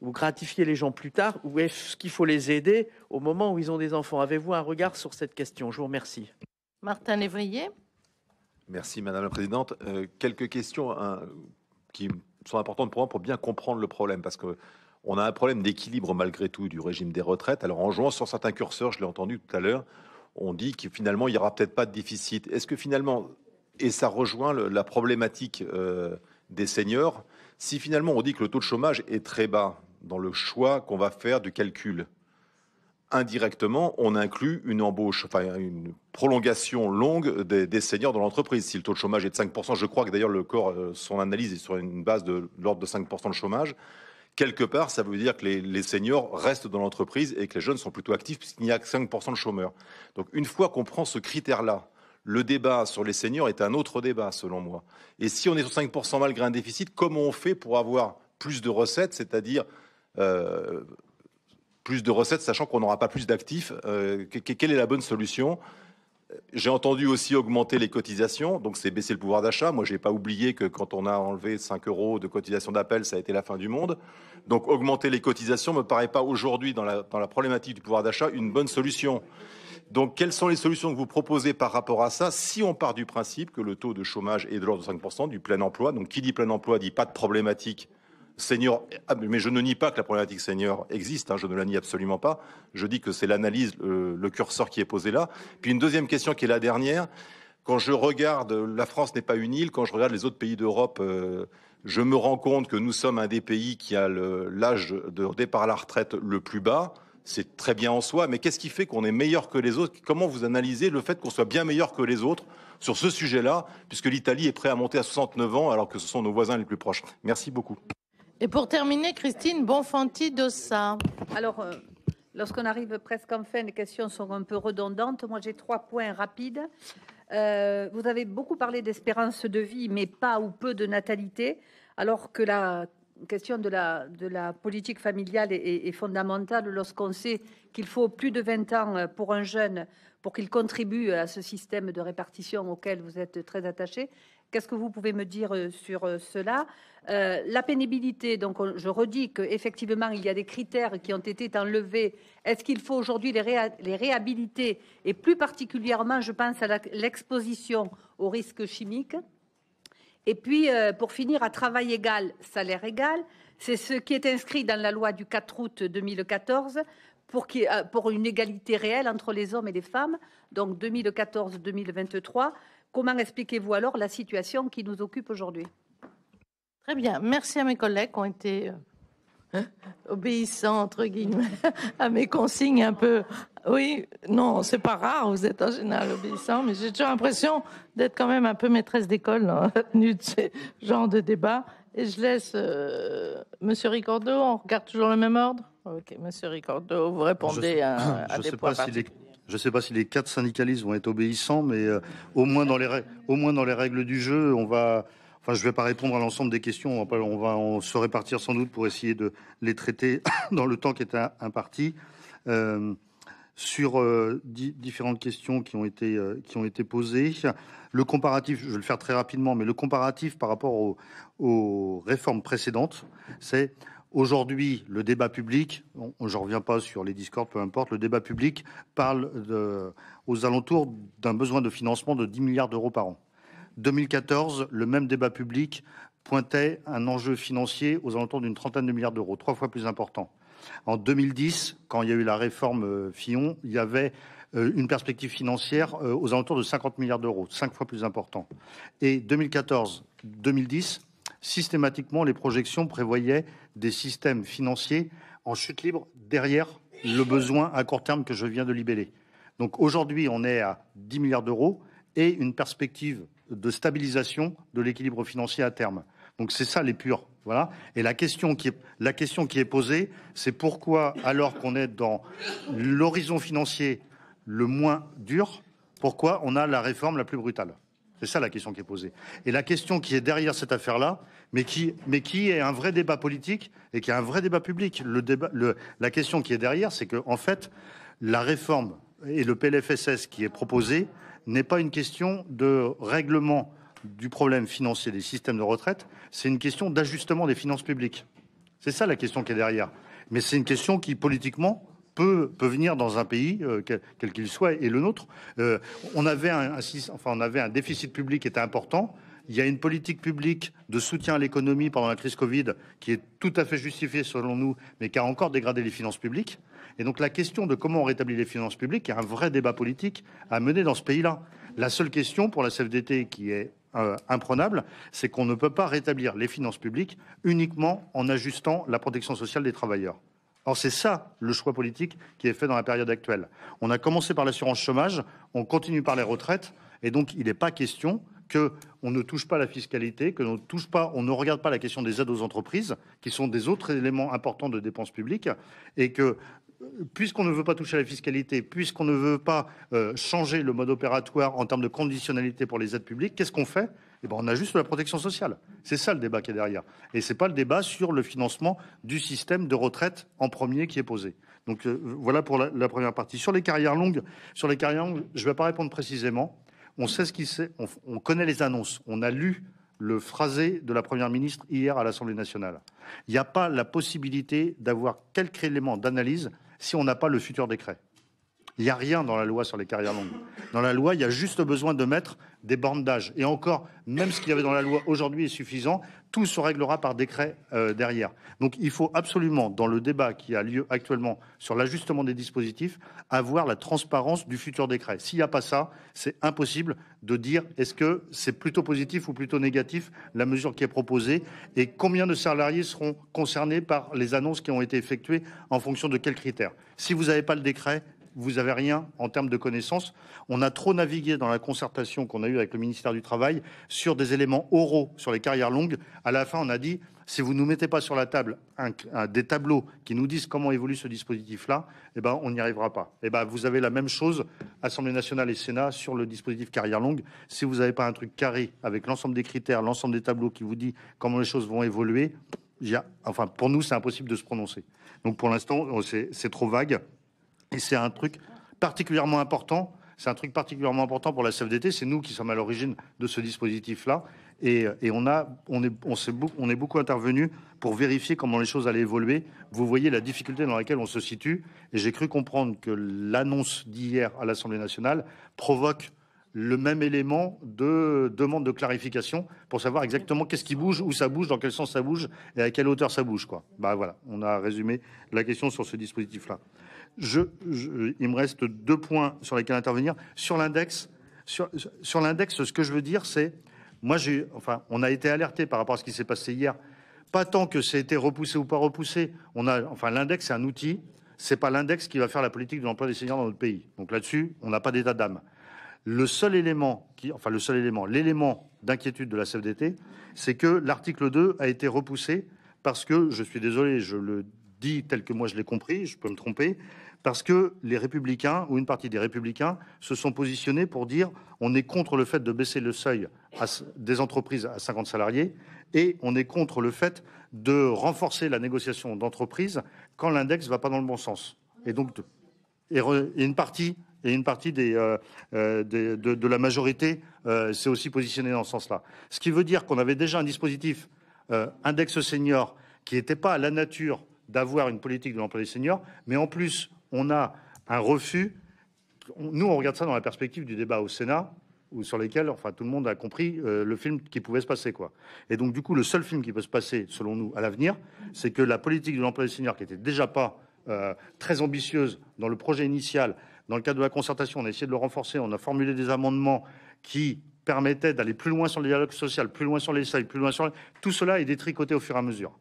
ou gratifier les gens plus tard, ou est-ce qu'il faut les aider au moment où ils ont des enfants Avez-vous un regard sur cette question Je vous remercie. Martin Lévrier. Merci Madame la Présidente. Euh, quelques questions hein, qui sont importantes pour moi pour bien comprendre le problème, parce que on a un problème d'équilibre malgré tout du régime des retraites. Alors en jouant sur certains curseurs, je l'ai entendu tout à l'heure, on dit que finalement il n'y aura peut-être pas de déficit. Est-ce que finalement, et ça rejoint la problématique euh, des seniors, si finalement on dit que le taux de chômage est très bas dans le choix qu'on va faire du calcul, indirectement, on inclut une embauche, enfin une prolongation longue des, seniors dans l'entreprise. Si le taux de chômage est de 5%, je crois que d'ailleurs le corps, euh, son analyse est sur une base de l'ordre de 5% de chômage. Quelque part, ça veut dire que les, seniors restent dans l'entreprise et que les jeunes sont plutôt actifs puisqu'il n'y a que 5% de chômeurs. Donc une fois qu'on prend ce critère-là, le débat sur les seniors est un autre débat selon moi. Et si on est sur 5% malgré un déficit, comment on fait pour avoir plus de recettes, c'est-à-dire euh, plus de recettes, sachant qu'on n'aura pas plus d'actifs. Euh, quelle est la bonne solution j'ai entendu aussi augmenter les cotisations, donc c'est baisser le pouvoir d'achat. Moi, je n'ai pas oublié que quand on a enlevé 5 euros de cotisation d'appel, ça a été la fin du monde. Donc augmenter les cotisations ne me paraît pas aujourd'hui, dans la, problématique du pouvoir d'achat, une bonne solution. Donc, quelles sont les solutions que vous proposez par rapport à ça Si on part du principe que le taux de chômage est de l'ordre de 5%, du plein emploi, donc qui dit plein emploi dit pas de problématique Seigneur, ah, mais je ne nie pas que la problématique senior existe, hein, je ne la nie absolument pas. Je dis que c'est l'analyse, le curseur qui est posé là. Puis une deuxième question qui est la dernière. Quand je regarde, la France n'est pas une île, quand je regarde les autres pays d'Europe, euh, je me rends compte que nous sommes un des pays qui a l'âge de départ à la retraite le plus bas. C'est très bien en soi, mais qu'est-ce qui fait qu'on est meilleur que les autres Comment vous analysez le fait qu'on soit bien meilleur que les autres sur ce sujet-là, puisque l'Italie est prête à monter à 69 ans alors que ce sont nos voisins les plus proches Merci beaucoup. Et pour terminer, Christine Bonfanti-Dossa. Alors, euh, lorsqu'on arrive presque en fin, les questions sont un peu redondantes. Moi, j'ai trois points rapides. Euh, vous avez beaucoup parlé d'espérance de vie, mais pas ou peu de natalité, alors que la question de la, politique familiale est fondamentale lorsqu'on sait qu'il faut plus de 20 ans pour un jeune pour qu'il contribue à ce système de répartition auquel vous êtes très attaché. Qu'est-ce que vous pouvez me dire euh, sur euh, cela euh, La pénibilité, donc je redis qu'effectivement, il y a des critères qui ont été enlevés. Est-ce qu'il faut aujourd'hui les, réhabiliter Et plus particulièrement, je pense à l'exposition aux risques chimiques. Et puis, pour finir, à travail égal, salaire égal, c'est ce qui est inscrit dans la loi du 4 août 2014 pour, une égalité réelle entre les hommes et les femmes, donc 2014-2023, Comment expliquez-vous alors la situation qui nous occupe aujourd'hui Très bien. Merci à mes collègues qui ont été euh, hein, obéissants, entre guillemets, à mes consignes un peu. Oui, non, c'est pas rare, vous êtes en général obéissants, mais j'ai toujours l'impression d'être quand même un peu maîtresse d'école, tenue hein, [LAUGHS] de ce genre de débat je laisse euh, Monsieur Ricordo. On regarde toujours le même ordre. Ok, Monsieur Ricordo, vous répondez [CLEARS THROAT] à, je des points pas si Je ne sais pas si les quatre syndicalistes vont être obéissants, mais euh, au moins dans les au moins dans les règles du jeu, on va. Enfin, je ne vais pas répondre à l'ensemble des questions. On va, se répartir sans doute pour essayer de les traiter [COUGHS] dans le temps qui est imparti. Euh, sur différentes questions qui ont été qui ont été posées. Le comparatif, je vais le faire très rapidement, mais le comparatif par rapport aux aux réformes précédentes, c'est aujourd'hui le débat public, on, je ne reviens pas sur les discordes, peu importe, le débat public parle de, aux alentours d'un besoin de financement de 10 milliards d'euros par an. 2014, le même débat public pointait un enjeu financier aux alentours d'une trentaine de milliards d'euros, trois fois plus important. En 2010, quand il y a eu la réforme euh, Fillon, il y avait euh, une perspective financière euh, aux alentours de 50 milliards d'euros, cinq fois plus important. Et 2014, 2010, systématiquement, les projections prévoyaient des systèmes financiers en chute libre derrière le besoin à court terme que je viens de libeller. Donc aujourd'hui, on est à 10 milliards d'euros et une perspective de stabilisation de l'équilibre financier à terme. Donc c'est ça les purs. Voilà. Et la question qui est posée, c'est pourquoi, alors qu'on est dans l'horizon financier le moins dur, pourquoi on a la réforme la plus brutale c'est ça la question qui est posée. Et la question qui est derrière cette affaire-là, mais qui, est un vrai débat politique et qui est un vrai débat public. la question qui est derrière, c'est que, en fait, la réforme et le PLFSS qui est proposé n'est pas une question de règlement du problème financier des systèmes de retraite, c'est une question d'ajustement des finances publiques. C'est ça la question qui est derrière. Mais c'est une question qui, politiquement, peut, peut venir dans un pays, euh, quel qu'il soit, et le nôtre. Euh, on, avait un, enfin, on avait un déficit public qui était important. Il y a une politique publique de soutien à l'économie pendant la crise Covid qui est tout à fait justifiée selon nous, mais qui a encore dégradé les finances publiques. Et donc la question de comment on rétablit les finances publiques est un vrai débat politique à mener dans ce pays-là. La seule question pour la CFDT qui est euh, imprenable, c'est qu'on ne peut pas rétablir les finances publiques uniquement en ajustant la protection sociale des travailleurs c'est ça le choix politique qui est fait dans la période actuelle. On a commencé par l'assurance chômage, on continue par les retraites, et donc il n'est pas question que ne touche pas la fiscalité, que l'on ne touche pas, on ne regarde pas la question des aides aux entreprises, qui sont des autres éléments importants de dépenses publiques, et que puisqu'on ne veut pas toucher la fiscalité, puisqu'on ne veut pas euh, changer le mode opératoire en termes de conditionnalité pour les aides publiques, qu'est-ce qu'on fait eh ben, on a juste la protection sociale. C'est ça le débat qui est derrière. Et ce n'est pas le débat sur le financement du système de retraite en premier qui est posé. Donc euh, voilà pour la, première partie. Sur les carrières longues, sur les carrières longues, je vais pas répondre précisément. On sait ce qu'il sait, on, connaît les annonces, on a lu le phrasé de la Première ministre hier à l'Assemblée nationale. Il n'y a pas la possibilité d'avoir quelques éléments d'analyse si on n'a pas le futur décret. Il n'y a rien dans la loi sur les carrières longues. Dans la loi, il y a juste besoin de mettre des bornes d'âge. Et encore, même ce qu'il y avait dans la loi aujourd'hui est suffisant. Tout se réglera par décret euh, derrière. Donc il faut absolument, dans le débat qui a lieu actuellement sur l'ajustement des dispositifs, avoir la transparence du futur décret. S'il n'y a pas ça, c'est impossible de dire est-ce que c'est plutôt positif ou plutôt négatif la mesure qui est proposée et combien de salariés seront concernés par les annonces qui ont été effectuées en fonction de quels critères. Si vous n'avez pas le décret, vous avez rien en termes de connaissances. On a trop navigué dans la concertation qu'on a eue avec le ministère du Travail sur des éléments oraux sur les carrières longues. À la fin, on a dit si vous ne nous mettez pas sur la table des tableaux qui nous disent comment évolue ce dispositif-là, eh ben, on n'y arrivera pas. Eh ben, vous avez la même chose, Assemblée nationale et Sénat, sur le dispositif carrière longue. Si vous n'avez pas un truc carré avec l'ensemble des critères, l'ensemble des tableaux qui vous dit comment les choses vont évoluer, enfin, pour nous, c'est impossible de se prononcer. Donc, pour l'instant, c'est trop vague. Et c'est un truc particulièrement important. C'est un truc particulièrement important pour la CFDT. C'est nous qui sommes à l'origine de ce dispositif-là. Et, on, est, beaucoup, intervenu pour vérifier comment les choses allaient évoluer. Vous voyez la difficulté dans laquelle on se situe. Et j'ai cru comprendre que l'annonce d'hier à l'Assemblée nationale provoque le même élément de demande de clarification pour savoir exactement qu'est-ce qui bouge, où ça bouge, dans quel sens ça bouge et à quelle hauteur ça bouge. Bah, voilà, on a résumé la question sur ce dispositif-là. Je, il me reste deux points sur lesquels intervenir. Sur l'index, sur, sur l'index, ce que je veux dire, c'est, moi, j'ai, enfin, on a été alerté par rapport à ce qui s'est passé hier. Pas tant que c'était repoussé ou pas repoussé. On a, enfin, l'index, c'est un outil. C'est pas l'index qui va faire la politique de l'emploi des seniors dans notre pays. Donc là-dessus, on n'a pas d'état d'âme. Le seul élément qui, enfin, le seul élément, l'élément d'inquiétude de la CFDT, c'est que l'article 2 a été repoussé parce que, je suis désolé, je le dit tel que moi je l'ai compris, je peux me tromper, parce que les républicains, ou une partie des républicains, se sont positionnés pour dire on est contre le fait de baisser le seuil des entreprises à 50 salariés, et on est contre le fait de renforcer la négociation d'entreprise quand l'index ne va pas dans le bon sens. Et donc, une partie et une partie des, euh, euh, de, la majorité euh, s'est aussi positionnée dans ce sens-là. Ce qui veut dire qu'on avait déjà un dispositif index senior qui n'était pas à la nature d'avoir une politique de l'emploi des seniors, mais en plus, on a un refus. Nous, on regarde ça dans la perspective du débat au Sénat, ou sur lesquels, enfin, tout le monde a compris euh, le film qui pouvait se passer, quoi. Et donc, du coup, le seul film qui peut se passer, selon nous, à l'avenir, c'est que la politique de l'emploi des seniors, qui était déjà pas euh, très ambitieuse dans le projet initial, dans le cadre de la concertation, on a essayé de le renforcer, on a formulé des amendements qui permettaient d'aller plus loin sur le dialogue social, plus loin sur les salaires, plus loin sur... Tout cela est détricoté au fur et à mesure.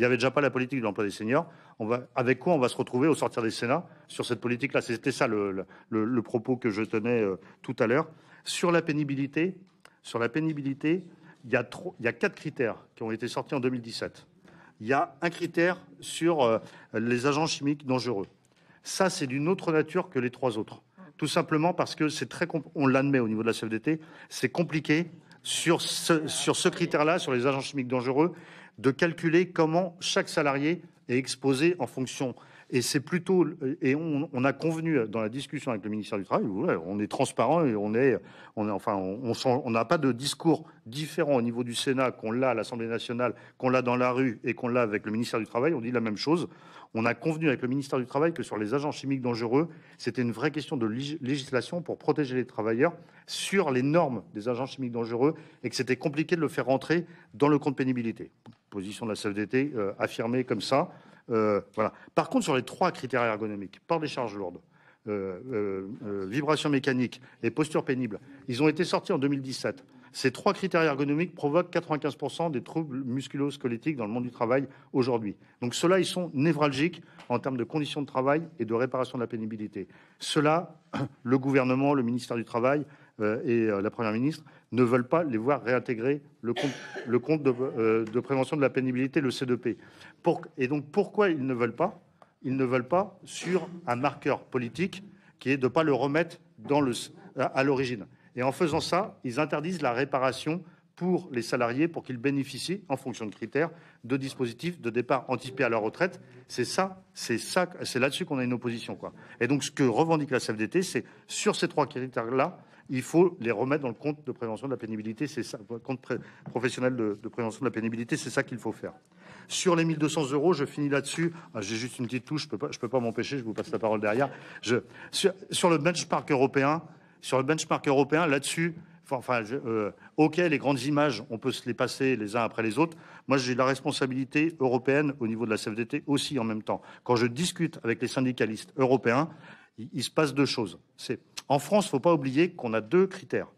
Il n'y avait déjà pas la politique de l'emploi des seniors. On va, avec quoi on va se retrouver au sortir des Sénats sur cette politique-là C'était ça le, propos que je tenais euh, tout à l'heure. Sur la pénibilité, sur la pénibilité il, y a quatre critères qui ont été sortis en 2017. Il y a un critère sur euh, les agents chimiques dangereux. Ça, c'est d'une autre nature que les trois autres. Tout simplement parce que c'est très, on l'admet au niveau de la CFDT, c'est compliqué sur ce critère-là, sur les agents chimiques dangereux, de calculer comment chaque salarié est exposé en fonction. Et c'est plutôt et on, a convenu dans la discussion avec le ministère du travail, on est transparent et on est, on est enfin, on n'a pas de discours différent au niveau du Sénat qu'on l'a à l'Assemblée nationale, qu'on l'a dans la rue et qu'on l'a avec le ministère du travail. On dit la même chose. On a convenu avec le ministère du travail que sur les agents chimiques dangereux, c'était une vraie question de législation pour protéger les travailleurs sur les normes des agents chimiques dangereux et que c'était compliqué de le faire rentrer dans le compte pénibilité position de la CFDT euh, affirmée comme ça. Euh, voilà. Par contre, sur les trois critères ergonomiques, par des charges lourdes, euh, euh vibration mécanique et postures pénibles, ils ont été sortis en 2017. Ces trois critères ergonomiques provoquent 95% des troubles musculo dans le monde du travail aujourd'hui. Donc ceux-là, ils sont névralgiques en termes de conditions de travail et de réparation de la pénibilité. Cela, le gouvernement, le ministère du Travail euh, et euh, la Première ministre ne veulent pas les voir réintégrer le compte, le compte de, euh, prévention de la pénibilité, le C2P. et donc pourquoi ils ne veulent pas Ils ne veulent pas sur un marqueur politique qui est de ne pas le remettre dans le, à l'origine. Et en faisant ça, ils interdisent la réparation pour les salariés pour qu'ils bénéficient, en fonction de critères, de dispositifs de départ anticipé à la retraite. C'est ça, c'est ça, c'est là-dessus qu'on a une opposition, quoi. Et donc, ce que revendique la CFDT, c'est sur ces trois critères-là, il faut les remettre dans le compte de prévention de la pénibilité. C'est ça, compte professionnel de, prévention de la pénibilité, c'est ça qu'il faut faire. Sur les 1200 euros, je finis là-dessus. Ah, j'ai juste une petite touche, je peux pas, peux pas m'empêcher. Je vous passe la parole derrière. Je, sur, le benchmark européen, sur le benchmark européen, là-dessus, enfin, euh, ok, les grandes images, on peut se les passer les uns après les autres. Moi, j'ai la responsabilité européenne au niveau de la CFDT aussi en même temps. Quand je discute avec les syndicalistes européens, il, se passe deux choses. en France, faut pas oublier qu'on a deux critères.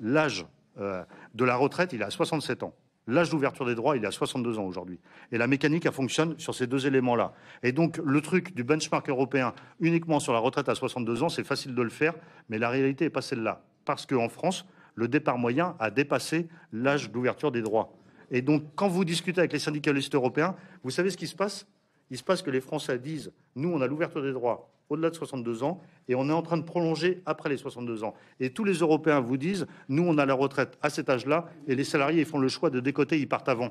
L'âge euh, de la retraite, il est à 67 ans. L'âge d'ouverture des droits, il est à 62 ans aujourd'hui. Et la mécanique, elle fonctionne sur ces deux éléments-là. Et donc, le truc du benchmark européen uniquement sur la retraite à 62 ans, c'est facile de le faire, mais la réalité n'est pas celle-là. Parce qu'en France, le départ moyen a dépassé l'âge d'ouverture des droits. Et donc, quand vous discutez avec les syndicalistes européens, vous savez ce qui se passe Il se passe que les Français disent, nous, on a l'ouverture des droits au-delà de 62 ans et on est en train de prolonger après les 62 ans. Et tous les Européens vous disent, nous, on a la retraite à cet âge-là et les salariés ils font le choix de décoter, ils partent avant.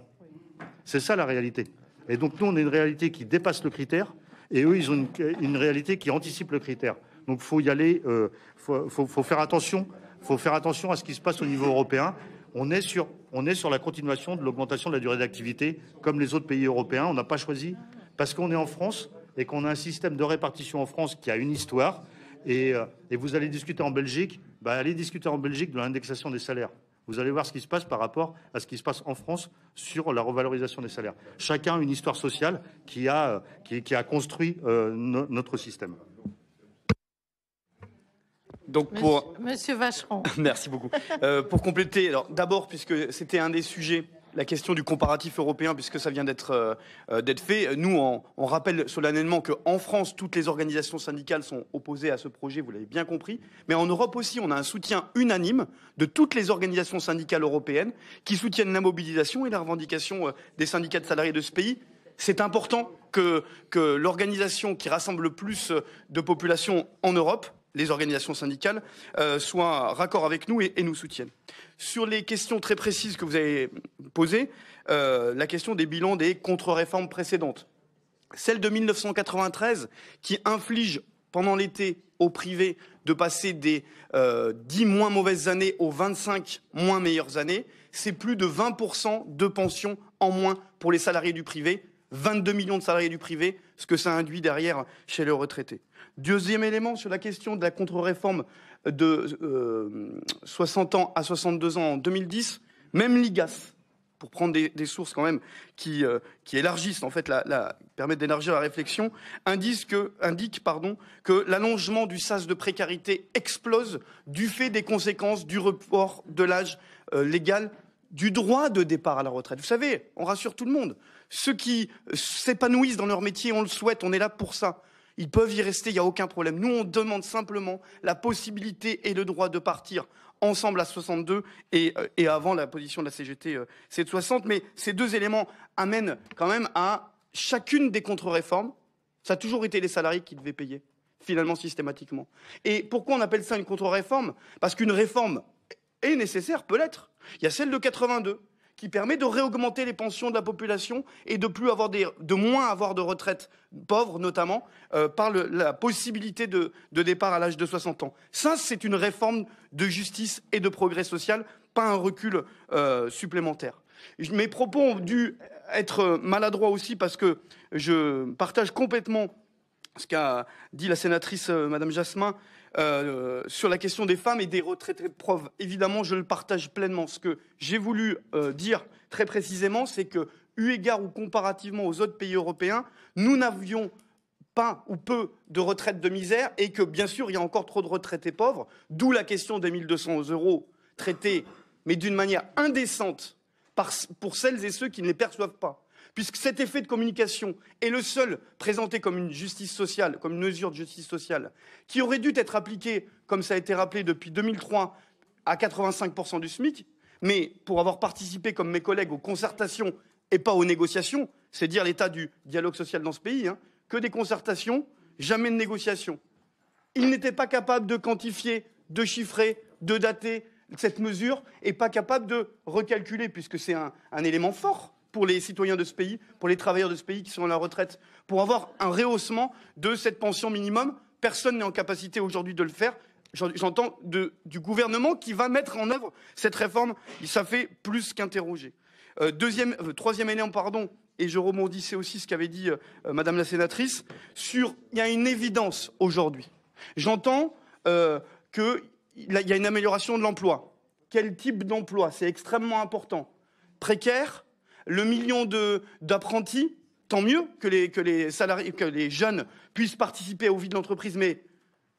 C'est ça la réalité. Et donc nous, on est une réalité qui dépasse le critère et eux, ils ont une, réalité qui anticipe le critère. Donc faut y aller, euh, faut, faire attention, faut faire attention à ce qui se passe au niveau européen. On est sur, on est sur la continuation de l'augmentation de la durée d'activité, comme les autres pays européens. On n'a pas choisi parce qu'on est en France et qu'on a un système de répartition en France qui a une histoire. Et, euh, vous allez discuter en Belgique, bah, allez discuter en Belgique de l'indexation des salaires. Vous allez voir ce qui se passe par rapport à ce qui se passe en France sur la revalorisation des salaires. Chacun une histoire sociale qui a, euh, qui, a construit euh, notre système. Donc pour Monsieur, Vacheron. [LAUGHS] Merci beaucoup. pour compléter, alors d'abord puisque c'était un des sujets la question du comparatif européen, puisque ça vient d'être euh, euh, fait. Nous, on, rappelle solennellement qu'en France, toutes les organisations syndicales sont opposées à ce projet, vous l'avez bien compris. Mais en Europe aussi, on a un soutien unanime de toutes les organisations syndicales européennes qui soutiennent la mobilisation et la revendication euh, des syndicats de salariés de ce pays. C'est important que, que l'organisation qui rassemble le plus de populations en Europe les organisations syndicales euh, soient raccord avec nous et, nous soutiennent. Sur les questions très précises que vous avez posées, euh, la question des bilans des contre-réformes précédentes. Celle de 1993 qui inflige pendant l'été au privé de passer des 10 euh, moins mauvaises années aux 25 moins meilleures années, c'est plus de 20% de pensions en moins pour les salariés du privé, 22 millions de salariés du privé, ce que ça induit derrière chez les retraités. Deuxième élément sur la question de la contre-réforme de 60 euh, ans à 62 ans en 2010, même l'IGAS, pour prendre des, sources quand même euh, qui, élargissent en fait la, permettent d'élargir la réflexion, indique que, l'allongement du sas de précarité explose du fait des conséquences du report de l'âge euh, légal du droit de départ à la retraite. Vous savez, on rassure tout le monde. Ceux qui s'épanouissent dans leur métier, on le souhaite, on est là pour ça. Ils peuvent y rester, il n'y a aucun problème. Nous, on demande simplement la possibilité et le droit de partir ensemble à 62 et, euh, et avant la position de la CGT, c'est de 60. Mais ces deux éléments amènent quand même à chacune des contre-réformes. Ça a toujours été les salariés qui devaient payer, finalement, systématiquement. Et pourquoi on appelle ça une contre-réforme Parce qu'une réforme est nécessaire, peut l'être. Il y a celle de 82 qui permet de réaugmenter les pensions de la population et de plus avoir de moins avoir de retraites pauvres, notamment euh, par la possibilité de, départ à l'âge de 60 ans. Ça, c'est une réforme de justice et de progrès social, pas un recul euh, supplémentaire. Mes propos ont dû être maladroits aussi parce que je partage complètement ce qu'a dit la sénatrice euh, Madame Jasmin euh, sur la question des femmes et des retraités pauvres, Évidemment, je le partage pleinement. Ce que j'ai voulu euh, dire très précisément, c'est que, eu égard ou comparativement aux autres pays européens, nous n'avions pas ou peu de retraites de misère et que, bien sûr, il y a encore trop de retraités pauvres, d'où la question des 1200 euros traités, mais d'une manière indécente pour celles et ceux qui ne les perçoivent pas puisque cet effet de communication est le seul présenté comme une justice sociale, comme une mesure de justice sociale, qui aurait dû être appliquée, comme ça a été rappelé depuis 2003, à 85% du SMIC, mais pour avoir participé, comme mes collègues, aux concertations et pas aux négociations, c'est dire l'état du dialogue social dans ce pays, hein, que des concertations, jamais de négociations. Il n'était pas capable de quantifier, de chiffrer, de dater cette mesure, et pas capable de recalculer, puisque c'est un élément fort pour les citoyens de ce pays, pour les travailleurs de ce pays qui sont à la retraite, pour avoir un rehaussement de cette pension minimum. Personne n'est en capacité aujourd'hui de le faire. J'entends du gouvernement qui va mettre en œuvre cette réforme. Ça fait plus qu'interroger. Euh, euh, troisième élément, pardon, et je rebondis, aussi ce qu'avait dit euh, Madame la sénatrice, sur il y a une évidence aujourd'hui. J'entends qu'il y a une amélioration de l'emploi. Quel type d'emploi C'est extrêmement important. Précaire, le million d'apprentis, tant mieux que les, que les salariés, que les jeunes puissent participer aux vies de l'entreprise, mais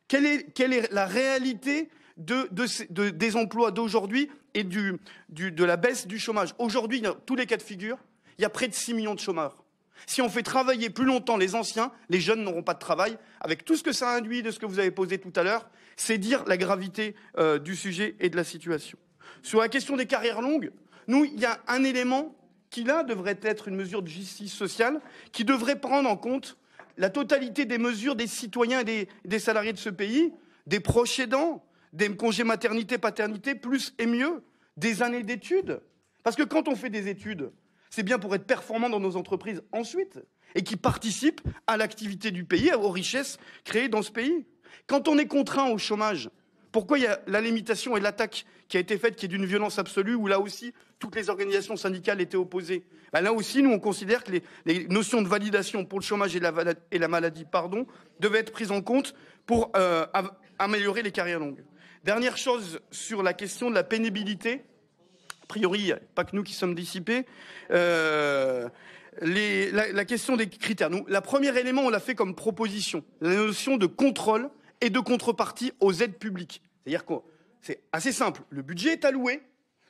quelle est, la réalité des emplois d'aujourd'hui et du, de la baisse du chômage Aujourd'hui, dans tous les cas de figure, il y a près de 6 millions de chômeurs. Si on fait travailler plus longtemps les anciens, les jeunes n'auront pas de travail. Avec tout ce que ça induit de ce que vous avez posé tout à l'heure, c'est dire la gravité euh, du sujet et de la situation. Sur la question des carrières longues, nous, il y a un élément qui là devrait être une mesure de justice sociale, qui devrait prendre en compte la totalité des mesures des citoyens et des, salariés de ce pays, des proches aidants, des congés maternité, paternité, plus et mieux, des années d'études. Parce que quand on fait des études, c'est bien pour être performant dans nos entreprises ensuite, et qui participent à l'activité du pays, aux richesses créées dans ce pays. Quand on est contraint au chômage, pourquoi il y a la limitation et l'attaque qui a été faite, qui est d'une violence absolue, où là aussi, toutes les organisations syndicales étaient opposées ben Là aussi, nous, on considère que les, notions de validation pour le chômage et la, maladie pardon, devaient être prises en compte pour euh, améliorer les carrières longues. Dernière chose sur la question de la pénibilité. A priori, pas que nous qui sommes dissipés. Euh, la, question des critères. Nous, la première élément, on l'a fait comme proposition. La notion de contrôle et de contrepartie aux aides publiques. C'est-à-dire que c'est assez simple. Le budget est alloué.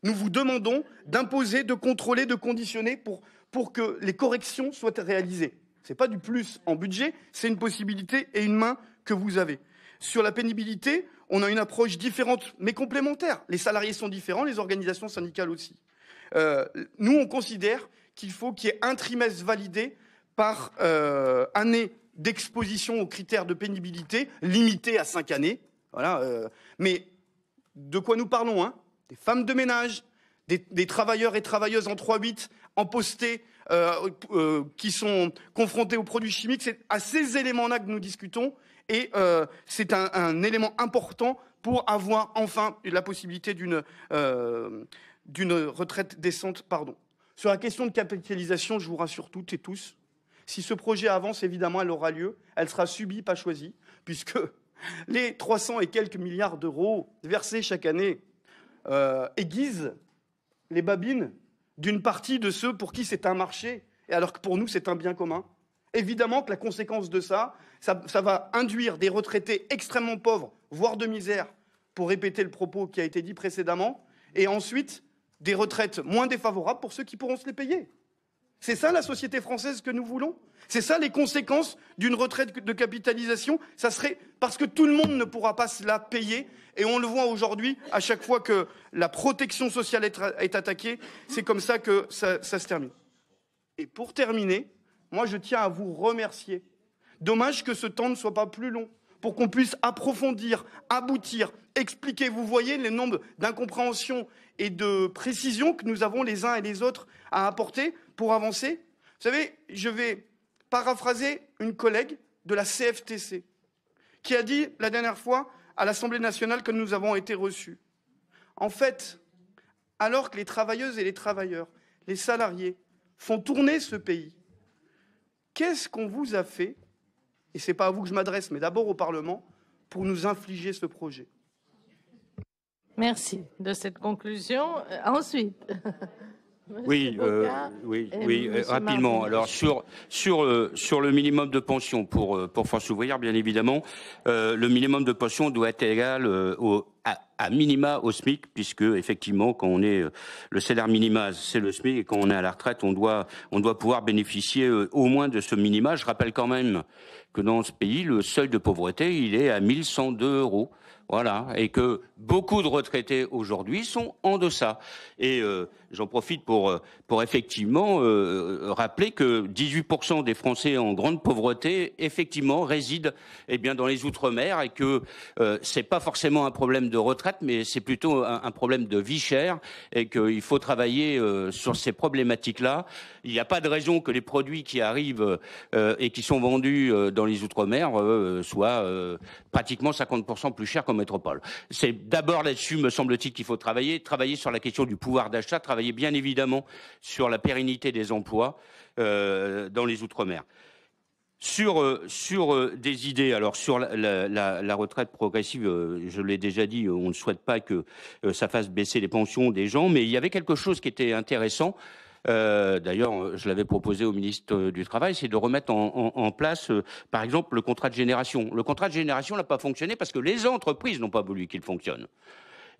Nous vous demandons d'imposer, de contrôler, de conditionner pour, pour que les corrections soient réalisées. Ce n'est pas du plus en budget, c'est une possibilité et une main que vous avez. Sur la pénibilité, on a une approche différente, mais complémentaire. Les salariés sont différents, les organisations syndicales aussi. Euh, nous, on considère qu'il faut qu'il y ait un trimestre validé par euh, année d'exposition aux critères de pénibilité limités à cinq années. Voilà, euh, mais de quoi nous parlons hein Des femmes de ménage, des, travailleurs et travailleuses en 3-8, en euh, euh, euh, qui sont confrontés aux produits chimiques. C'est à ces éléments-là que nous discutons et c'est un, élément important pour avoir enfin la possibilité d'une retraite décente. Pardon. Sur la question de capitalisation, je vous rassure toutes et tous, si ce projet avance, évidemment, elle aura lieu. Elle sera subie, pas choisie, puisque [LAUGHS] les 300 et quelques milliards d'euros versés chaque année euh, aiguisent les babines d'une partie de ceux pour qui c'est un marché, et alors que pour nous, c'est un bien commun. Évidemment que la conséquence de ça, ça va induire des retraités extrêmement pauvres, voire de misère, pour répéter le propos qui a été dit précédemment, et ensuite des retraites moins défavorables pour ceux qui pourront se les payer. C'est ça la société française que nous voulons C'est ça les conséquences d'une retraite de capitalisation Ça serait parce que tout le monde ne pourra pas cela la payer. Et on le voit aujourd'hui, à chaque fois que la protection sociale est, attaquée, c'est comme ça que ça, se termine. Et pour terminer, moi je tiens à vous remercier. Dommage que ce temps ne soit pas plus long pour qu'on puisse approfondir, aboutir, expliquer. Vous voyez les nombres d'incompréhensions et de précisions que nous avons les uns et les autres à apporter pour avancer. Vous savez, je vais paraphraser une collègue de la CFTC qui a dit la dernière fois à l'Assemblée nationale que nous avons été reçus. En fait, alors que les travailleuses et les travailleurs, les salariés, font tourner ce pays, qu'est-ce qu'on vous a fait, et ce n'est pas à vous que je m'adresse, mais d'abord au Parlement, pour nous infliger ce projet Merci de cette conclusion. Euh, ensuite. [LAUGHS] Oui, euh, oui, oui, euh, rapidement. Alors sur sur euh, sur le minimum de pension pour pour France ouvrière, bien évidemment, le minimum de pension doit être égal au à, minima au SMIC, puisque effectivement, quand on est le salaire minima, c'est le SMIC, et quand on est à la retraite, on doit on doit pouvoir bénéficier au moins de ce minima. Je rappelle quand même que dans ce pays, le seuil de pauvreté, il est à 1102 euros. Voilà, et que beaucoup de retraités aujourd'hui sont en deçà. Et euh, j'en profite pour, euh, pour effectivement euh, rappeler que 18% des Français en grande pauvreté, effectivement, résident eh bien, dans les Outre-mer et que c'est pas forcément un problème de retraite, mais c'est plutôt un, problème de vie chère et qu'il faut travailler sur ces problématiques-là. Il n'y a pas de raison que les produits qui arrivent et qui sont vendus dans les Outre-mer soient pratiquement 50% plus chers qu'en métropole. C'est D'abord là-dessus, me semble-t-il qu'il faut travailler, travailler sur la question du pouvoir d'achat, travailler bien évidemment sur la pérennité des emplois euh, dans les Outre-mer. Sur, euh, sur euh, des idées, alors sur la, retraite progressive, je l'ai déjà dit, on ne souhaite pas que ça fasse baisser les pensions des gens, mais il y avait quelque chose qui était intéressant. Euh, d'ailleurs, euh, je l'avais proposé au ministre euh, du Travail, c'est de remettre en, place, par exemple, le contrat de génération. Le contrat de génération n'a pas fonctionné parce que les entreprises n'ont pas voulu qu'il fonctionne.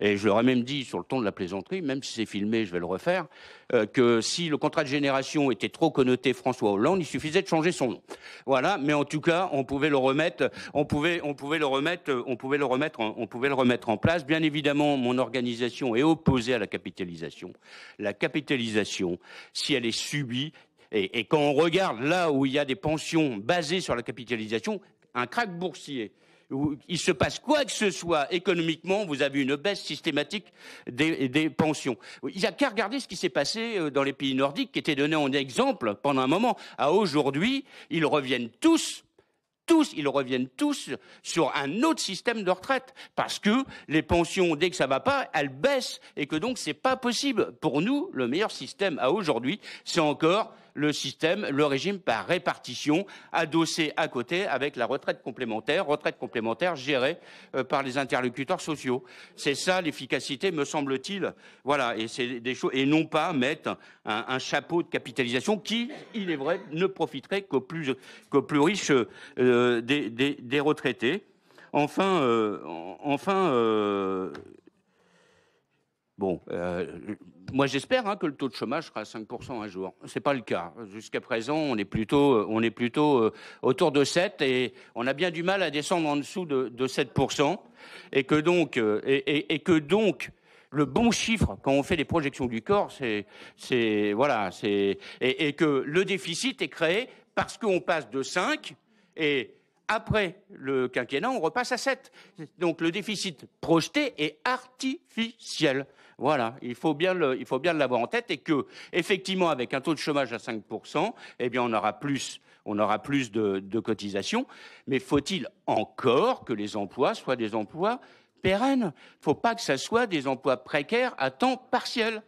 Et je leur ai même dit, sur le ton de la plaisanterie, même si c'est filmé, je vais le refaire, euh, que si le contrat de génération était trop connoté François Hollande, il suffisait de changer son nom. Voilà. Mais en tout cas, on pouvait le remettre, on pouvait, le remettre, on pouvait le remettre, en place. Bien évidemment, mon organisation est opposée à la capitalisation. La capitalisation, si elle est subie, et, et quand on regarde là où il y a des pensions basées sur la capitalisation, un crack boursier il se passe quoi que ce soit économiquement, vous avez une baisse systématique des, pensions. Il n'y a qu'à regarder ce qui s'est passé euh, dans les pays nordiques, qui étaient donnés en exemple pendant un moment. À aujourd'hui, ils reviennent tous tous, ils reviennent tous sur un autre système de retraite parce que les pensions, dès que ça va pas, elles baissent et que donc c'est pas possible. Pour nous, le meilleur système à aujourd'hui, c'est encore le système, le régime par répartition, adossé à côté avec la retraite complémentaire, retraite complémentaire gérée euh, par les interlocuteurs sociaux. C'est ça l'efficacité, me semble-t-il. Voilà, et c'est des choses et non pas mettre un, chapeau de capitalisation qui, il est vrai, ne profiterait qu'aux plus riches euh, des, retraités. Enfin, euh, enfin. Bon, moi, j'espère hein, que le taux de chômage sera à 5% un jour. Ce n'est pas le cas. Jusqu'à présent, on est plutôt, euh, on est plutôt euh, autour de 7 et on a bien du mal à descendre en dessous de, 7%. Et que donc, euh, et, que donc, le bon chiffre quand on fait les projections du corps, c'est, voilà, et, et, que le déficit est créé parce qu'on passe de 5 et après le quinquennat, on repasse à 7. Donc le déficit projeté est artificiel. Voilà, il faut bien le, il faut bien l'avoir en tête et que effectivement avec un taux de chômage à 5%, eh bien on aura plus, on aura plus de, cotisations. Mais faut-il encore que les emplois soient des emplois pérennes Faut pas que ça soit des emplois précaires à temps partiel,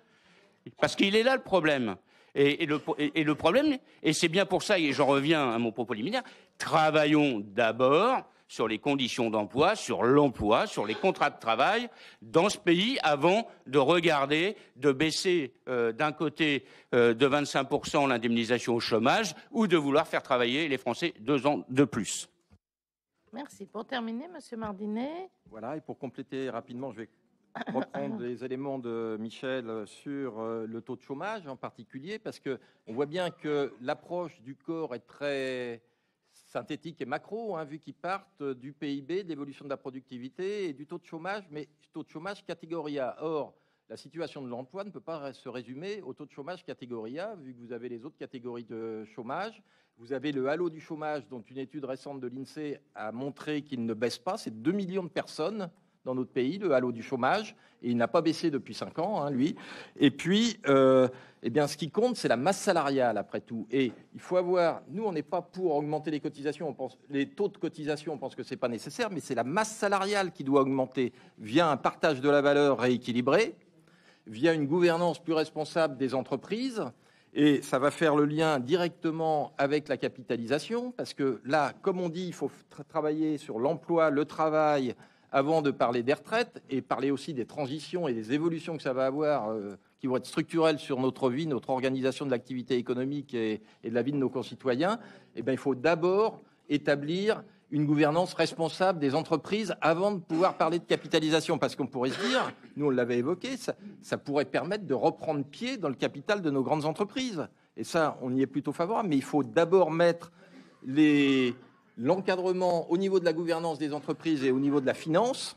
parce qu'il est là le problème. Et, le problème, et c'est bien pour ça, et j'en reviens à mon propos liminaire, travaillons d'abord sur les conditions d'emploi, sur l'emploi, sur les contrats de travail dans ce pays avant de regarder, de baisser euh, d'un côté euh, de 25% l'indemnisation au chômage ou de vouloir faire travailler les Français deux ans de plus. Merci. Pour terminer, Monsieur Mardinet. Voilà, et pour compléter rapidement, je vais reprendre [LAUGHS] les éléments de Michel sur euh, le taux de chômage en particulier, parce qu'on voit bien que l'approche du corps est très Synthétique et macro, hein, vu qu'ils partent euh, du PIB, de l'évolution de la productivité et du taux de chômage, mais taux de chômage catégorie A. Or, la situation de l'emploi ne peut pas se résumer au taux de chômage catégorie A, vu que vous avez les autres catégories de chômage. Vous avez le halo du chômage, dont une étude récente de l'INSEE e a montré qu'il ne baisse pas. C'est 2 millions de personnes dans notre pays, le halo du chômage, et il n'a pas baissé depuis 5 ans, hein, lui. Et puis, euh, eh bien, ce qui compte, c'est la masse salariale, après tout. Et il faut avoir, nous, on n'est pas pour augmenter les cotisations, on pense, les taux de cotisation, on pense que ce n'est pas nécessaire, mais c'est la masse salariale qui doit augmenter via un partage de la valeur rééquilibré, via une gouvernance plus responsable des entreprises. Et ça va faire le lien directement avec la capitalisation, parce que là, comme on dit, il faut travailler sur l'emploi, le travail, avant de parler des retraites et parler aussi des transitions et des évolutions que ça va avoir, euh, qui vont être structurelles sur notre vie, notre organisation de l'activité économique et, de la vie de nos concitoyens, eh ben, il faut d'abord établir une gouvernance responsable des entreprises avant de pouvoir parler de capitalisation. Parce qu'on pourrait se dire, nous on l'avait évoqué, ça, pourrait permettre de reprendre pied dans le capital de nos grandes entreprises. Et ça, on y est plutôt favorable. Mais il faut d'abord mettre les, l'encadrement au niveau de la gouvernance des entreprises et au niveau de la finance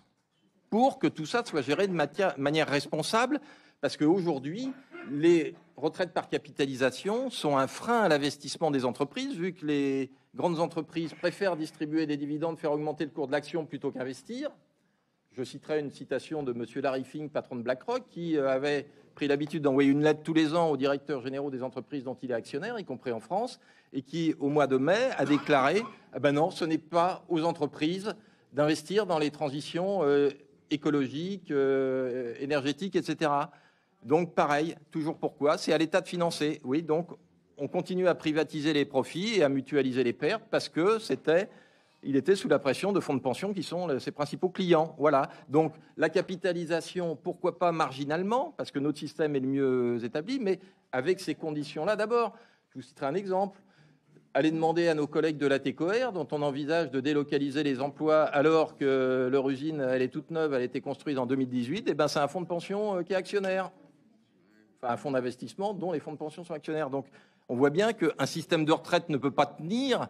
pour que tout ça soit géré de manière responsable, parce qu'aujourd'hui, les retraites par capitalisation sont un frein à l'investissement des entreprises, vu que les grandes entreprises préfèrent distribuer des dividendes, faire augmenter le cours de l'action plutôt qu'investir. Je citerai une citation de M. Larry Fink, patron de BlackRock, qui euh, avait pris l'habitude d'envoyer une lettre tous les ans aux directeurs généraux des entreprises dont il est actionnaire, y compris en France, et qui, au mois de mai, a déclaré ah ben non, ce n'est pas aux entreprises d'investir dans les transitions euh, écologiques, euh, énergétiques, etc. Donc, pareil, toujours pourquoi C'est à l'État de financer. Oui, donc on continue à privatiser les profits et à mutualiser les pertes parce que c'était il était sous la pression de fonds de pension qui sont euh, ses principaux clients. Voilà. Donc la capitalisation, pourquoi pas marginalement, parce que notre système est le mieux euh, établi, mais avec ces conditions-là d'abord. Je vous citerai un exemple. Allez demander à nos collègues de la TECOR, dont on envisage de délocaliser les emplois alors que leur usine, elle est toute neuve, elle a été construite en 2018, et eh ben c'est un fonds de pension euh, qui est actionnaire. Enfin, un fonds d'investissement dont les fonds de pension sont actionnaires. Donc on voit bien qu'un système de retraite ne peut pas tenir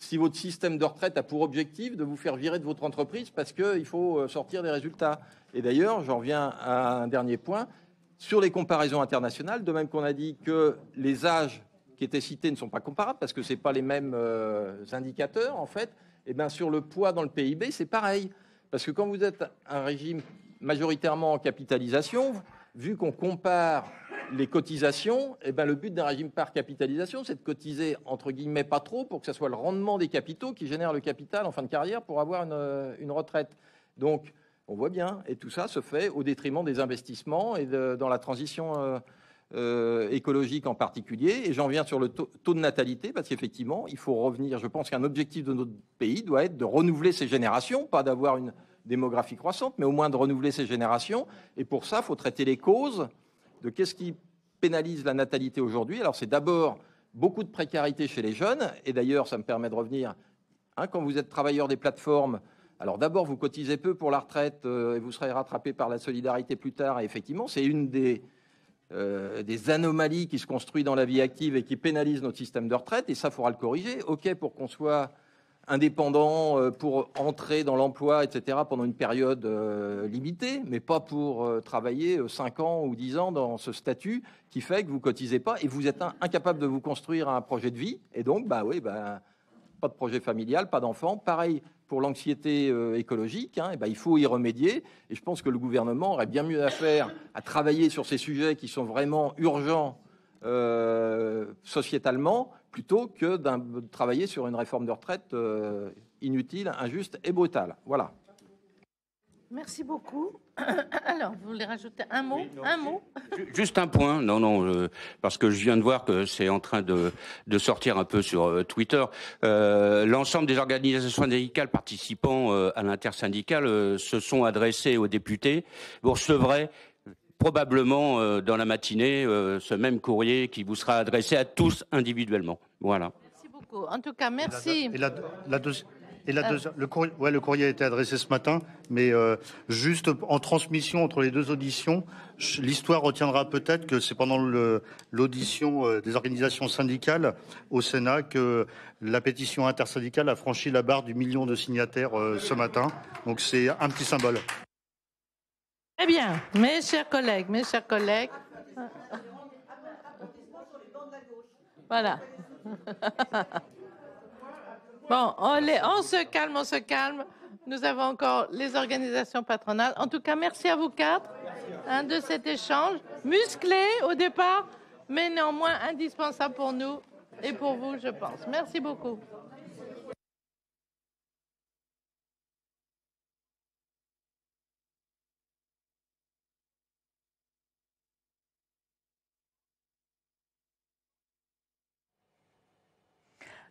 si votre système de retraite a pour objectif de vous faire virer de votre entreprise parce qu'il faut euh, sortir des résultats. Et d'ailleurs, j'en reviens à un dernier point, sur les comparaisons internationales, de même qu'on a dit que les âges qui étaient cités ne sont pas comparables parce que ce pas les mêmes euh, indicateurs, en fait, et eh bien sur le poids dans le PIB, c'est pareil. Parce que quand vous êtes un régime majoritairement en capitalisation, vu qu'on compare les cotisations, eh ben, le but d'un régime par capitalisation, c'est de cotiser, entre guillemets, pas trop pour que ce soit le rendement des capitaux qui génère le capital en fin de carrière pour avoir une, euh, retraite. Donc, on voit bien, et tout ça se fait au détriment des investissements et dans la transition euh, euh, écologique en particulier. Et j'en viens sur le taux, de natalité, parce qu'effectivement, il faut revenir. Je pense qu'un objectif de notre pays doit être de renouveler ses générations, pas d'avoir une démographie croissante, mais au moins de renouveler ses générations. Et pour ça, il faut traiter les causes de qu'est-ce qui pénalise la natalité aujourd'hui. Alors c'est d'abord beaucoup de précarité chez les jeunes, et d'ailleurs ça me permet de revenir, hein, quand vous êtes travailleur des plateformes, alors d'abord vous cotisez peu pour la retraite euh, et vous serez rattrapé par la solidarité plus tard, et effectivement c'est une des, euh, des anomalies qui se construit dans la vie active et qui pénalise notre système de retraite, et ça faudra le corriger. Ok pour qu'on soit indépendant euh, pour entrer dans l'emploi, etc., pendant une période euh, limitée, mais pas pour euh, travailler 5 ans ou 10 ans dans ce statut qui fait que vous cotisez pas et vous êtes incapable de vous construire un projet de vie. Et donc, bah oui, bah, pas de projet familial, pas d'enfant. Pareil pour l'anxiété écologique, hein, et bah, il faut y remédier. Et je pense que le gouvernement aurait bien mieux à faire à travailler sur ces sujets qui sont vraiment urgents sociétalement plutôt que de travailler sur une réforme de retraite euh, inutile, injuste et brutale. Voilà. Merci beaucoup. [COUGHS] Alors, vous voulez rajouter un mot, un Juste un point. Non, non, parce que je viens de voir que c'est en train de, sortir un peu sur euh, Twitter. Euh, l'ensemble des organisations syndicales participant à l'intersyndicale se sont adressées aux députés. Vous recevrez probablement euh, dans la matinée euh, ce même courrier qui vous sera adressé à tous individuellement. Voilà. Merci beaucoup. En tout cas, merci. Et le, courrier, a été adressé ce matin, mais euh, juste en transmission entre les deux auditions, l'histoire retiendra peut-être que c'est pendant l'audition des organisations syndicales au Sénat que la pétition intersyndicale a franchi la barre du million de signataires ce matin. Donc c'est un petit symbole. Eh bien, mes chers collègues, mes chers collègues. Voilà. [LAUGHS] Bon, on, on, se calme, on se calme. Nous avons encore les organisations patronales. En tout cas, merci à vous quatre hein, de cet échange musclé au départ, mais néanmoins indispensable pour nous et pour vous, je pense. Merci beaucoup.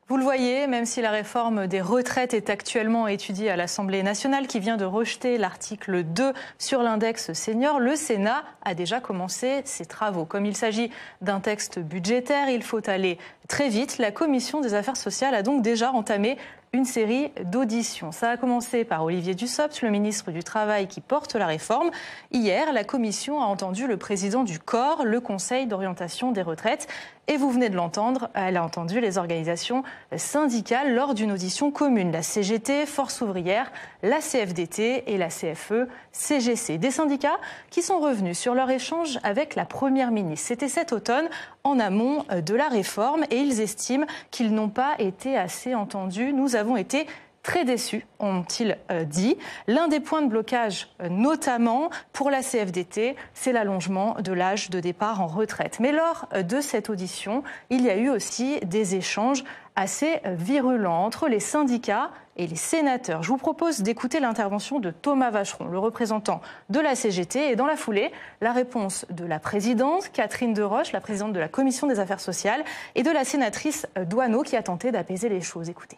Vous le voyez, même si la réforme des retraites est actuellement étudiée à l'Assemblée nationale qui vient de rejeter l'article 2 sur l'index senior, le Sénat a déjà commencé ses travaux. Comme il s'agit d'un texte budgétaire, il faut aller très vite. La commission des affaires sociales a donc déjà entamé une série d'auditions. Ça a commencé par Olivier Dussopt, le ministre du Travail qui porte la réforme. Hier, la commission a entendu le président du corps, le Conseil d'orientation des retraites. Et vous venez de l'entendre, elle a entendu les organisations syndicales lors d'une audition commune, la CGT, Force ouvrière, la CFDT et la CFE, CGC, des syndicats qui sont revenus sur leur échange avec la Première ministre. C'était cet automne, en amont euh, de la réforme, et ils estiment qu'ils n'ont pas été assez entendus. Nous avons été très déçus, ont-ils euh, dit. L'un des points de blocage, euh, notamment pour la CFDT, c'est l'allongement de l'âge de départ en retraite. Mais lors euh, de cette audition, il y a eu aussi des échanges assez virulents entre les syndicats et les sénateurs. Je vous propose d'écouter l'intervention de Thomas Vacheron, le représentant de la CGT, et dans la foulée, la réponse de la présidente, Catherine Deroche, la présidente de la Commission des affaires sociales, et de la sénatrice Douaneau, qui a tenté d'apaiser les choses. Écoutez.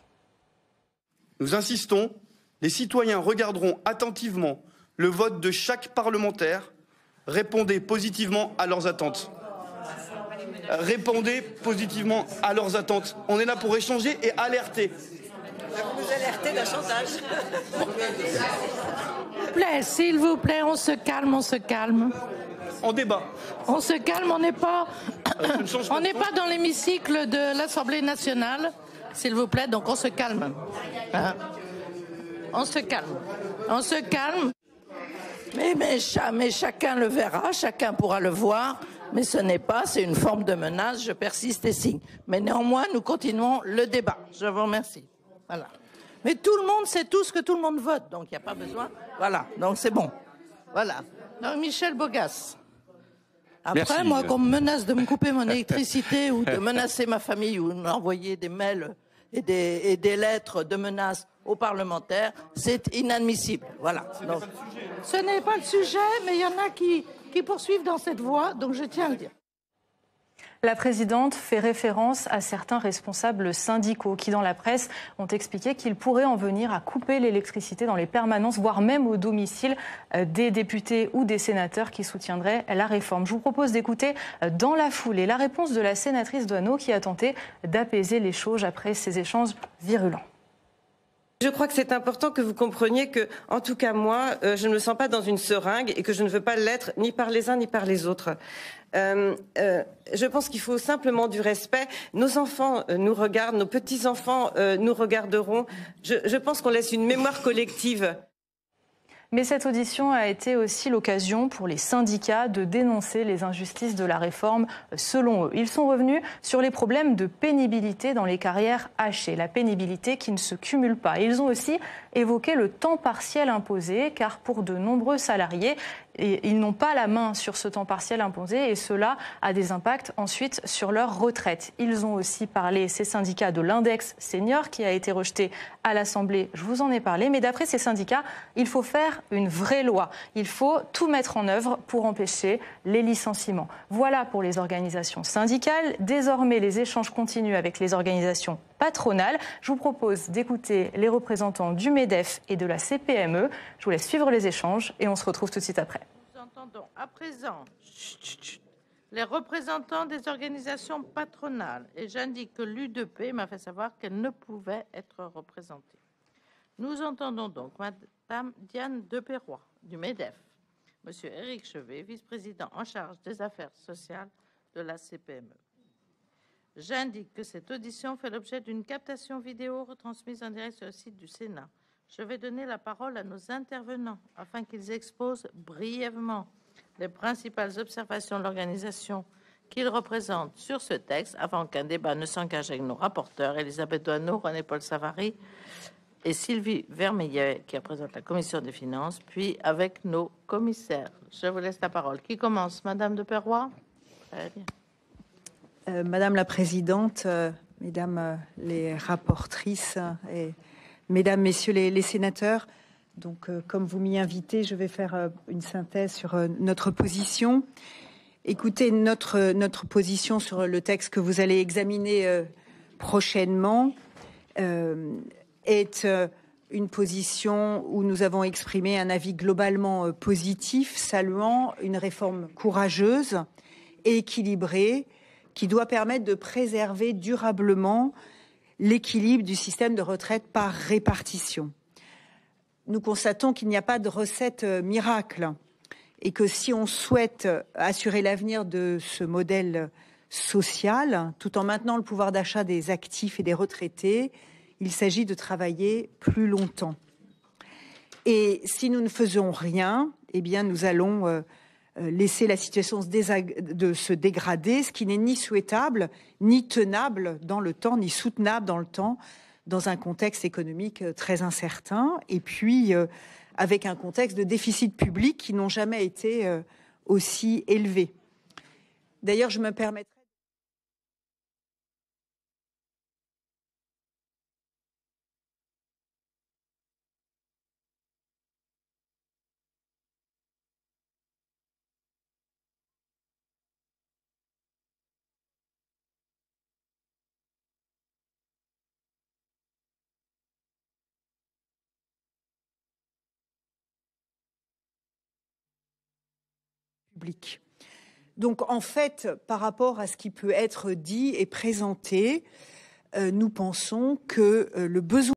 Nous insistons, les citoyens regarderont attentivement le vote de chaque parlementaire. Répondez positivement à leurs attentes. Répondez positivement à leurs attentes. On est là pour échanger et alerter. Vous alertez d'un chantage. S'il vous plaît, on se calme, on se calme. On débat. On se calme, on n'est pas, euh, on n'est pas dans l'hémicycle de l'Assemblée nationale. S'il vous plaît, donc on se calme. Hein. on se calme. On se calme. Mais, mais, chacun le verra, chacun pourra le voir. Mais ce n'est pas, c'est une forme de menace, je persiste et signe. Mais néanmoins, nous continuons le débat. Je vous remercie. Voilà. Mais tout le monde sait tout ce que tout le monde vote, donc il n'y a pas besoin. Voilà, donc c'est bon. Voilà. Donc Michel Bogas. Après, moi, qu'on me menace de me couper mon électricité ou de menacer ma famille ou d'envoyer des mails et des, lettres de menaces aux parlementaires, c'est inadmissible. Voilà. ce n'est pas le sujet, mais il y en a qui, qui poursuivent dans cette voie, donc je tiens à le dire. La présidente fait référence à certains responsables syndicaux qui, dans la presse, ont expliqué qu'ils pourraient en venir à couper l'électricité dans les permanences, voire même au domicile euh, des députés ou des sénateurs qui soutiendraient la réforme. Je vous propose d'écouter euh, dans la foulée la réponse de la sénatrice Doineau qui a tenté d'apaiser les choses après ces échanges virulents. Je crois que c'est important que vous compreniez que, en tout cas moi, euh, je ne me sens pas dans une seringue et que je ne veux pas l'être ni par les uns ni par les autres. Euh, euh, je pense qu'il faut simplement du respect. Nos enfants euh, nous regardent, nos petits-enfants nous regarderont. Je, je pense qu'on laisse une mémoire collective. Mais cette audition a été aussi l'occasion pour les syndicats de dénoncer les injustices de la réforme, selon eux. Ils sont revenus sur les problèmes de pénibilité dans les carrières hachées, la pénibilité qui ne se cumule pas. Ils ont aussi évoqué le temps partiel imposé, car pour de nombreux salariés, ils n'ont pas la main sur ce temps partiel imposé et cela a des impacts ensuite sur leur retraite. Ils ont aussi parlé, ces syndicats, de l'index senior qui a été rejeté à l'Assemblée, je vous en ai parlé, mais d'après ces syndicats, il faut faire une vraie loi. Il faut tout mettre en œuvre pour empêcher les licenciements. Voilà pour les organisations syndicales. Désormais, les échanges continuent avec les organisations patronale. Je vous propose d'écouter les représentants du MEDEF et de la CPME. Je vous laisse suivre les échanges et on se retrouve tout de suite après. Nous entendons à présent les représentants des organisations patronales et j'indique que l'UDP m'a fait savoir qu'elle ne pouvait être représentée. Nous entendons donc Madame Diane Deperroy du MEDEF, Monsieur Éric Chevet, vice-président en charge des affaires sociales de la CPME. J'indique que cette audition fait l'objet d'une captation vidéo retransmise en direct sur le site du Sénat. Je vais donner la parole à nos intervenants afin qu'ils exposent brièvement les principales observations de l'organisation qu'ils représentent sur ce texte avant qu'un débat ne s'engage avec nos rapporteurs, Elisabeth Doineau, René-Paul Savary et Sylvie Vermeillet, qui représente la Commission des finances, puis avec nos commissaires. Je vous laisse la parole. Qui commence Madame de Perroy Très bien. Euh, Madame la Présidente, euh, Mesdames euh, les rapportrices et Mesdames, Messieurs les, sénateurs, donc comme vous m'y invitez, je vais faire une synthèse sur notre position. Écoutez, notre, notre position sur le texte que vous allez examiner prochainement est une position où nous avons exprimé un avis globalement positif, saluant une réforme courageuse et équilibrée qui doit permettre de préserver durablement l'équilibre du système de retraite par répartition. Nous constatons qu'il n'y a pas de recette euh, miracle et que si on souhaite euh, assurer l'avenir de ce modèle social, tout en maintenant le pouvoir d'achat des actifs et des retraités, il s'agit de travailler plus longtemps. Et si nous ne faisons rien, eh bien, nous allons euh, euh, laisser la situation se, de se dégrader, ce qui n'est ni souhaitable, ni tenable dans le temps, ni soutenable dans le temps, dans un contexte économique euh, très incertain, et puis euh, avec un contexte de déficit public qui n'ont jamais été aussi élevés. D'ailleurs, je me permets Donc en fait, par rapport à ce qui peut être dit et présenté, euh, nous pensons que euh, le besoin